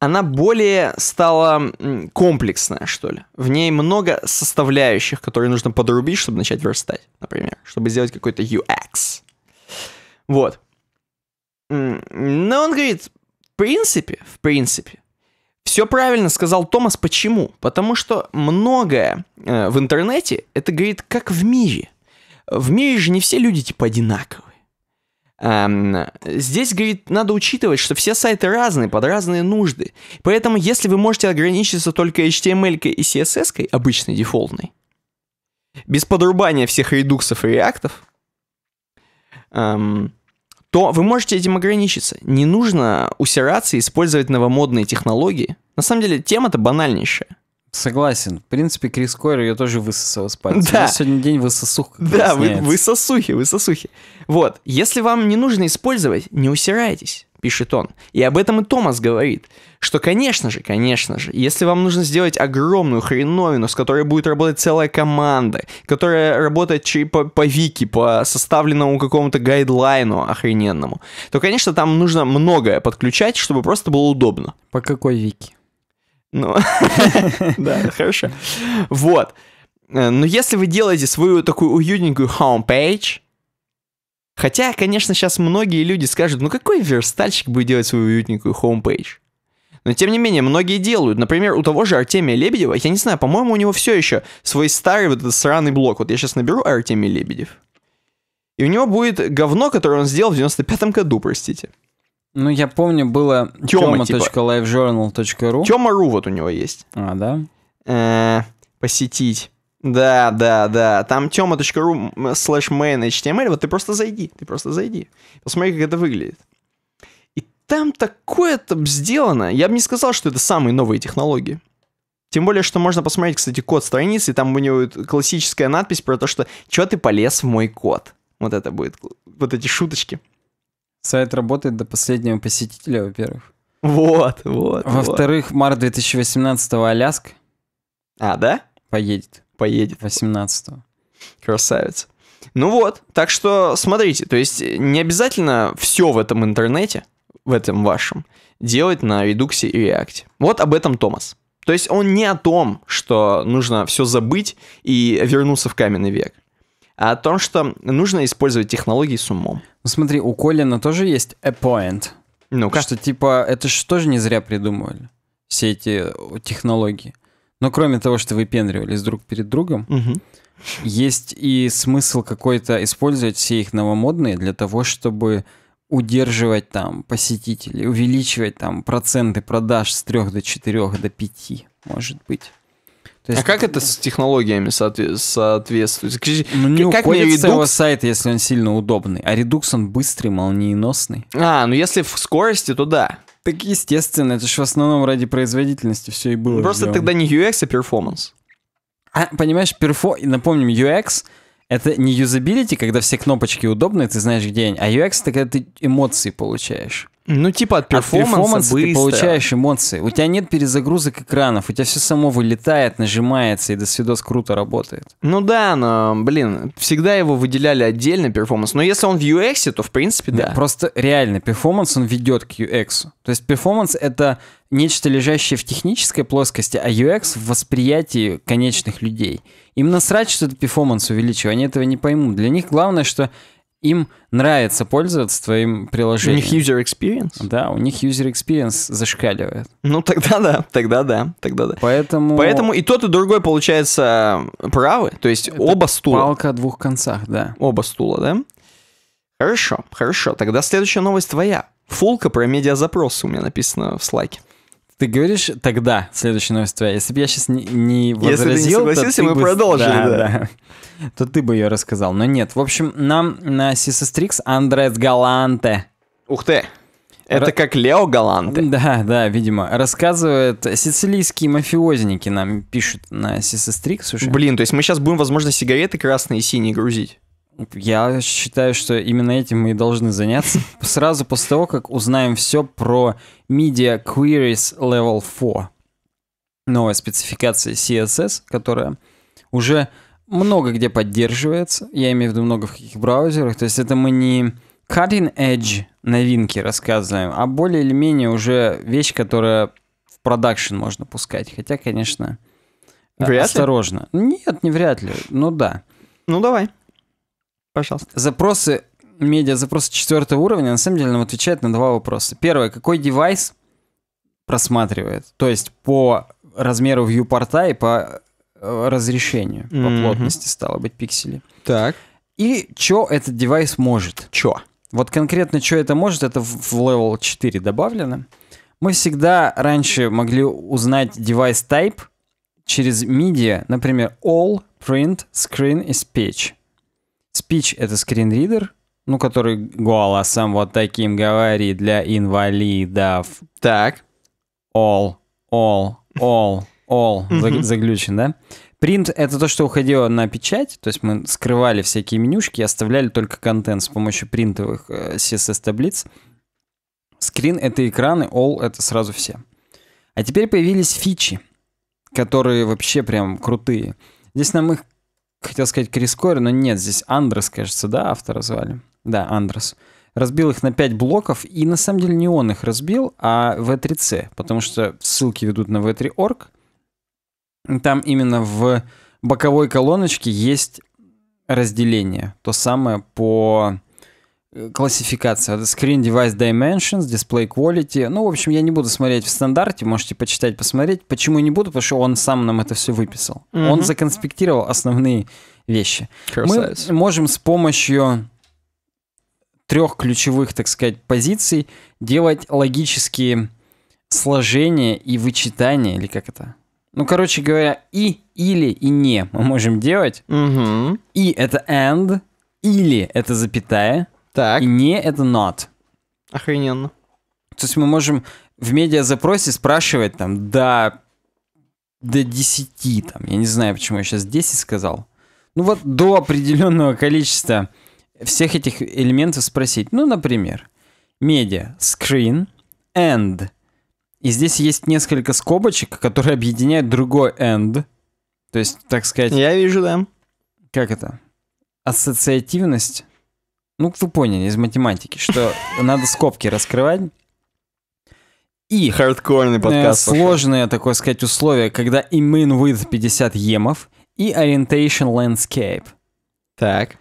Она более стала комплексная, что ли. В ней много составляющих, которые нужно подрубить, чтобы начать верстать, например, чтобы сделать какой-то UX. Вот. Но он говорит, в принципе, в принципе, все правильно сказал Томас, почему? Потому что многое э, в интернете, это говорит, как в мире – в мире же не все люди типа одинаковые. Эм, здесь, говорит, надо учитывать, что все сайты разные, под разные нужды. Поэтому, если вы можете ограничиться только HTML и CSS, обычной дефолтной, без подрубания всех редуксов и реактов, эм, то вы можете этим ограничиться. Не нужно усираться и использовать новомодные технологии. На самом деле, тема-то банальнейшая. Согласен. В принципе, Крис Койер ее тоже высосал из пальца. Да. сегодня день высосух. Да, вы, высосухи, высосухи. Вот. Если вам не нужно использовать, не усирайтесь пишет он. И об этом и Томас говорит, что, конечно же, конечно же, если вам нужно сделать огромную хреновину, с которой будет работать целая команда, которая работает по, по вики, по составленному какому-то гайдлайну охрененному, то, конечно, там нужно многое подключать, чтобы просто было удобно. По какой вики? Ну, да, хорошо. Вот. Э, но если вы делаете свою такую уютненькую homepage, хотя, конечно, сейчас многие люди скажут, ну какой верстальщик будет делать свою уютненькую homepage? Но тем не менее, многие делают. Например, у того же Артемия Лебедева, я не знаю, по-моему, у него все еще свой старый вот этот сраный блок. Вот я сейчас наберу Артемий Лебедев. И у него будет говно, которое он сделал в 95-м году, простите. Ну, я помню, было Тёма, toma.lifejournal.ru. Типа. Тёма.ру вот у него есть. А, да? Э -э посетить. Да, да, да. Там тема.ру slash main HTML. Вот ты просто зайди, ты просто зайди. Посмотри, как это выглядит. И там такое там сделано. Я бы не сказал, что это самые новые технологии. Тем более, что можно посмотреть, кстати, код страницы, и там у него классическая надпись про то, что «Чё ты полез в мой код?» Вот это будет, вот эти шуточки. Сайт работает до последнего посетителя, во-первых. Вот, вот. Во-вторых, вот. март 2018-го Аляск. А, да? Поедет. Поедет. 18-го. Красавец. Ну вот, так что смотрите, то есть не обязательно все в этом интернете, в этом вашем, делать на редуксе и реакте. Вот об этом Томас. То есть он не о том, что нужно все забыть и вернуться в каменный век о том, что нужно использовать технологии с умом. Ну смотри, у Колина тоже есть a point. Ну -ка. Что типа, это же тоже не зря придумывали, все эти технологии. Но кроме того, что выпендривались друг перед другом, угу. есть и смысл какой-то использовать все их новомодные для того, чтобы удерживать там посетителей, увеличивать там проценты продаж с 3 до 4 до 5, может быть есть... А как это с технологиями соотве- соответствует? Ну, не как уходит Redux... с его сайта, если он сильно удобный. А Redux он быстрый, молниеносный. А, ну если в скорости, то да. Так естественно, это же в основном ради производительности все и было. Просто сделано. тогда не UX, а performance. А, понимаешь, перфо... напомним, UX это не юзабилити, когда все кнопочки удобные, ты знаешь, где они. А UX это когда ты эмоции получаешь. Ну, типа от перформанса, от перформанса быстро. ты получаешь эмоции. У тебя нет перезагрузок экранов, у тебя все само вылетает, нажимается, и до свидос круто работает. Ну да, но, блин, всегда его выделяли отдельно, перформанс. Но если он в UX, то, в принципе, да. да. Просто реально, перформанс, он ведет к UX. То есть перформанс — это нечто, лежащее в технической плоскости, а UX — в восприятии конечных людей. Им насрать, что это перформанс увеличивает, они этого не поймут. Для них главное, что им нравится пользоваться твоим приложением. У них user experience? Да, у них user experience зашкаливает. Ну тогда да, тогда да, тогда да. Поэтому... Поэтому и тот, и другой, получается, правы, то есть Это оба стула. палка о двух концах, да. Оба стула, да? Хорошо, хорошо, тогда следующая новость твоя. Фулка про медиазапросы у меня написано в слайке. Ты говоришь тогда, следующая новость твоя. Если бы я сейчас не, возразил... Если ты не согласился, то ты мы бы... продолжили, да, да. да. То ты бы ее рассказал. Но нет, в общем, нам на Сисестрикс Андрес Галанте. Ух ты! Это как Лео Галанте. Да, да, видимо. Рассказывает сицилийские мафиозники нам пишут на Сисестрикс уже. Блин, то есть мы сейчас будем, возможно, сигареты красные и синие грузить. Я считаю, что именно этим мы и должны заняться. Сразу после того, как узнаем все про Media Queries Level 4. Новая спецификация CSS, которая уже много где поддерживается. Я имею в виду много в каких браузерах. То есть это мы не cutting edge новинки рассказываем, а более или менее уже вещь, которая в продакшн можно пускать. Хотя, конечно, вряд осторожно. Ли? Нет, не вряд ли. Ну да. Ну давай. Пожалуйста. Запросы медиа, запросы четвертого уровня, на самом деле, нам отвечает на два вопроса. Первое, какой девайс просматривает? То есть по размеру вьюпорта и по э, разрешению, mm-hmm. по плотности стало быть пикселей. Так. И что этот девайс может? Чё? Вот конкретно что это может, это в level 4 добавлено. Мы всегда раньше могли узнать девайс type через медиа, например, all, print, screen и speech. Speech — это скринридер, ну, который голосом вот таким говорит для инвалидов. Так. All, all, all, all. Заглючен, да? Принт — это то, что уходило на печать, то есть мы скрывали всякие менюшки и оставляли только контент с помощью принтовых э, CSS-таблиц. Скрин — это экраны, all — это сразу все. А теперь появились фичи, которые вообще прям крутые. Здесь нам их хотел сказать Крис Кори, но нет, здесь Андрес, кажется, да, автора звали? Да, Андрес. Разбил их на 5 блоков, и на самом деле не он их разбил, а V3C, потому что ссылки ведут на V3.org. Там именно в боковой колоночке есть разделение, то самое по классификация. Это Screen Device Dimensions, Display Quality. Ну, в общем, я не буду смотреть в стандарте, можете почитать, посмотреть. Почему не буду? Потому что он сам нам это все выписал. Mm-hmm. Он законспектировал основные вещи. Красавец. Мы можем с помощью трех ключевых, так сказать, позиций делать логические сложения и вычитания, или как это? Ну, короче говоря, и, или, и не мы можем делать. Mm-hmm. И это and, или это запятая, так. И не это not. Охрененно. То есть мы можем в медиа-запросе спрашивать там до, до 10, там, я не знаю, почему я сейчас 10 сказал. Ну вот до определенного количества всех этих элементов спросить. Ну, например, медиа, screen, and. И здесь есть несколько скобочек, которые объединяют другой end. То есть, так сказать... Я вижу, да. Как это? Ассоциативность? ну, вы поняли, из математики, что надо скобки раскрывать. И э, Хардкорный подкаст сложное, такое сказать, условие, когда immune with 50 емов и orientation landscape. Так.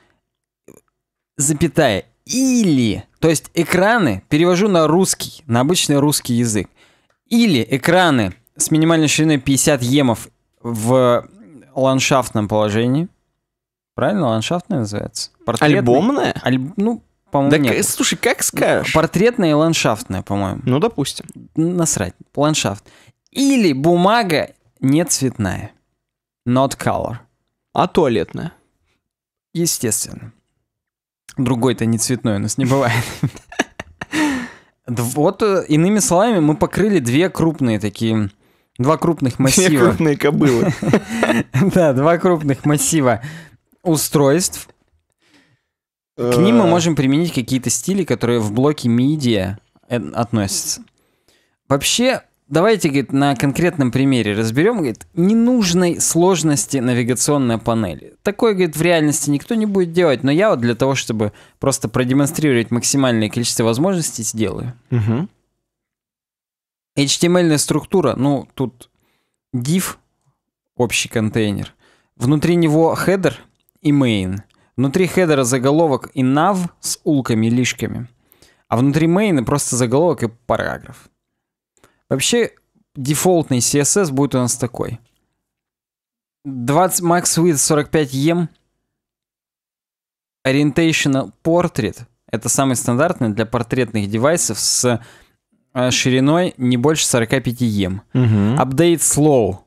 Запятая. Или, то есть экраны, перевожу на русский, на обычный русский язык. Или экраны с минимальной шириной 50 емов в ландшафтном положении – Правильно, ландшафтная называется? Портретный. Альбомная? Аль... Ну, по-моему, да, нет. Э, слушай, как скажешь? Портретная и ландшафтная, по-моему. Ну, допустим. Насрать. Ландшафт. Или бумага не цветная. Not color. А туалетная? Естественно. Другой-то не цветной у нас не бывает. Вот, э, иными словами, мы покрыли две крупные такие... Два крупных массива. Две крупные кобылы. Да, два крупных массива устройств. К ним мы э. можем применить какие-то стили, которые в блоке MIDI э, относятся. Вообще, давайте говорит, на конкретном примере разберем говорит, ненужной сложности навигационной панели. Такое говорит, в реальности никто не будет делать, но я вот для того, чтобы просто продемонстрировать максимальное количество возможностей, сделаю. Угу. HTML эм структура, ну тут div, общий контейнер. Внутри него хедер, и main. Внутри хедера заголовок и nav с улками и лишками. А внутри main просто заголовок и параграф. Вообще, дефолтный CSS будет у нас такой. 20 max width 45 em Orientational portrait. Это самый стандартный для портретных девайсов с э, шириной не больше 45 em Угу. Update slow.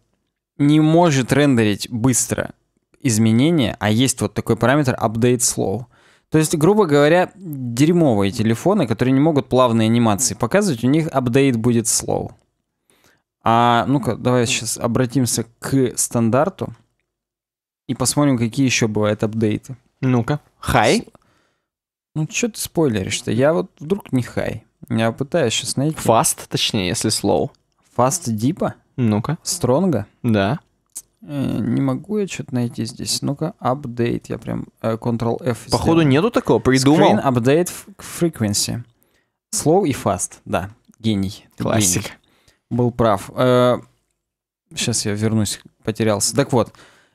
Не может рендерить быстро изменения, а есть вот такой параметр update slow. То есть, грубо говоря, дерьмовые телефоны, которые не могут плавные анимации показывать, у них апдейт будет slow. А ну-ка, давай сейчас обратимся к стандарту и посмотрим, какие еще бывают апдейты. Ну-ка, хай. Ну, что ты спойлеришь-то? Я вот вдруг не хай. Я пытаюсь сейчас найти. Fast, точнее, если slow. Fast дипа? Ну-ка. Стронга? Да. Э, не могу я что-то найти здесь. Ну-ка, апдейт. Я прям Ctrl-F э, Походу сделал. нету такого, придумал. Screen update frequency. Slow и fast, да. Гений. Классик. Гений. Был прав. сейчас э, я вернусь, потерялся. Так вот,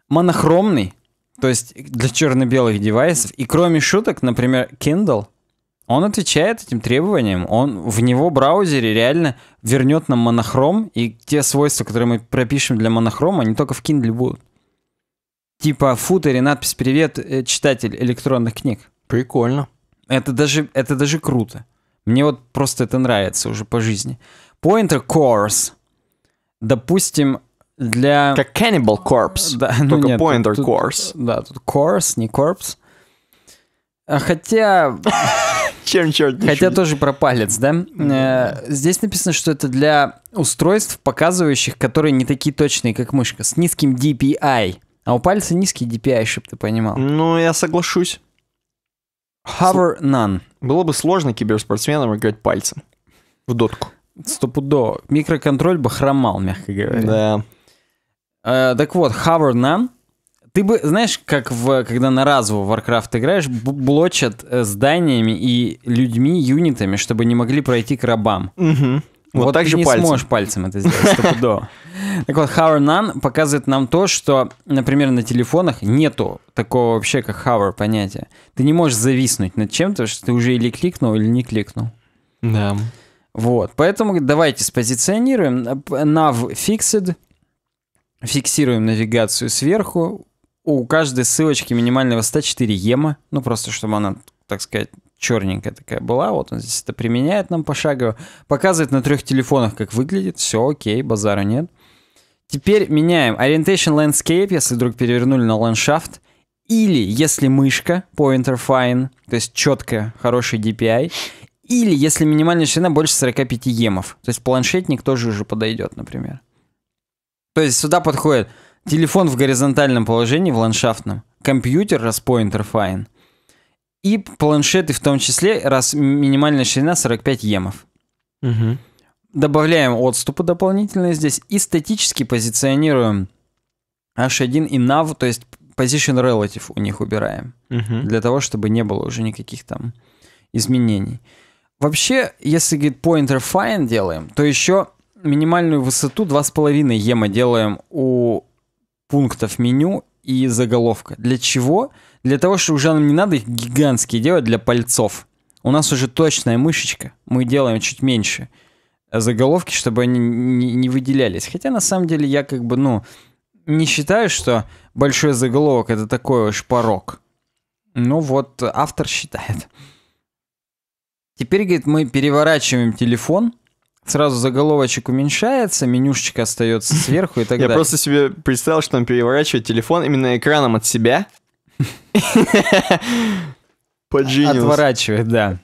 монохромный, то есть для черно-белых девайсов. И кроме шуток, например, Kindle он отвечает этим требованиям. Он в него браузере реально вернет нам монохром, и те свойства, которые мы пропишем для монохрома, они только в Kindle будут. Типа в футере надпись «Привет, э, читатель электронных книг». Прикольно. Это даже, это даже круто. Мне вот просто это нравится уже по жизни. Pointer Course. Допустим, для... Как Cannibal Corpse. Да, ну Только нет, Pointer тут, Course. да, тут Course, не Corpse. А хотя... Чем черт не Хотя тоже про палец, да? Э, здесь написано, что это для устройств, показывающих, которые не такие точные, как мышка, с низким DPI. А у пальца низкий DPI, чтобы ты понимал. Ну, я соглашусь. Hover none. Было бы сложно киберспортсменам играть пальцем в дотку. Стопудо. Микроконтроль бы хромал, мягко говоря. Да. Э, так вот, Hover none ты бы, знаешь, как в, когда на разово в Warcraft играешь, блочат э, зданиями и людьми, юнитами, чтобы не могли пройти к рабам. Угу. Вот, вот так ты же не пальцем. сможешь пальцем это сделать, стопудово. Так вот, Hover None показывает нам то, что, например, на телефонах нету такого вообще, как hover понятия. Ты не можешь зависнуть над чем-то, что ты уже или кликнул, или не кликнул. Да. Вот, поэтому давайте спозиционируем. Nav fixed, фиксируем навигацию сверху, у каждой ссылочки минимальная высота 4 ема, ну просто чтобы она, так сказать, черненькая такая была, вот он здесь это применяет нам пошагово, показывает на трех телефонах, как выглядит, все окей, базара нет. Теперь меняем Orientation Landscape, если вдруг перевернули на ландшафт, или если мышка, pointer fine, то есть четкая, хороший DPI, или если минимальная ширина больше 45 емов, то есть планшетник тоже уже подойдет, например. То есть сюда подходит телефон в горизонтальном положении, в ландшафтном, компьютер, раз pointer fine, и планшеты в том числе, раз минимальная ширина 45 емов. Угу. Добавляем отступы дополнительные здесь и статически позиционируем H1 и nav, то есть position relative у них убираем, угу. для того, чтобы не было уже никаких там изменений. Вообще, если, говорит, pointer fine делаем, то еще минимальную высоту 2,5 ема делаем у пунктов меню и заголовка. Для чего? Для того, что уже нам не надо их гигантские делать для пальцов. У нас уже точная мышечка, мы делаем чуть меньше э, заголовки, чтобы они не, выделялись. Хотя на самом деле я как бы, ну, не считаю, что большой заголовок это такой уж порог. Ну вот автор считает. Теперь, говорит, мы переворачиваем телефон – сразу заголовочек уменьшается, менюшечка остается сверху и так далее. Я просто себе представил, что там переворачивает телефон именно экраном от себя. Отворачивает, да.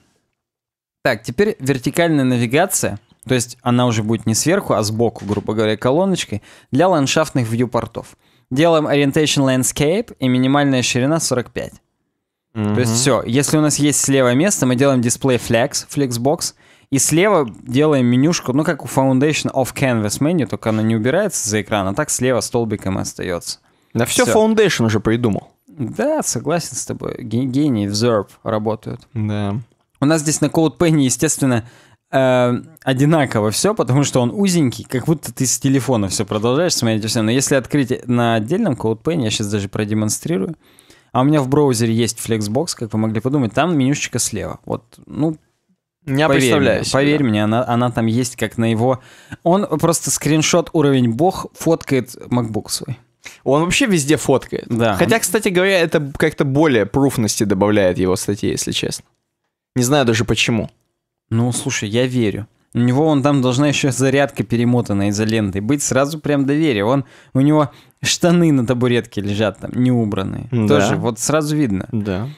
Так, теперь вертикальная навигация, то есть она уже будет не сверху, а сбоку, грубо говоря, колоночкой, для ландшафтных вьюпортов. Делаем Orientation Landscape и минимальная ширина 45. Mm-hmm. То есть все, если у нас есть слева место, мы делаем дисплей Flex, Flexbox, и слева делаем менюшку, ну как у Foundation of Canvas меню, только она не убирается за экран, а так слева столбиком остается. Да все, все. Foundation уже придумал. Да, согласен с тобой. Гений, взорб работают. Да. У нас здесь на CodePen, естественно, э, одинаково все, потому что он узенький, как будто ты с телефона все продолжаешь смотреть все. Но если открыть на отдельном CodePen, я сейчас даже продемонстрирую. А у меня в браузере есть Flexbox, как вы могли подумать, там менюшечка слева. Вот, ну, я поверь представляю. Мне, себе, поверь да. мне, она, она там есть как на его... Он просто скриншот уровень бог фоткает MacBook свой. Он вообще везде фоткает. Да. Хотя, кстати говоря, это как-то более пруфности добавляет его статье, если честно. Не знаю даже почему. Ну, слушай, я верю. У него он там должна еще зарядка перемотана изолентой быть сразу прям доверие. Он у него штаны на табуретке лежат там не убранные. Да. Тоже вот сразу видно. Да.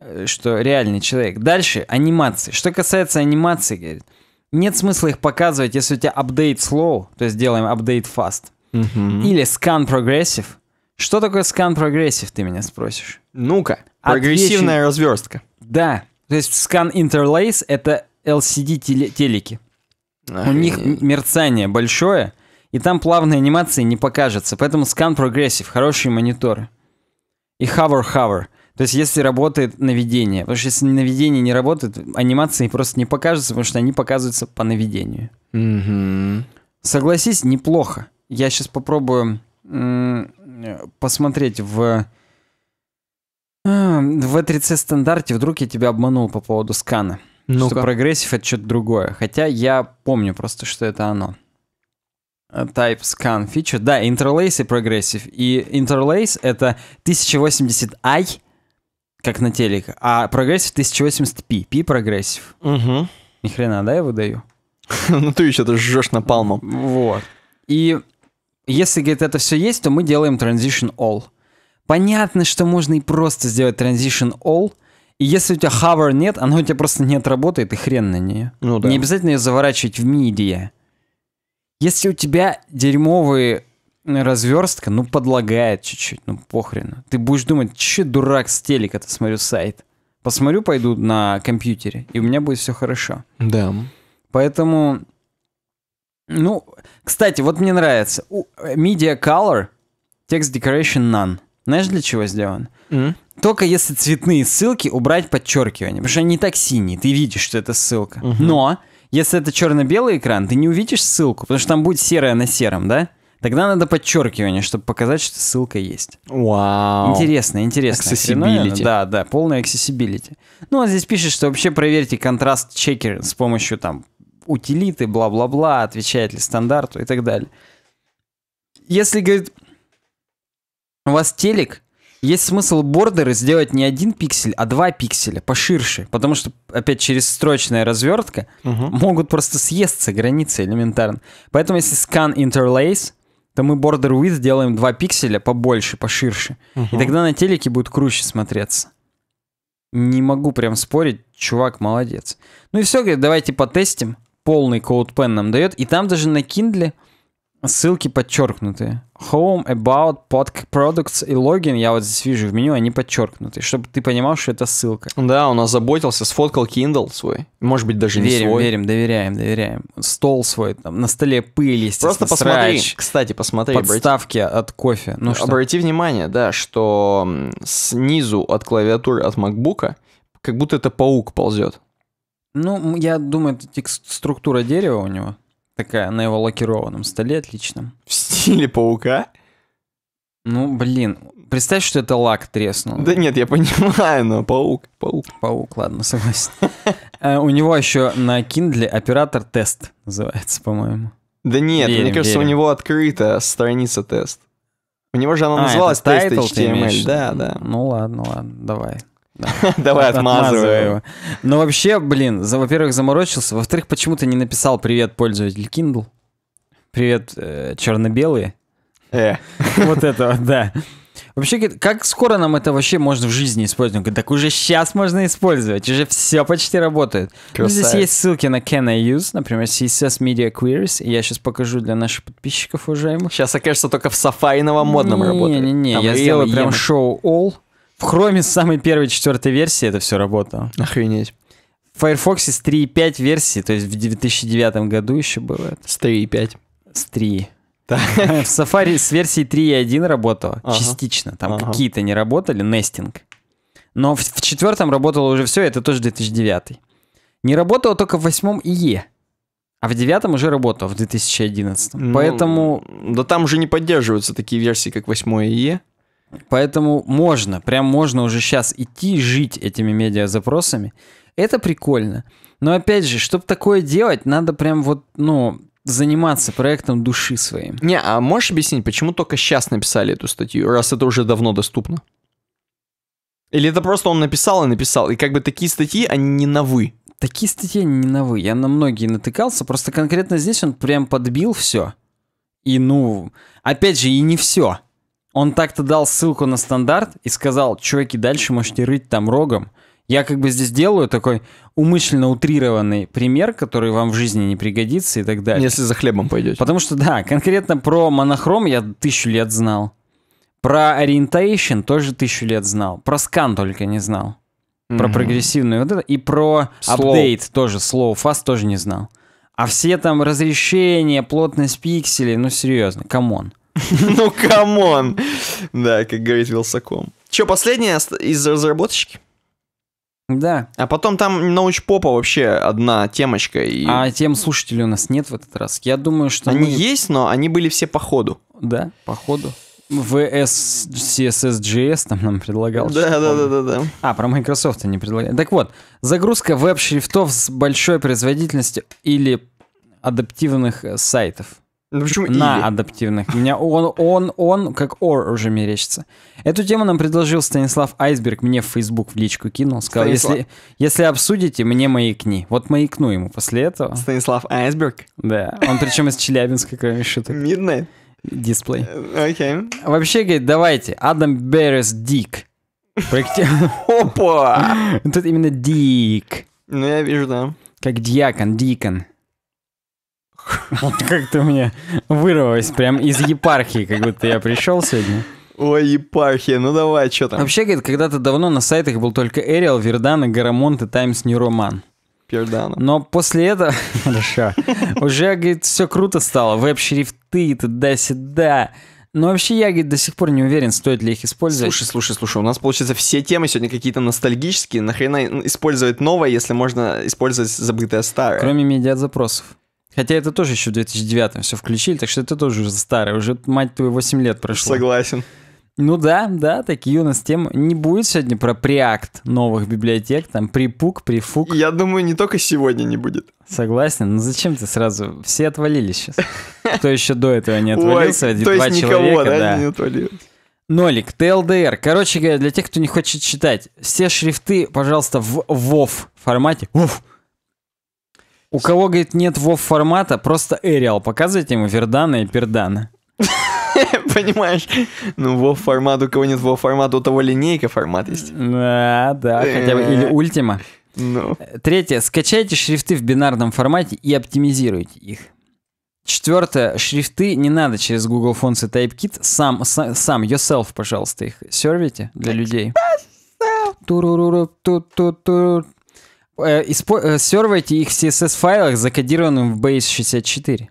Э, что реальный человек. Дальше анимации. Что касается анимации, говорит, нет смысла их показывать, если у тебя update slow, то есть делаем update fast. Угу. Или scan progressive. Что такое scan progressive, ты меня спросишь? Ну-ка, прогрессивная Отвечу. разверстка. Да, то есть scan interlace это LCD телики, у них мерцание большое, и там плавной анимации не покажется. Поэтому Scan Progressive, хорошие мониторы. И Hover Hover. То есть, если работает наведение. Потому что если наведение не работает, анимации просто не покажутся, потому что они показываются по наведению. Согласись, неплохо. Я сейчас попробую посмотреть в... В E3C стандарте вдруг я тебя обманул по поводу скана. ну Что прогрессив это что-то другое. Хотя я помню просто, что это оно. Type Scan Feature. Да, Interlace и прогрессив. И Interlace это 1080i как на телек. А прогрессив 1080p. Пи прогрессив. Угу. Ни хрена, да, я выдаю? ну ты еще-то жжешь напалмом. Вот. И если, говорит, это все есть, то мы делаем transition all. Понятно, что можно и просто сделать transition all, и если у тебя hover нет, оно у тебя просто не отработает, и хрен на нее. Ну, да. Не обязательно ее заворачивать в медиа. Если у тебя дерьмовые разверстка, ну, подлагает чуть-чуть, ну, похрена. Ты будешь думать, че дурак с телека-то смотрю сайт. Посмотрю, пойду на компьютере, и у меня будет все хорошо. Да. Поэтому, ну, кстати, вот мне нравится. Media Color, Text Decoration None. Знаешь, для чего сделан? Mm. Только если цветные ссылки убрать подчеркивание, потому что они не так синие, ты видишь, что это ссылка. Mm-hmm. Но если это черно-белый экран, ты не увидишь ссылку, потому что там будет серое на сером, да? Тогда надо подчеркивание, чтобы показать, что ссылка есть. Вау. Интересно, интересно. Accessibility. Да, да, полная accessibility. Ну, он а здесь пишет, что вообще проверьте контраст-чекер с помощью там утилиты, бла-бла-бла, отвечает ли стандарту и так далее. Если, говорит, у вас телек, есть смысл бордеры сделать не один пиксель, а два пикселя поширше, потому что опять через строчная развертка угу. могут просто съесться границы элементарно. Поэтому если scan interlace, то мы border width делаем 2 пикселя побольше, поширше. Угу. И тогда на телеке будет круче смотреться. Не могу прям спорить, чувак молодец. Ну и все, говорит, давайте потестим. Полный CodePen нам дает. И там даже на Kindle Ссылки подчеркнуты. Home, About, Под Products и Логин я вот здесь вижу в меню, они подчеркнуты, чтобы ты понимал, что это ссылка. Да, у нас заботился, сфоткал Kindle свой, может быть, даже верим, не свой. Верим, доверяем, доверяем. Стол свой, там на столе пыль, есть. Просто посмотри, срач, кстати, посмотри. Подставки обрати... от кофе. Ну, что? Обрати внимание, да, что снизу от клавиатуры от MacBook как будто это паук ползет. Ну, я думаю, это текст, структура дерева у него. Такая на его лакированном столе отличном. В стиле паука? Ну, блин, представь, что это лак треснул. Да нет, я понимаю, но паук, паук. Паук, ладно, согласен. Э, у него еще на Kindle оператор тест называется, по-моему. Да нет, верим, мне кажется, верим. у него открыта страница тест. У него же она а, называлась тест HTML. Да, да. Ну ладно, ладно, давай. Давай отмазывай его. Ну вообще, блин, за, во-первых, заморочился. Во-вторых, почему-то не написал «Привет, пользователь Kindle». «Привет, э, черно-белые». Э. Вот это да. Вообще, как скоро нам это вообще можно в жизни использовать? так уже сейчас можно использовать, уже все почти работает. Ну, здесь есть ссылки на Can I Use, например, CSS Media Queries. Я сейчас покажу для наших подписчиков уважаемых. Сейчас окажется только в Safari новомодном работает. Не-не-не, я сделаю прям H&M. шоу All. В Chrome с самой первой четвертой версии это все работало. Охренеть. В Firefox с 3.5 версии, то есть в 2009 году еще было С 3.5. С 3. Да. В Safari с версии 3.1 работало частично. Там какие-то не работали, нестинг. Но в, четвертом работало уже все, это тоже 2009. Не работало только в восьмом ИЕ. А в девятом уже работало в 2011. Ну, Поэтому... Да там уже не поддерживаются такие версии, как 8 ИЕ. Поэтому можно, прям можно уже сейчас идти жить этими медиазапросами. Это прикольно. Но опять же, чтобы такое делать, надо прям вот, ну, заниматься проектом души своим. Не, а можешь объяснить, почему только сейчас написали эту статью, раз это уже давно доступно? Или это просто он написал и написал, и как бы такие статьи, они не новы? Такие статьи не новы, я на многие натыкался, просто конкретно здесь он прям подбил все. И ну, опять же, и не все он так-то дал ссылку на стандарт и сказал, чуваки, дальше можете рыть там рогом. Я как бы здесь делаю такой умышленно утрированный пример, который вам в жизни не пригодится и так далее. Если за хлебом пойдете. Потому что, да, конкретно про монохром я тысячу лет знал. Про ориентейшн тоже тысячу лет знал. Про скан только не знал. Mm-hmm. Про прогрессивную вот это. И про апдейт тоже, slow, fast тоже не знал. А все там разрешения, плотность пикселей, ну серьезно, камон. Ну, камон. Да, как говорит Вилсаком. Че, последняя из разработчики? Да. А потом там научпопа вообще одна темочка. И... А тем слушателей у нас нет в этот раз. Я думаю, что... Они мы... есть, но они были все по ходу. Да, по ходу. VS CSS.js там нам предлагал. Да, да, да, да, да. А, про Microsoft не предлагал. Так вот, загрузка веб-шрифтов с большой производительностью или адаптивных сайтов. Ну, почему на или? адаптивных. Меня он, он, он, как or уже мерещится. Эту тему нам предложил Станислав Айсберг, мне в Facebook в личку кинул, сказал, если, если обсудите, мне маякни. Вот маякну ему после этого. Станислав Айсберг? Да, он причем из Челябинска, кроме шуток. Мирный? Дисплей. Э, окей. Вообще, говорит, давайте, Адам Берес Дик. Проекти... Опа! Тут именно Дик. Ну, я вижу, да. Как дьякон, дикон. Вот как ты мне вырвалась прям из епархии, как будто я пришел сегодня. Ой, епархия, ну давай, что там? Вообще, говорит, когда-то давно на сайтах был только Эриал, Вердана, Гарамонт и Таймс Нью Роман. Пердана. Но после этого... Хорошо. Уже, говорит, все круто стало. Веб-шрифты, туда-сюда. Но вообще я, говорит, до сих пор не уверен, стоит ли их использовать. Слушай, слушай, слушай, у нас, получается, все темы сегодня какие-то ностальгические. Нахрена использовать новое, если можно использовать забытое старое? Кроме медиат-запросов. Хотя это тоже еще в 2009 все включили, так что это тоже уже старое, уже, мать твою, 8 лет прошло. Согласен. Ну да, да, такие у нас темы. Не будет сегодня про приакт новых библиотек, там припук, прифук. Я думаю, не только сегодня не будет. Согласен, но ну зачем ты сразу? Все отвалились сейчас. Кто еще до этого не отвалился? Ой, то есть никого, человека, да, да, не отвалилось. Нолик, ТЛДР. Короче говоря, для тех, кто не хочет читать, все шрифты, пожалуйста, в WoW формате. WoW у кого, говорит, нет вов формата, просто Arial. Показывайте ему Верданы и Перданы. Понимаешь? Ну, вов формат, у кого нет вов формата, у того линейка формат есть. Да, да, хотя бы. Или э. Ультима. Ну. Третье. Скачайте шрифты в бинарном формате и оптимизируйте их. Четвертое. Шрифты не надо через Google Fonts и TypeKit. Сам, сам, сам yourself, пожалуйста, их сервите для людей. Ту-ру-ру-ру, Э, э, сервайте их в CSS-файлах, закодированным в Base64.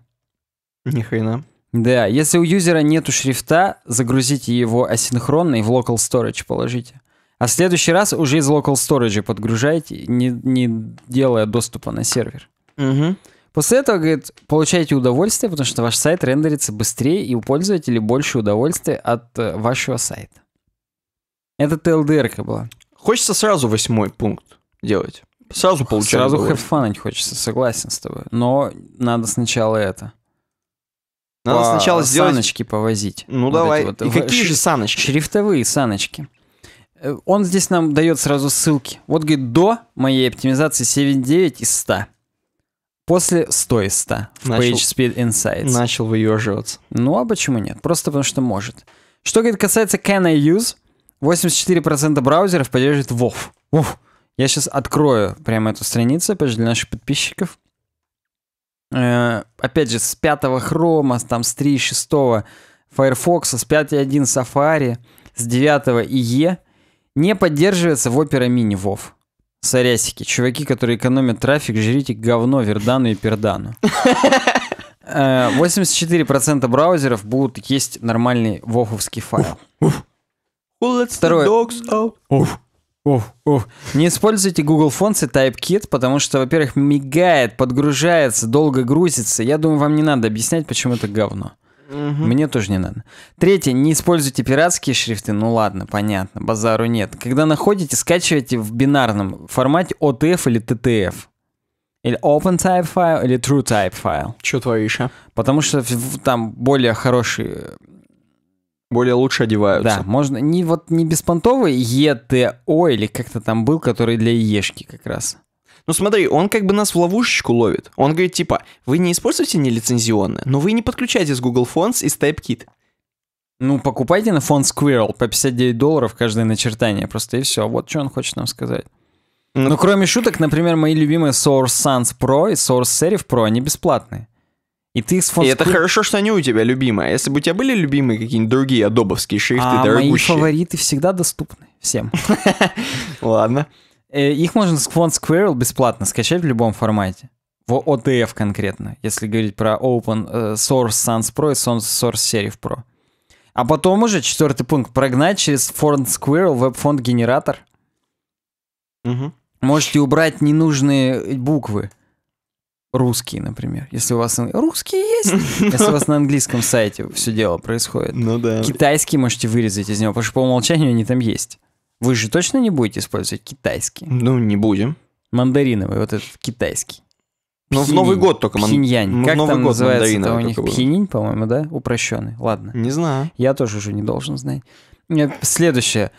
Ни хрена. Да, если у юзера нету шрифта, загрузите его асинхронно и в local storage положите. А в следующий раз уже из local storage подгружайте, не, не делая доступа на сервер. Угу. После этого, говорит, получайте удовольствие, потому что ваш сайт рендерится быстрее и у пользователей больше удовольствия от э, вашего сайта. Это тлдр была. Хочется сразу восьмой пункт делать. Сразу получаем Сразу have fun а хочется, согласен с тобой. Но надо сначала это. Надо по сначала сделать... Саночки повозить. Ну вот давай. Вот. И какие же саночки? Шрифтовые саночки. Э, он здесь нам дает сразу ссылки. Вот, говорит, до моей оптимизации 7.9 из 100. После 100 из 100 в PageSpeed Insights. Начал выеживаться. Ну, а почему нет? Просто потому что может. Что, говорит, касается Can I Use, 84% браузеров поддерживает WoW. Уф. Я сейчас открою прямо эту страницу, опять же, для наших подписчиков. Э, опять же, с 5 хрома, там с 3 6 Firefox, с 5.1 Safari, с 9 IE не поддерживается в Opera Mini WoW. Сорясики, чуваки, которые экономят трафик, жрите говно, вердану и пердану. 84% э, браузеров будут есть нормальный воховский файл. Второе. Оф, оф. Не используйте Google Fonts и TypeKit, потому что, во-первых, мигает, подгружается, долго грузится. Я думаю, вам не надо объяснять, почему это говно. Угу. Мне тоже не надо. Третье, не используйте пиратские шрифты. Ну ладно, понятно, базару нет. Когда находите, скачивайте в бинарном формате OTF или TTF. Или Open Type файл, или True Type файл. Чё твои еще? Потому что там более хороший э, более лучше одеваются. Да, можно не вот не беспонтовый ЕТО или как-то там был, который для Ешки как раз. Ну смотри, он как бы нас в ловушечку ловит. Он говорит типа, вы не используете нелицензионное, но ну, вы не подключаетесь Google Fonts и Typekit. Ну, покупайте на фон Squirrel по 59 долларов каждое начертание просто, и все. Вот что он хочет нам сказать. Ну, ну, кроме шуток, например, мои любимые Source Sans Pro и Source Serif Pro, они бесплатные. И ты фон... И это хорошо, что они у тебя любимые. А если бы у тебя были любимые какие-нибудь другие адобовские шрифты, а дорогущие. мои фавориты всегда доступны всем. Ладно. Э, их можно с фон Squirrel бесплатно скачать в любом формате. В ODF конкретно, если говорить про Open э, Source Sans Pro и Source Serif Pro. А потом уже четвертый пункт. Прогнать через фон Squirrel веб-фонд генератор. Можете убрать ненужные буквы русский, например. Если у вас русский есть, если у вас на английском сайте все дело происходит. Ну да. Китайский можете вырезать из него, потому что по умолчанию они там есть. Вы же точно не будете использовать китайский? Ну, не будем. Мандариновый, вот этот китайский. Но ну, в Новый год только ман... Ну, как там называется это у них? Пхенинь, по-моему, да? Упрощенный. Ладно. Не знаю. Я тоже уже не должен знать. Следующее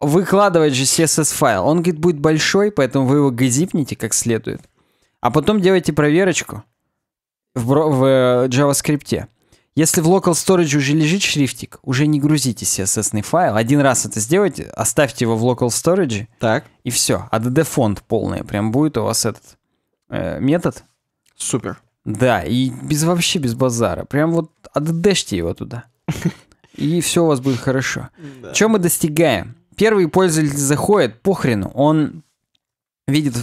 выкладывать же CSS файл. Он, говорит, будет большой, поэтому вы его газипните как следует а потом делайте проверочку в, в э, JavaScript. Если в Local Storage уже лежит шрифтик, уже не грузите css файл. Один раз это сделайте, оставьте его в Local Storage. Так. И все. ADD а фонд полный. Прям будет у вас этот э, метод. Супер. Да, и без вообще без базара. Прям вот add его туда. И все у вас будет хорошо. Чем мы достигаем? Первый пользователь заходит, похрену, он видит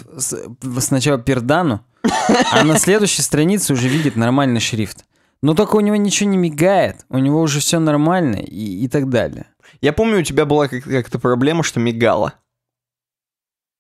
сначала пердану, а на следующей странице уже видит нормальный шрифт. Но только у него ничего не мигает, у него уже все нормально и, и так далее. Я помню, у тебя была как-то проблема, что мигало.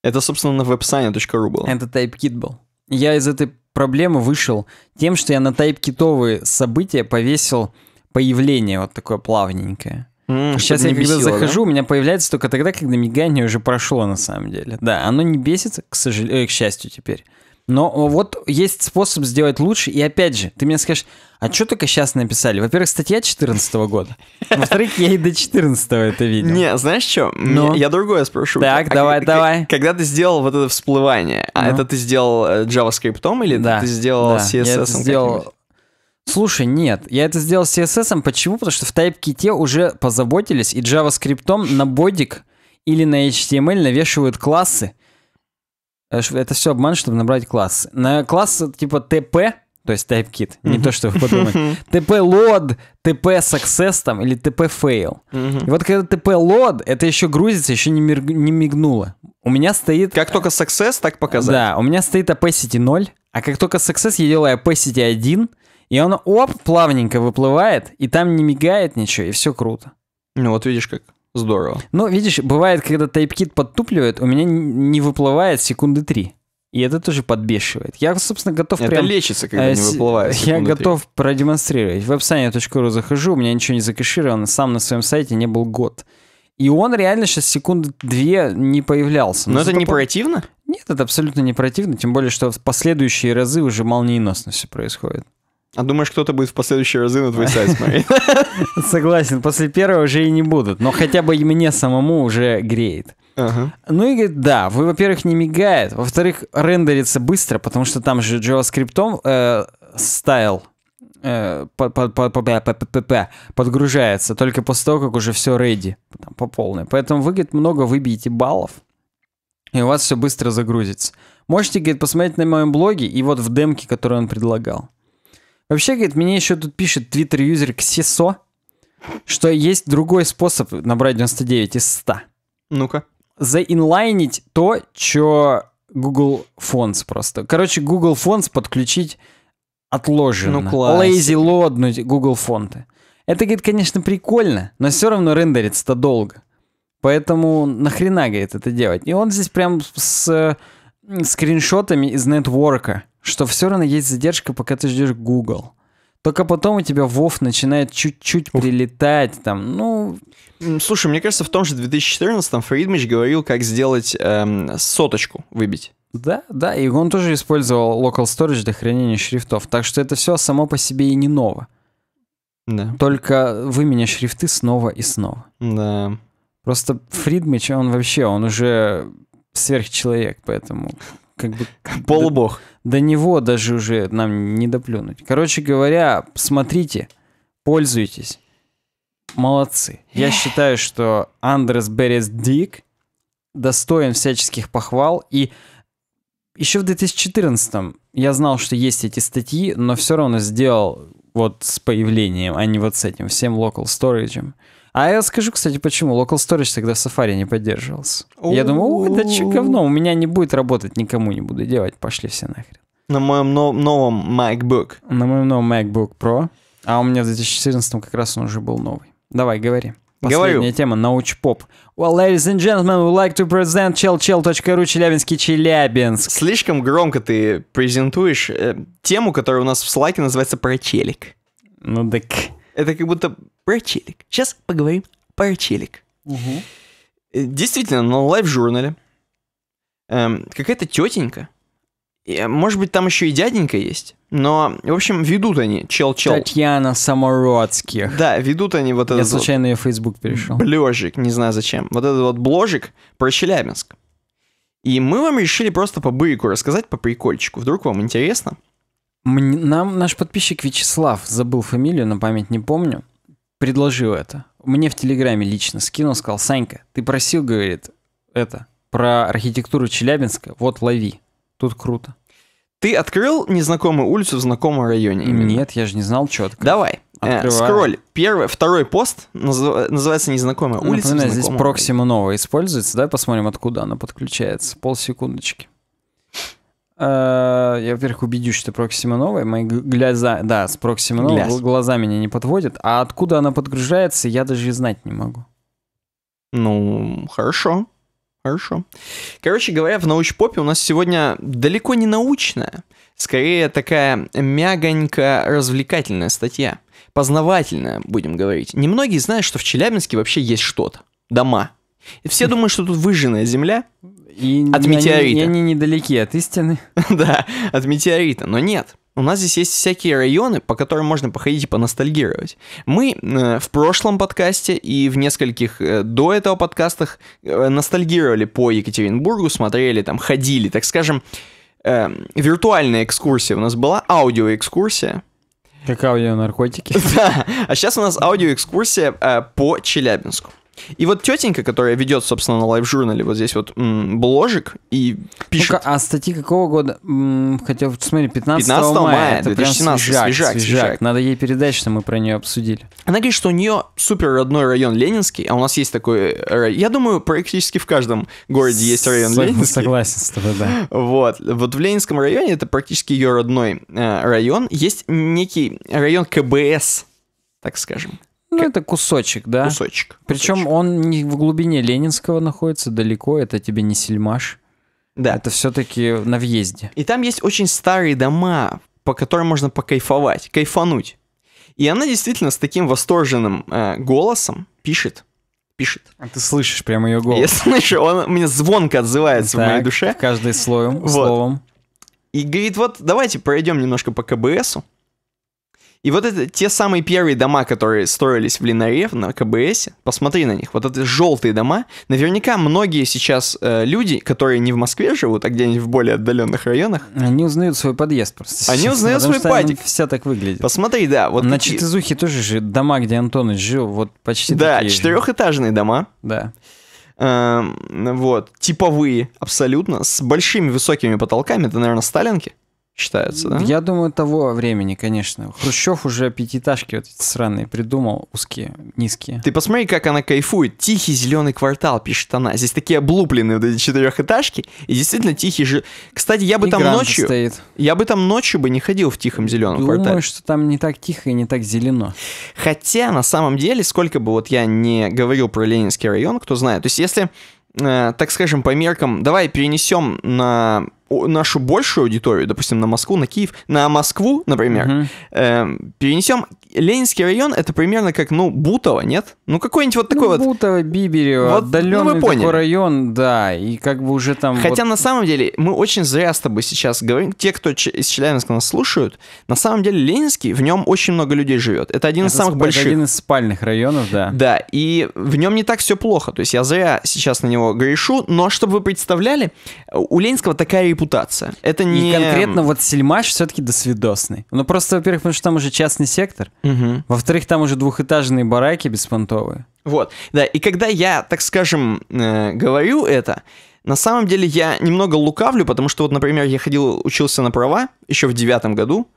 Это, собственно, на website.ru было. Это TypeKit был. Я из этой проблемы вышел тем, что я на TypeKit события повесил появление вот такое плавненькое. Mm, сейчас я когда бесило, захожу, да? у меня появляется только тогда, когда мигание уже прошло на самом деле. Да, оно не бесит, к, сожалению, э, к счастью теперь. Но э, вот есть способ сделать лучше. И опять же, ты мне скажешь, а что только сейчас написали? Во-первых, статья 14 года. Во-вторых, я и до 14 это видел. Не, знаешь что? Но... Ну? Я другое спрошу. Так, а давай, давай. Когда ты сделал вот это всплывание, а ну. а это ты сделал э, JavaScript или да, ты сделал да, CSS? Я это сделал Слушай, нет, я это сделал с CSS. Почему? Потому что в TypeKit уже позаботились, и JavaScript на бодик или на HTML навешивают классы. Это все обман, чтобы набрать классы. На класс типа TP, то есть TypeKit, не то, что вы подумаете. TP load, TP success там или TP fail. И вот когда TP load, это еще грузится, еще не, миг, не мигнуло. У меня стоит... Как только success, так показать. Да, у меня стоит opacity 0, а как только success, я делаю opacity 1, и он, оп, плавненько выплывает, и там не мигает ничего, и все круто. Ну вот видишь как. Здорово. Ну, видишь, бывает, когда тайпкит подтупливает, у меня не выплывает секунды три. И это тоже подбешивает. Я, собственно, готов это прям... лечится, когда а, не выплывает. Я 3. готов продемонстрировать. В website.ru захожу, у меня ничего не закэшировано, сам на своем сайте не был год. И он реально сейчас секунды две не появлялся. Но, Но ну, это не по... противно? Нет, это абсолютно не противно, тем более, что в последующие разы уже молниеносно все происходит. А думаешь, кто-то будет в последующие разы на твой сайт смотреть? Согласен, после первого уже и не будут, но хотя бы мне самому уже греет. Ага. Ну и говорит, да, вы, во-первых, не мигает, во-вторых, рендерится быстро, потому что там же JavaScript стайл э, э, подгружается только после того, как уже все ready по полной. Поэтому вы, говорит, много выбьете баллов, и у вас все быстро загрузится. Можете, говорит, посмотреть на моем блоге и вот в демке, которую он предлагал. Вообще, говорит, мне еще тут пишет твиттер-юзер Ксисо, что есть другой способ набрать 99 из 100. Ну-ка. Заинлайнить то, что Google Fonts просто. Короче, Google Fonts подключить отложено. Ну, класс. Lazy лоднуть Google фонты. Это, говорит, конечно, прикольно, но все равно рендерится-то долго. Поэтому нахрена, говорит, это делать? И он здесь прям с скриншотами из нетворка, что все равно есть задержка, пока ты ждешь Google. Только потом у тебя вов начинает чуть-чуть прилетать там, ну... Слушай, мне кажется, в том же 2014-м Фридмич говорил, как сделать эм, соточку выбить. Да, да, и он тоже использовал Local Storage для хранения шрифтов, так что это все само по себе и не ново. Да. Только вы меня шрифты снова и снова. Да. Просто Фридмич, он вообще, он уже сверхчеловек, поэтому как бы... Полубог. До, до него даже уже нам не доплюнуть. Короче говоря, смотрите, пользуйтесь. Молодцы. Я считаю, что Андрес Берес Дик достоин всяческих похвал. И еще в 2014 я знал, что есть эти статьи, но все равно сделал вот с появлением, а не вот с этим всем local storage. А я скажу, кстати, почему. Local Storage тогда в Safari не поддерживался. Я думал, это че говно, у меня не будет работать, никому не буду делать, пошли все нахрен. На моем новом MacBook. На моем новом MacBook Pro. А у меня в 2014 как раз он уже был новый. Давай, говори. Последняя Говорю. тема, научпоп. Well, ladies and gentlemen, we like to present chelchel.ru, Челябинский Челябинск. Слишком громко ты презентуешь э, тему, которая у нас в слайке называется про челик. Ну так... Это как будто про челик. Сейчас поговорим про челик. Угу. Действительно, на лайв-журнале эм, какая-то тетенька, и, э, может быть, там еще и дяденька есть, но, в общем, ведут они чел-чел. Татьяна Самородских. Да, ведут они вот этот Я случайно вот ее в Facebook перешел. Бложик, не знаю зачем. Вот этот вот бложик про Челябинск. И мы вам решили просто по быку рассказать по прикольчику. Вдруг вам интересно. Нам наш подписчик Вячеслав, забыл фамилию, на память не помню, предложил это. Мне в Телеграме лично скинул, сказал, Санька, ты просил, говорит, это, про архитектуру Челябинска, вот лови. Тут круто. Ты открыл незнакомую улицу в знакомом районе? Именно? Нет, я же не знал четко. Давай. Э, скроль. Первый, второй пост называется «Незнакомая улица». Напоминаю, здесь Proxima Nova используется. Давай посмотрим, откуда она подключается. Полсекундочки. Э, я, во-первых, убедюсь, что Proxima новая. Мои глаза, да, с Proxima новая, Гляз. глаза меня не подводят. А откуда она подгружается, я даже и знать не могу. Ну, хорошо. Хорошо. Короче говоря, в научпопе у нас сегодня далеко не научная, скорее такая мягонько развлекательная статья. Познавательная, будем говорить. Немногие знают, что в Челябинске вообще есть что-то. Дома. И все думают, что тут выжженная земля и от метеорита. Они они недалеки от истины. да, от метеорита, но нет. У нас здесь есть всякие районы, по которым можно походить и поностальгировать. Мы э, в прошлом подкасте и в нескольких э, до этого подкастах э, ностальгировали по Екатеринбургу, смотрели там, ходили, так скажем, э, виртуальная экскурсия у нас была, аудиоэкскурсия. Как аудио наркотики. да, а сейчас у нас аудиоэкскурсия э, по Челябинску. И вот тетенька, которая ведет, собственно, на лайв-журнале вот здесь вот м, бложик и пишет... ну а статьи какого года? М, хотя, смотри, 15, 15 мая. 15 мая 2017, свежак, свежак, свежак, Надо ей передать, что мы про нее обсудили. Она говорит, что у нее супер родной район Ленинский, а у нас есть такой... Э, я думаю, практически в каждом городе есть район Ленинский. Согласен с тобой, да. Вот. Вот в Ленинском районе, это практически ее родной э, район, есть некий район КБС, так скажем. Ну, это кусочек, да? Кусочек. Причем он не в глубине Ленинского находится, далеко, это тебе не Сельмаш. Да. Это все-таки на въезде. И там есть очень старые дома, по которым можно покайфовать, кайфануть. И она действительно с таким восторженным э, голосом пишет. Пишет. А ты слышишь прямо ее голос. Я слышу, он мне звонко отзывается так, в моей душе. Каждый слоем, вот. словом. И говорит, вот давайте пройдем немножко по КБСу. И вот это те самые первые дома, которые строились в Линаре, на КБС, посмотри на них, вот эти желтые дома, наверняка многие сейчас э, люди, которые не в Москве живут, а где-нибудь в более отдаленных районах. Они узнают свой подъезд просто. Они узнают свой падик. Вся так выглядит. Посмотри, да. Вот на такие... Четызухе тоже же дома, где Антоныч жил, вот почти Да, четырехэтажные дома. Да эм, вот, типовые абсолютно, с большими высокими потолками, это, наверное, сталинки считается, да? Я думаю, того времени, конечно. Хрущев уже пятиэтажки вот эти сраные придумал, узкие, низкие. Ты посмотри, как она кайфует. Тихий зеленый квартал, пишет она. Здесь такие облупленные вот эти четырехэтажки. И действительно тихий же... Кстати, я бы и там ночью... Стоит. Я бы там ночью бы не ходил в тихом зеленом Думаю, квартале. Думаю, что там не так тихо и не так зелено. Хотя, на самом деле, сколько бы вот я не говорил про Ленинский район, кто знает. То есть, если э, так скажем, по меркам, давай перенесем на нашу большую аудиторию, допустим, на Москву, на Киев, на Москву, например, угу. э, перенесем Ленинский район это примерно как, ну, Бутово, нет? Ну, какой-нибудь вот такой ну, вот... Бутово, Биберево вот, ну, отдаленный ну, такой район, да, и как бы уже там... Хотя вот... на самом деле мы очень зря с тобой сейчас говорим. Те, кто из Челябинска нас слушают, на самом деле Ленинский, в нем очень много людей живет. Это один это из самых сп... больших. один из спальных районов, да. Да, и в нем не так все плохо. То есть я зря сейчас на него грешу, но ну, а чтобы вы представляли, у Ленинского такая репутация. Это не... И конкретно вот Сельмаш все-таки досвидосный. Ну, просто, во-первых, потому что там уже частный сектор. Угу. Во-вторых, там уже двухэтажные бараки беспонтовые. Вот, да, и когда я, так скажем, э, говорю это, на самом деле я немного лукавлю, потому что вот, например, я ходил, учился на права еще в девятом году,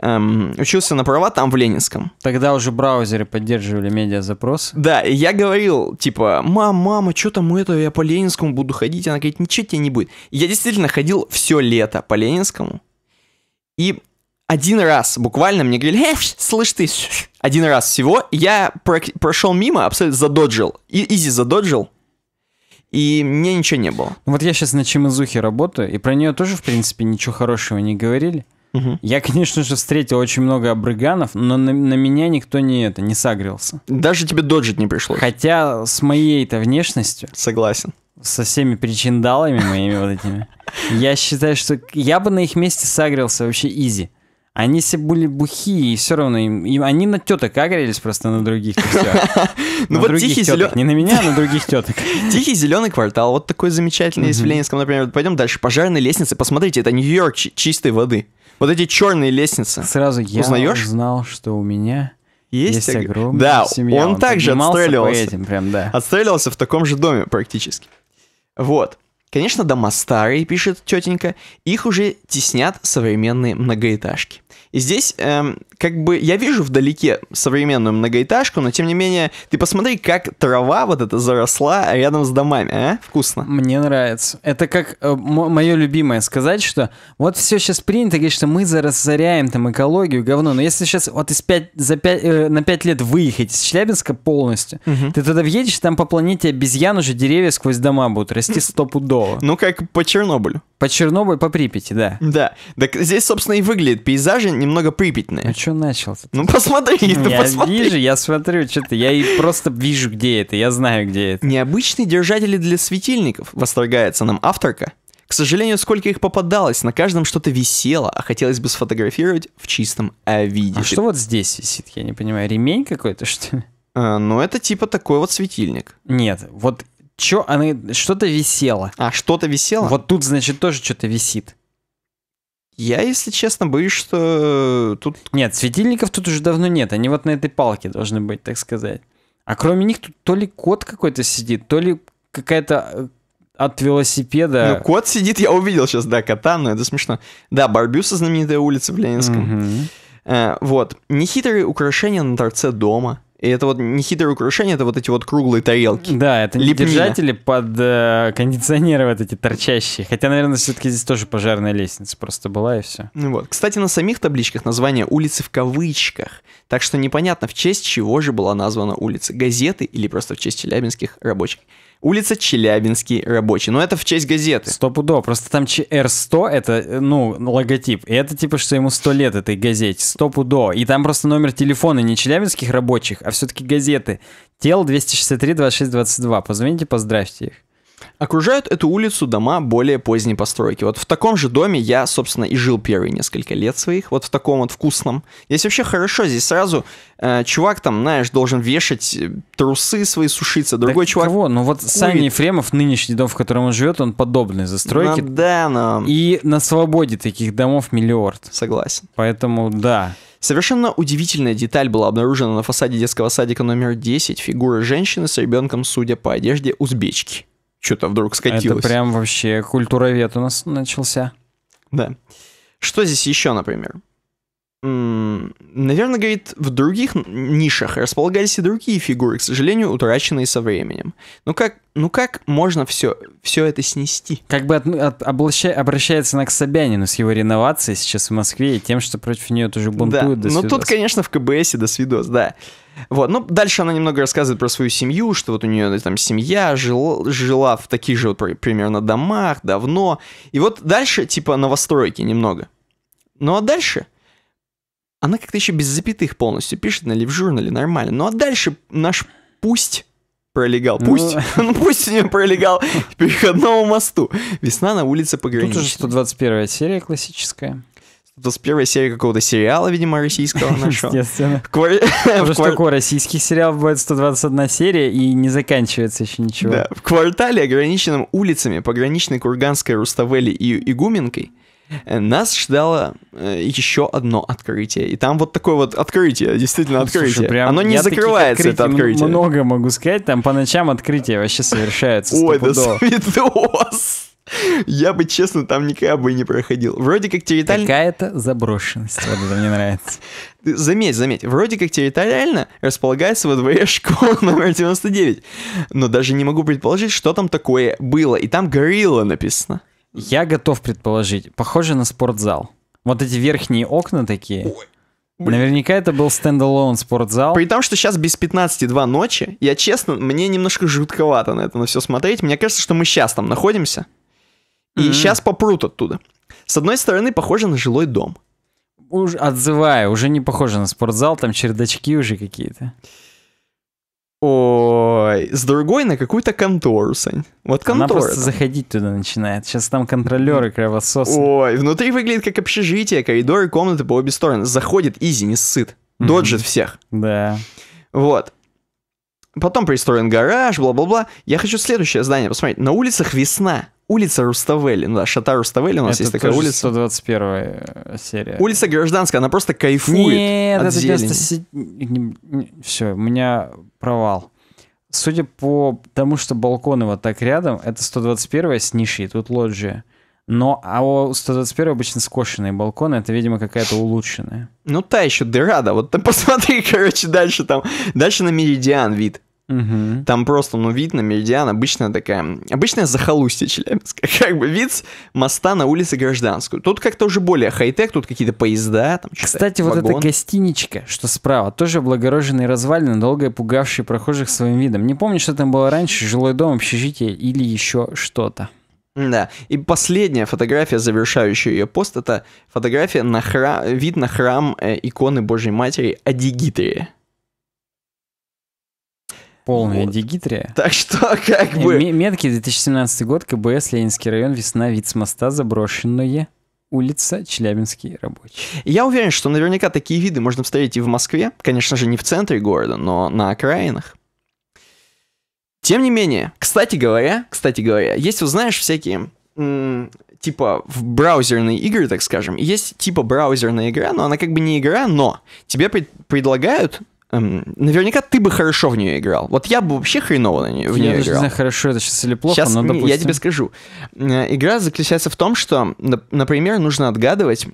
эм, учился на права там в Ленинском. Тогда уже браузеры поддерживали медиазапрос. Да, и я говорил, типа, мам, мама, что там это, я по Ленинскому буду ходить. Она говорит, ничего тебе не будет. я действительно ходил все лето по Ленинскому. И один раз буквально мне говорили, э, слышь ты, один раз всего, я прошел мимо, абсолютно задоджил, и изи задоджил, и мне ничего не было. Вот я сейчас на Чемизухе работаю, и про нее тоже, в принципе, ничего хорошего не говорили. Угу. Я, конечно же, встретил очень много обрыганов, но на, на меня никто не это не сагрился. Даже тебе доджить не пришлось. Хотя с моей-то внешностью. Согласен. Со всеми причиндалами моими вот этими. Я считаю, что я бы на их месте сагрился вообще изи. Они все были бухие, и все равно им, им они на теток агрелись просто на других. Ну вот тихий зеленый. Не на меня, а на других теток. Тихий зеленый квартал. Вот такой замечательный есть в Ленинском, например. Пойдем дальше. Пожарные лестницы. Посмотрите, это Нью-Йорк чистой воды. Вот эти черные лестницы. Сразу я узнал, что у меня есть, есть огромная да, семья. Он, он также отстреливался. этим, прям, да. Отстреливался в таком же доме практически. Вот. Конечно, дома старые, пишет тетенька, их уже теснят современные многоэтажки. И здесь, эм, как бы, я вижу вдалеке современную многоэтажку, но тем не менее, ты посмотри, как трава вот эта заросла рядом с домами, а? Вкусно. Мне нравится. Это как э, мое любимое сказать, что вот все сейчас принято говорить, что мы зарасоряем там экологию, говно, но если сейчас вот из 5, за 5, э, на 5 лет выехать из Челябинска полностью, угу. ты туда въедешь, там по планете обезьян уже деревья сквозь дома будут расти стопудово. Ну, как по Чернобылю. По Чернобылю, по Припяти, да. Да. Так здесь, собственно, и выглядит пейзажи немного припятное. Ну что начался? Ну посмотри, ты ну, я посмотри. вижу, я смотрю, что-то, я и просто вижу, где это, я знаю, где это. Необычные держатели для светильников, восторгается нам авторка. К сожалению, сколько их попадалось, на каждом что-то висело, а хотелось бы сфотографировать в чистом а виде. А что вот здесь висит, я не понимаю, ремень какой-то, что ли? А, ну, это типа такой вот светильник. Нет, вот чё, она, что-то висело. А, что-то висело? Вот тут, значит, тоже что-то висит. Я, если честно, боюсь, что э, тут... Нет, светильников тут уже давно нет. Они вот на этой палке должны быть, так сказать. А кроме них тут то ли кот какой-то сидит, то ли какая-то э, от велосипеда. Ну, кот сидит, я увидел сейчас, да, кота, но это смешно. Да, Барбюса, знаменитая улица в Ленинском. Угу. Э, вот. Нехитрые украшения на торце дома. И это вот не хитрое украшение, это вот эти вот круглые тарелки. Да, это не держатели под э, кондиционеры вот эти торчащие. Хотя, наверное, все-таки здесь тоже пожарная лестница просто была и все. Ну вот. Кстати, на самих табличках название улицы в кавычках. Так что непонятно, в честь чего же была названа улица. Газеты или просто в честь челябинских рабочих улица Челябинский рабочий. Но это в честь газеты. Сто пудов. Просто там ЧР-100, это, ну, логотип. И это типа, что ему сто лет этой газете. Сто пудо. И там просто номер телефона не Челябинских рабочих, а все-таки газеты. Тел 263 26 22. Позвоните, поздравьте их. Окружают эту улицу дома более поздней постройки. Вот в таком же доме я, собственно, и жил первые несколько лет своих, вот в таком вот вкусном. Здесь вообще хорошо, здесь сразу э, чувак там, знаешь, должен вешать э, трусы свои, сушиться, другой так чувак... Кого? Ну вот курит. Саня Ефремов, нынешний дом, в котором он живет, он подобный застройки. Ну, да, но... И на свободе таких домов миллиард. Согласен. Поэтому да. Совершенно удивительная деталь была обнаружена на фасаде детского садика номер 10. Фигура женщины с ребенком, судя по одежде, узбечки что-то вдруг скатилось. Это прям вообще культуровед у нас начался. Да. Что здесь еще, например? Наверное, говорит, в других нишах располагались и другие фигуры, к сожалению, утраченные со временем. Ну как, ну как можно все, все это снести? Как бы от, от, облаща, обращается она к Собянину с его реновацией сейчас в Москве и тем, что против нее тоже бунтуют. Да, до но ну свидос. тут, конечно, в КБСе до свидос, да. Вот, ну дальше она немного рассказывает про свою семью, что вот у нее э, там семья жила, жила в таких же вот примерно домах давно. И вот дальше типа новостройки немного. Ну а дальше она как-то еще без запятых полностью пишет, на в журнале нормально. Ну а дальше наш пусть пролегал. Ну. Пусть, ну пусть у нее пролегал к переходному мосту. Весна на улице пограничной. Тут уже 121 серия классическая с первой серии какого-то сериала, видимо, российского нашего. Естественно. Квар... Потому что такой российский сериал бывает 121 серия и не заканчивается еще ничего. Да. В квартале, ограниченном улицами, пограничной Курганской, Руставели и Игуменкой, э, нас ждало э, еще одно открытие. И там вот такое вот открытие, действительно открытие. Слушай, прям Оно не закрывается, это открытие. Много могу сказать, там по ночам открытие вообще совершается. Ой, да свидос! Я бы, честно, там никогда бы не проходил. Вроде как территориально... Какая-то заброшенность, вот это мне нравится. Заметь, заметь, вроде как территориально располагается во дворе школы номер 99, но даже не могу предположить, что там такое было, и там горилла написано. Я готов предположить, похоже на спортзал. Вот эти верхние окна такие. Блин. Наверняка это был стендалон спортзал. При том, что сейчас без 15-2 ночи, я честно, мне немножко жутковато на это на все смотреть. Мне кажется, что мы сейчас там находимся. И сейчас попрут оттуда. С одной стороны, похоже на жилой дом. Уж отзываю, уже не похоже на спортзал, там чердачки уже какие-то. Ой, с другой на какую-то контору, Сань. Вот контора. Она просто там. заходить туда начинает. Сейчас там контролеры, кровососы. Ой, внутри выглядит как общежитие, коридоры, комнаты по обе стороны. Заходит изи, не сыт. Доджит mm-hmm. всех. Да. Вот. Потом пристроен гараж, бла-бла-бла. Я хочу следующее здание посмотреть. На улицах весна улица Руставели, ну да, Шата Руставели у нас это есть такая улица. 121 э, серия. Улица Гражданская, она просто кайфует Нет, от это зелени. Просто... Все, у меня провал. Судя по тому, что балконы вот так рядом, это 121 с нишей, тут лоджия. Но а у 121 обычно скошенные балконы, это, видимо, какая-то улучшенная. Ну, та еще дыра, да. Вот ты посмотри, короче, дальше там. Дальше на меридиан вид. Угу. Там просто, ну, вид на меридиан обычно такая... Обычная захолустье Челябинска. Как бы вид с моста на улице Гражданскую. Тут как-то уже более хай-тек, тут какие-то поезда. Там, Кстати, вагон. вот эта гостиничка, что справа, тоже облагороженные развалины, долго пугавшие прохожих своим видом. Не помню, что там было раньше, жилой дом, общежитие или еще что-то. Да, и последняя фотография, завершающая ее пост, это фотография на храм, вид на храм э, иконы Божьей Матери Адигитрии. Полная вот. дигитрия. Так что, как бы... Метки, 2017 год, КБС, Ленинский район, весна, вид с моста, заброшенные улица Челябинский рабочий. Я уверен, что наверняка такие виды можно встретить и в Москве, конечно же, не в центре города, но на окраинах. Тем не менее, кстати говоря, кстати говоря, есть, узнаешь, всякие типа в браузерные игры, так скажем, есть типа браузерная игра, но она как бы не игра, но тебе пред предлагают эм, наверняка ты бы хорошо в нее играл. Вот я бы вообще хреново на нее, в нее я играл. не знаю, хорошо это сейчас или плохо, сейчас, но допустим... Я тебе скажу. Э, игра заключается в том, что, например, нужно отгадывать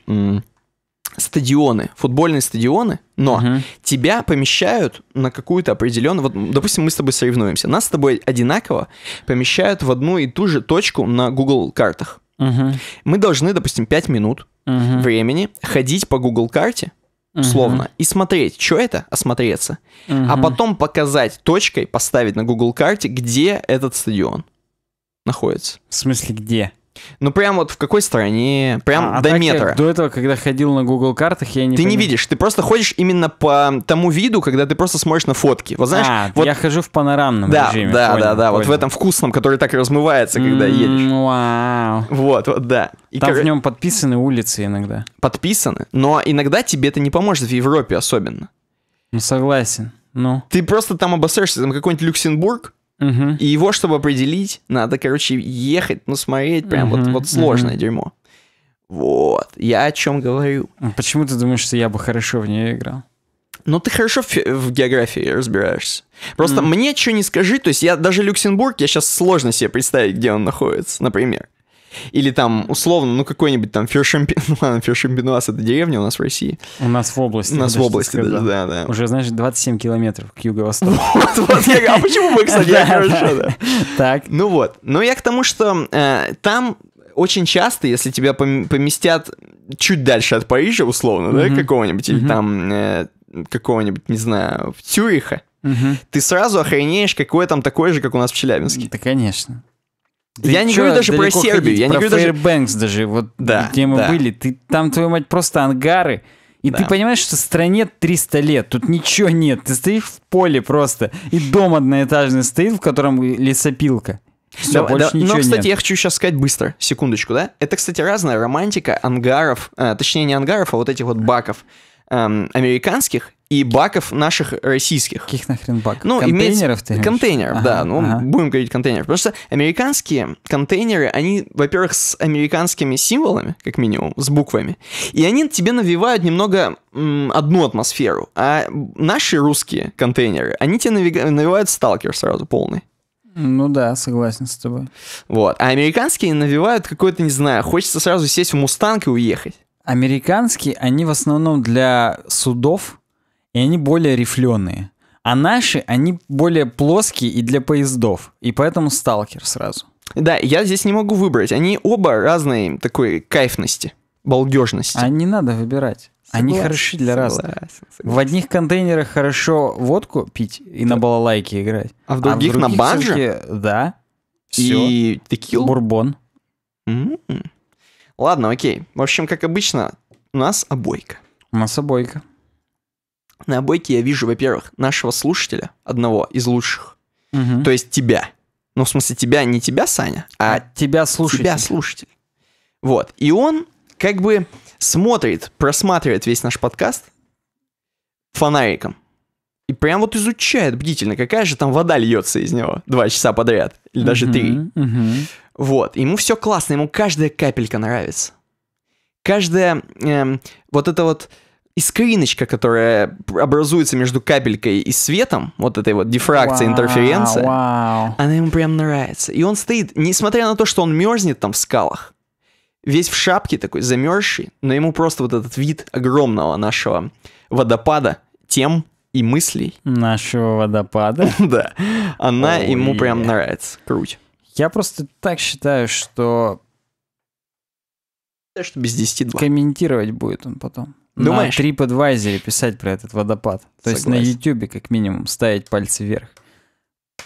стадионы, футбольные стадионы, но угу. тебя помещают на какую-то определенную... Вот, допустим, мы с тобой соревнуемся. Нас с тобой одинаково помещают в одну и ту же точку на Google картах. Угу. Мы должны, допустим, 5 минут угу. времени ходить по Google карте условно, uh-huh. и смотреть, что это, осмотреться, uh-huh. а потом показать точкой, поставить на Google карте, где этот стадион находится. В смысле, где? Ну, прям вот в какой стране, прям а, а до а метра. до этого, когда ходил на Google картах, я не Ты понимаю. не видишь, ты просто ходишь именно по тому виду, когда ты просто смотришь на фотки. Вот знаешь, а, вот... я хожу в панорамном да, режиме. Да, понял, да, да, понял. вот в этом вкусном, который так размывается, когда mm, едешь. Вау. Вот, вот, да. И Там кор... в нем подписаны улицы иногда. Подписаны, но иногда тебе это не поможет в Европе особенно. Ну, согласен. Ну. Ты просто там обосрешься, там какой-нибудь Люксембург, Угу. И его, чтобы определить, надо, короче, ехать, ну, смотреть, прям угу, вот, вот сложное угу. дерьмо. Вот, я о чем говорю. А почему ты думаешь, что я бы хорошо в нее играл? Ну, ты хорошо в, в географии разбираешься. Просто mm. мне что не скажи, то есть я даже Люксембург, я сейчас сложно себе представить, где он находится, например. Или там, условно, ну какой-нибудь там Фершемпин... Ну ладно, Фершемпинуас — это деревня у нас в России. У нас в области. У нас в области, даже, да, да. Уже, знаешь, 27 километров к юго-востоку. А почему мы, кстати, хорошо, Так. Ну вот. Но я к тому, что э, там очень часто, если тебя поместят чуть дальше от Парижа, условно, да, какого-нибудь, или там э, какого-нибудь, не знаю, в Цюриха, Угу. Ты сразу охренеешь, какое там такое же, как у нас в Челябинске. Да, конечно. Да я не говорю даже про Сербию, ходить, я про не говорю даже... Фейербэнкс даже, вот да, где мы да. были, ты, там, твою мать, просто ангары, и да. ты понимаешь, что стране 300 лет, тут ничего нет, ты стоишь в поле просто, и дом одноэтажный стоит, в котором лесопилка. Все, да, больше да, ничего но, кстати, нет. я хочу сейчас сказать быстро, секундочку, да? Это, кстати, разная романтика ангаров, а, точнее не ангаров, а вот этих вот баков эм, американских и баков наших э, российских. Каких нахрен баков? Ну, контейнеров имеется... ты Контейнеров, ага, да. Ну, ага. будем говорить контейнеров. Потому что американские контейнеры, они, во-первых, с американскими символами, как минимум, с буквами, и они тебе навевают немного м, одну атмосферу. А наши русские контейнеры, они тебе навиг... навевают сталкер сразу полный. Ну да, согласен с тобой. Вот. А американские навевают какой-то, не знаю, хочется сразу сесть в мустанг и уехать. Американские, они в основном для судов, и они более рифленые. А наши, они более плоские и для поездов, и поэтому сталкер сразу. Да, я здесь не могу выбрать. Они оба разные такой кайфности, балдежности. А не надо выбирать. Согласен, Они хороши для разных. Согласен, согласен. В одних контейнерах хорошо водку пить и да. на балалайке играть. А в других, а в других на банже? Да. Все. И текил? Бурбон. М-м-м. Ладно, окей. В общем, как обычно, у нас обойка. У нас обойка. На обойке я вижу, во-первых, нашего слушателя, одного из лучших, угу. то есть тебя. Ну, в смысле, тебя, не тебя, Саня, а, а тебя слушатель. Тебя слушатель. Вот. И он как бы смотрит, просматривает весь наш подкаст фонариком. И прям вот изучает бдительно, какая же там вода льется из него два часа подряд, или даже uh три. Uh-huh. Вот, ему все классно, ему каждая капелька нравится. Каждая, эм, вот это вот искриночка, которая образуется между капелькой и светом, вот этой вот дифракции, wow, интерференция, wow. она ему прям нравится. И он стоит, несмотря на то, что он мерзнет там в скалах, весь в шапке такой, замерзший, но ему просто вот этот вид огромного нашего водопада тем и мыслей. Нашего водопада? да. Она ему прям нравится. Круть. Я просто так считаю, что... Что без 10 2. Комментировать будет он потом. Думаешь? на TripAdvisor писать про этот водопад. То Согласен. есть на YouTube, как минимум, ставить пальцы вверх.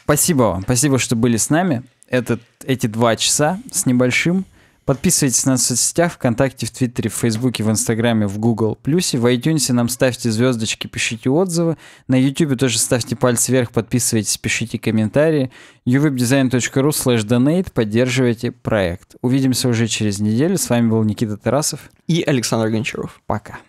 Спасибо вам, спасибо, что были с нами. Этот, эти два часа с небольшим. Подписывайтесь на соцсетях, ВКонтакте, в Твиттере, в Фейсбуке, в Инстаграме, в Google+. Плюсе, в iTunes нам ставьте звездочки, пишите отзывы. На YouTube тоже ставьте пальцы вверх, подписывайтесь, пишите комментарии. uwebdesign.ru slash donate. Поддерживайте проект. Увидимся уже через неделю. С вами был Никита Тарасов. И Александр Гончаров. Пока.